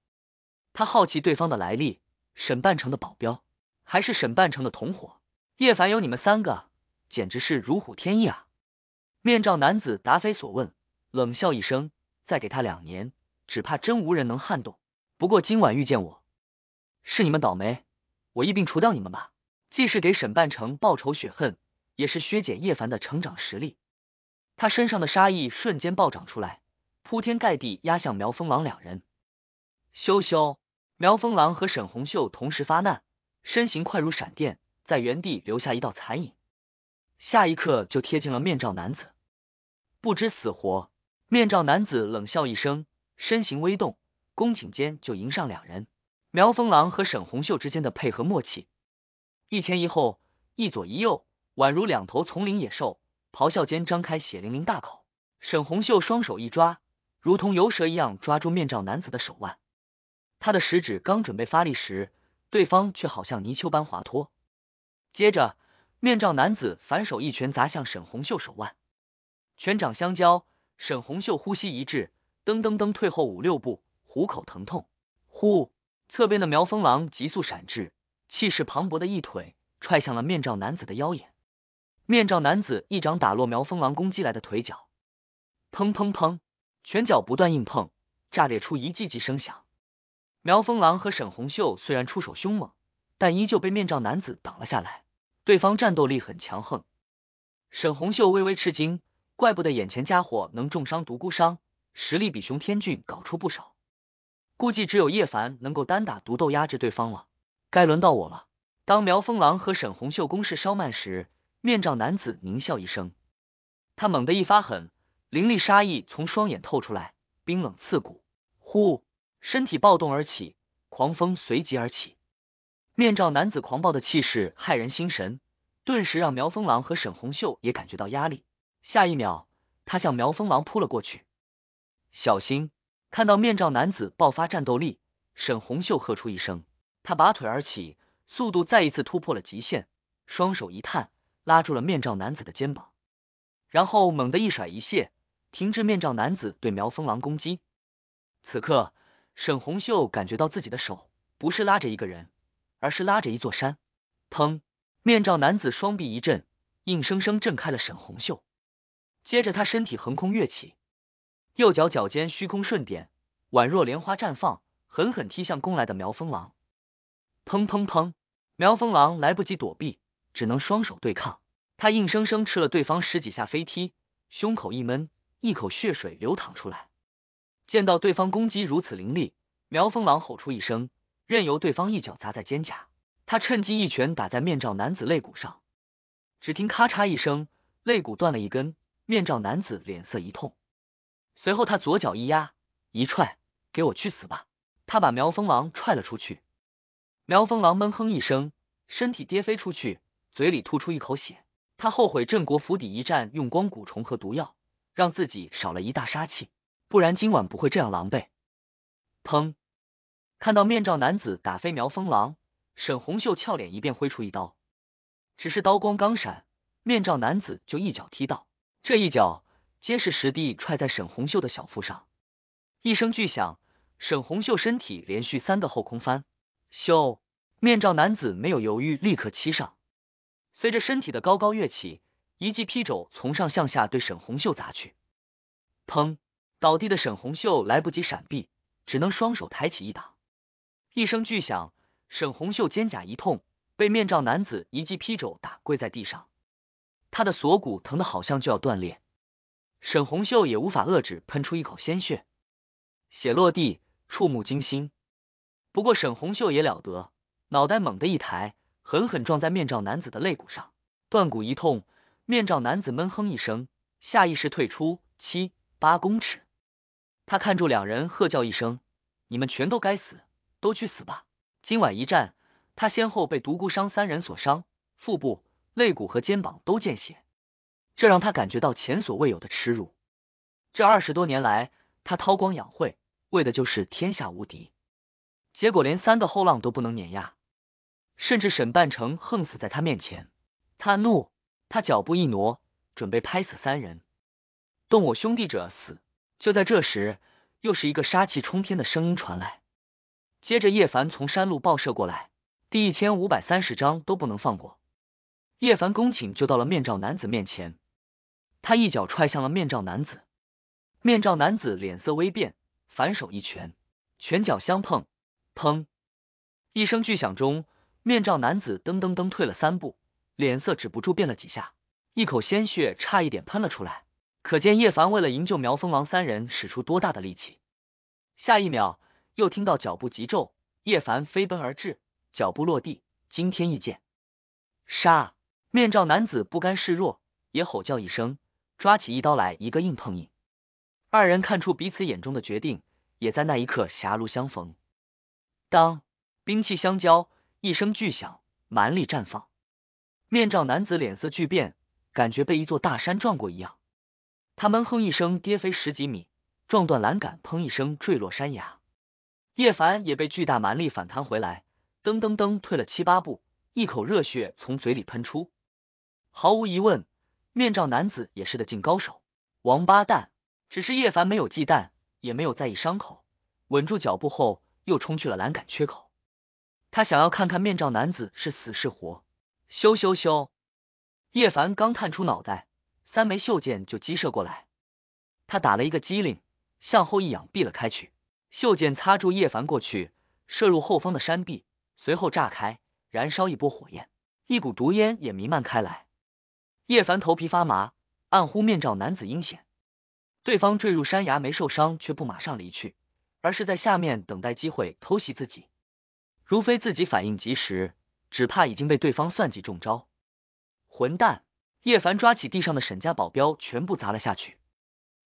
他好奇对方的来历，沈半城的保镖还是沈半城的同伙？叶凡有你们三个，简直是如虎添翼啊！面罩男子答非所问，冷笑一声：“再给他两年，只怕真无人能撼动。不过今晚遇见我，是你们倒霉，我一并除掉你们吧！既是给沈半城报仇雪恨，也是削减叶凡的成长实力。”他身上的杀意瞬间暴涨出来。铺天盖地压向苗风郎两人，羞羞！苗风郎和沈红秀同时发难，身形快如闪电，在原地留下一道残影，下一刻就贴近了面罩男子。不知死活！面罩男子冷笑一声，身形微动，弓颈间就迎上两人。苗风郎和沈红秀之间的配合默契，一前一后，一左一右，宛如两头丛林野兽，咆哮间张开血淋淋大口。沈红秀双手一抓。如同游蛇一样抓住面罩男子的手腕，他的食指刚准备发力时，对方却好像泥鳅般滑脱。接着，面罩男子反手一拳砸向沈红秀手腕，拳掌相交，沈红秀呼吸一滞，噔噔噔退后五六步，虎口疼痛。呼，侧边的苗风狼急速闪至，气势磅礴的一腿踹向了面罩男子的腰眼。面罩男子一掌打落苗风狼攻击来的腿脚，砰砰砰。拳脚不断硬碰，炸裂出一记记声响。苗风狼和沈红秀虽然出手凶猛，但依旧被面罩男子挡了下来。对方战斗力很强横。沈红秀微微吃惊，怪不得眼前家伙能重伤独孤伤，实力比熊天俊高出不少。估计只有叶凡能够单打独斗压制对方了。该轮到我了。当苗风狼和沈红秀攻势稍慢时，面罩男子狞笑一声，他猛地一发狠。凌厉杀意从双眼透出来，冰冷刺骨。呼，身体暴动而起，狂风随即而起。面罩男子狂暴的气势骇人心神，顿时让苗风狼和沈红秀也感觉到压力。下一秒，他向苗风狼扑了过去。小心！看到面罩男子爆发战斗力，沈红秀喝出一声，他拔腿而起，速度再一次突破了极限。双手一探，拉住了面罩男子的肩膀，然后猛地一甩一卸。停止！面罩男子对苗风狼攻击。此刻，沈红秀感觉到自己的手不是拉着一个人，而是拉着一座山。砰！面罩男子双臂一震，硬生生震开了沈红秀。接着，他身体横空跃起，右脚脚尖虚空瞬点，宛若莲花绽放，狠狠踢向攻来的苗风狼。砰砰砰！苗风狼来不及躲避，只能双手对抗。他硬生生吃了对方十几下飞踢，胸口一闷。一口血水流淌出来，见到对方攻击如此凌厉，苗风狼吼出一声，任由对方一脚砸在肩胛，他趁机一拳打在面罩男子肋骨上，只听咔嚓一声，肋骨断了一根，面罩男子脸色一痛，随后他左脚一压一踹，给我去死吧！他把苗风狼踹了出去，苗风狼闷哼一声，身体跌飞出去，嘴里吐出一口血，他后悔镇国府邸一战用光蛊虫和毒药。让自己少了一大杀气，不然今晚不会这样狼狈。砰！看到面罩男子打飞苗风狼，沈红秀俏脸一变，挥出一刀。只是刀光刚闪，面罩男子就一脚踢到，这一脚皆是实地踹在沈红秀的小腹上。一声巨响，沈红秀身体连续三个后空翻。咻！面罩男子没有犹豫，立刻骑上，随着身体的高高跃起。一记劈肘从上向下对沈红秀砸去，砰！倒地的沈红秀来不及闪避，只能双手抬起一挡。一声巨响，沈红秀肩胛一痛，被面罩男子一记劈肘打跪在地上，他的锁骨疼得好像就要断裂。沈红秀也无法遏制，喷出一口鲜血，血落地，触目惊心。不过沈红秀也了得，脑袋猛地一抬，狠狠撞在面罩男子的肋骨上，断骨一痛。面罩男子闷哼一声，下意识退出七八公尺。他看住两人，喝叫一声：“你们全都该死，都去死吧！”今晚一战，他先后被独孤伤三人所伤，腹部、肋骨和肩膀都见血，这让他感觉到前所未有的耻辱。这二十多年来，他韬光养晦，为的就是天下无敌。结果连三个后浪都不能碾压，甚至沈半城横死在他面前，他怒。他脚步一挪，准备拍死三人，动我兄弟者死。就在这时，又是一个杀气冲天的声音传来。接着，叶凡从山路暴射过来。第一千五百三十章都不能放过。叶凡恭请就到了面罩男子面前，他一脚踹向了面罩男子。面罩男子脸色微变，反手一拳，拳脚相碰，砰！一声巨响中，面罩男子噔噔噔退了三步。脸色止不住变了几下，一口鲜血差一点喷了出来，可见叶凡为了营救苗蜂王三人使出多大的力气。下一秒，又听到脚步急骤，叶凡飞奔而至，脚步落地，惊天一剑，杀！面罩男子不甘示弱，也吼叫一声，抓起一刀来，一个硬碰硬。二人看出彼此眼中的决定，也在那一刻狭路相逢。当兵器相交，一声巨响，蛮力绽放。面罩男子脸色巨变，感觉被一座大山撞过一样，他闷哼一声，跌飞十几米，撞断栏杆，砰一声坠落山崖。叶凡也被巨大蛮力反弹回来，噔噔噔退了七八步，一口热血从嘴里喷出。毫无疑问，面罩男子也是的劲高手。王八蛋！只是叶凡没有忌惮，也没有在意伤口，稳住脚步后，又冲去了栏杆缺口。他想要看看面罩男子是死是活。咻咻咻！叶凡刚探出脑袋，三枚袖箭就击射过来。他打了一个机灵，向后一仰避了开去。袖箭擦住叶凡过去，射入后方的山壁，随后炸开，燃烧一波火焰，一股毒烟也弥漫开来。叶凡头皮发麻，暗呼面罩男子阴险。对方坠入山崖没受伤，却不马上离去，而是在下面等待机会偷袭自己。如非自己反应及时。只怕已经被对方算计中招！混蛋！叶凡抓起地上的沈家保镖，全部砸了下去。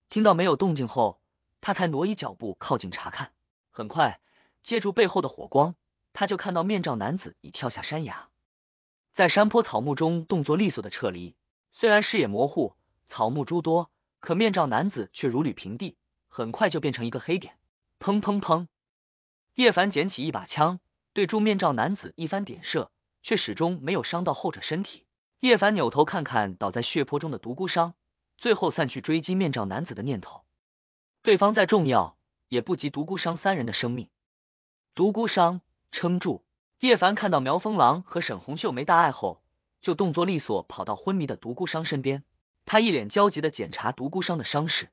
听到没有动静后，他才挪移脚步靠近查看。很快，借助背后的火光，他就看到面罩男子已跳下山崖，在山坡草木中动作利索的撤离。虽然视野模糊，草木诸多，可面罩男子却如履平地，很快就变成一个黑点。砰砰砰！叶凡捡起一把枪。对住面罩男子一番点射，却始终没有伤到后者身体。叶凡扭头看看倒在血泊中的独孤伤，最后散去追击面罩男子的念头。对方再重要，也不及独孤伤三人的生命。独孤伤，撑住！叶凡看到苗风狼和沈红秀没大碍后，就动作利索跑到昏迷的独孤伤身边。他一脸焦急的检查独孤伤的伤势，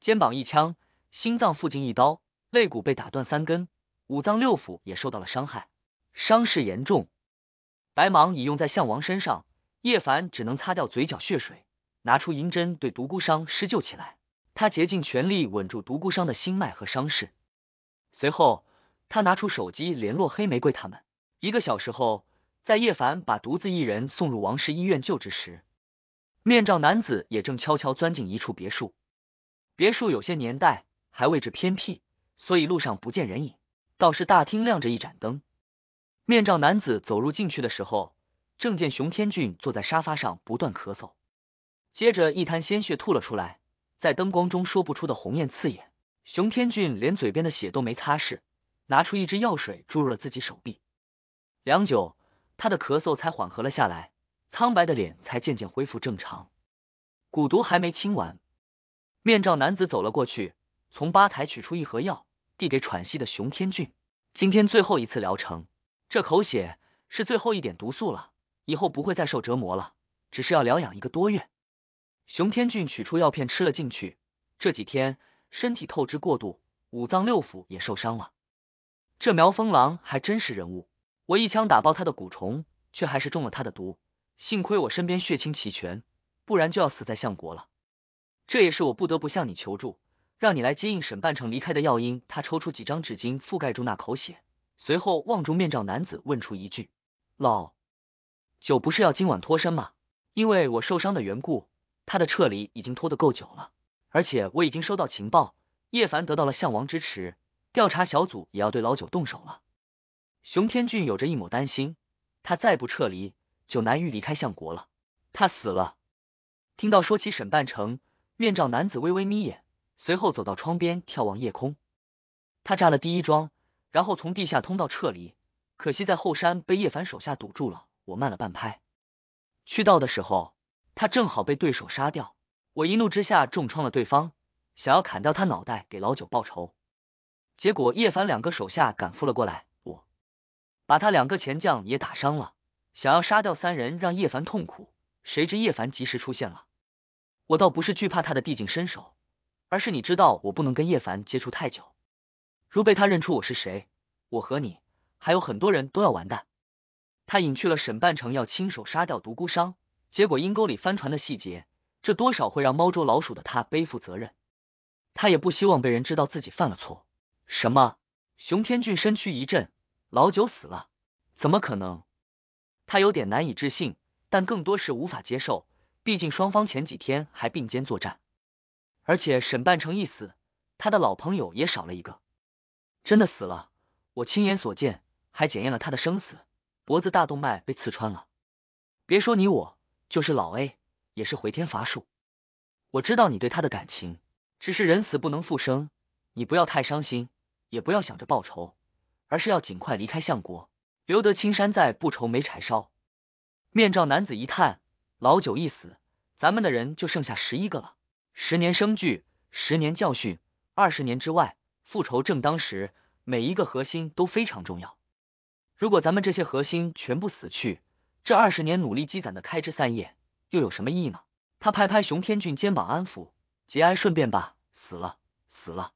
肩膀一枪，心脏附近一刀，肋骨被打断三根。五脏六腑也受到了伤害，伤势严重。白芒已用在项王身上，叶凡只能擦掉嘴角血水，拿出银针对独孤伤施救起来。他竭尽全力稳住独孤伤的心脉和伤势。随后，他拿出手机联络黑玫瑰他们。一个小时后，在叶凡把独自一人送入王氏医院救治时，面罩男子也正悄悄钻进一处别墅。别墅有些年代，还位置偏僻，所以路上不见人影。倒是大厅亮着一盏灯，面罩男子走入进去的时候，正见熊天俊坐在沙发上不断咳嗽，接着一滩鲜血吐了出来，在灯光中说不出的红艳刺眼。熊天俊连嘴边的血都没擦拭，拿出一支药水注入了自己手臂。良久，他的咳嗽才缓和了下来，苍白的脸才渐渐恢复正常。蛊毒还没清完，面罩男子走了过去，从吧台取出一盒药。递给喘息的熊天俊，今天最后一次疗程，这口血是最后一点毒素了，以后不会再受折磨了，只是要疗养一个多月。熊天俊取出药片吃了进去，这几天身体透支过度，五脏六腑也受伤了。这苗风狼还真是人物，我一枪打爆他的蛊虫，却还是中了他的毒，幸亏我身边血清齐全，不然就要死在相国了。这也是我不得不向你求助。让你来接应沈半城离开的药英，他抽出几张纸巾覆盖住那口血，随后望住面罩男子问出一句：“老九不是要今晚脱身吗？因为我受伤的缘故，他的撤离已经拖得够久了。而且我已经收到情报，叶凡得到了项王支持，调查小组也要对老九动手了。”熊天俊有着一抹担心，他再不撤离，就难于离开相国了。他死了。听到说起沈半城，面罩男子微微眯眼。随后走到窗边眺望夜空，他炸了第一桩，然后从地下通道撤离。可惜在后山被叶凡手下堵住了，我慢了半拍。去到的时候，他正好被对手杀掉，我一怒之下重创了对方，想要砍掉他脑袋给老九报仇。结果叶凡两个手下赶赴了过来，我把他两个前将也打伤了，想要杀掉三人让叶凡痛苦。谁知叶凡及时出现了，我倒不是惧怕他的地境身手。而是你知道我不能跟叶凡接触太久，如被他认出我是谁，我和你还有很多人都要完蛋。他隐去了沈半城要亲手杀掉独孤商，结果阴沟里翻船的细节，这多少会让猫捉老鼠的他背负责任。他也不希望被人知道自己犯了错。什么？熊天俊身躯一震，老九死了？怎么可能？他有点难以置信，但更多是无法接受。毕竟双方前几天还并肩作战。而且沈半城一死，他的老朋友也少了一个。真的死了，我亲眼所见，还检验了他的生死，脖子大动脉被刺穿了。别说你我，就是老 A 也是回天乏术。我知道你对他的感情，只是人死不能复生，你不要太伤心，也不要想着报仇，而是要尽快离开相国，留得青山在，不愁没柴烧。面罩男子一叹，老九一死，咱们的人就剩下十一个了。十年生聚，十年教训，二十年之外，复仇正当时。每一个核心都非常重要。如果咱们这些核心全部死去，这二十年努力积攒的开枝散叶又有什么意义呢？他拍拍熊天俊肩膀，安抚：“节哀顺变吧，死了，死了。”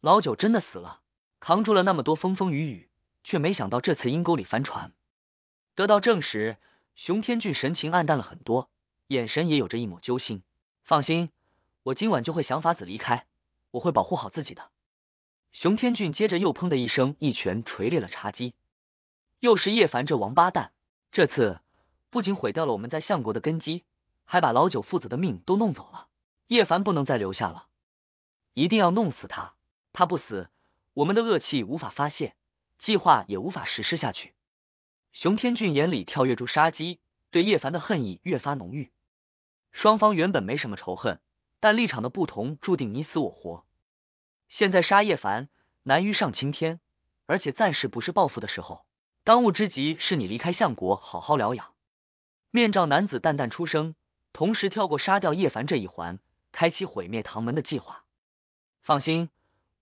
老九真的死了，扛住了那么多风风雨雨，却没想到这次阴沟里翻船。得到证实，熊天俊神情暗淡了很多，眼神也有着一抹揪心。放心。我今晚就会想法子离开，我会保护好自己的。熊天俊接着又砰的一声，一拳锤裂了茶几。又是叶凡这王八蛋，这次不仅毁掉了我们在相国的根基，还把老九父子的命都弄走了。叶凡不能再留下了，一定要弄死他。他不死，我们的恶气无法发泄，计划也无法实施下去。熊天俊眼里跳跃出杀机，对叶凡的恨意越发浓郁。双方原本没什么仇恨。但立场的不同，注定你死我活。现在杀叶凡难于上青天，而且暂时不是报复的时候。当务之急是你离开相国，好好疗养。面罩男子淡淡出声，同时跳过杀掉叶凡这一环，开启毁灭唐门的计划。放心，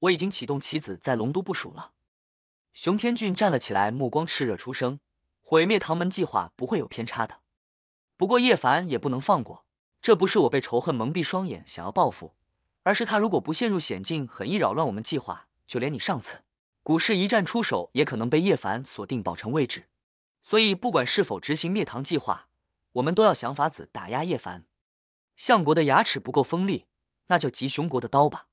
我已经启动棋子在龙都部署了。熊天俊站了起来，目光炽热出声：“毁灭唐门计划不会有偏差的，不过叶凡也不能放过。”这不是我被仇恨蒙蔽双眼想要报复，而是他如果不陷入险境，很易扰乱我们计划。就连你上次股市一战出手，也可能被叶凡锁定保城位置。所以，不管是否执行灭唐计划，我们都要想法子打压叶凡。相国的牙齿不够锋利，那就集雄国的刀吧。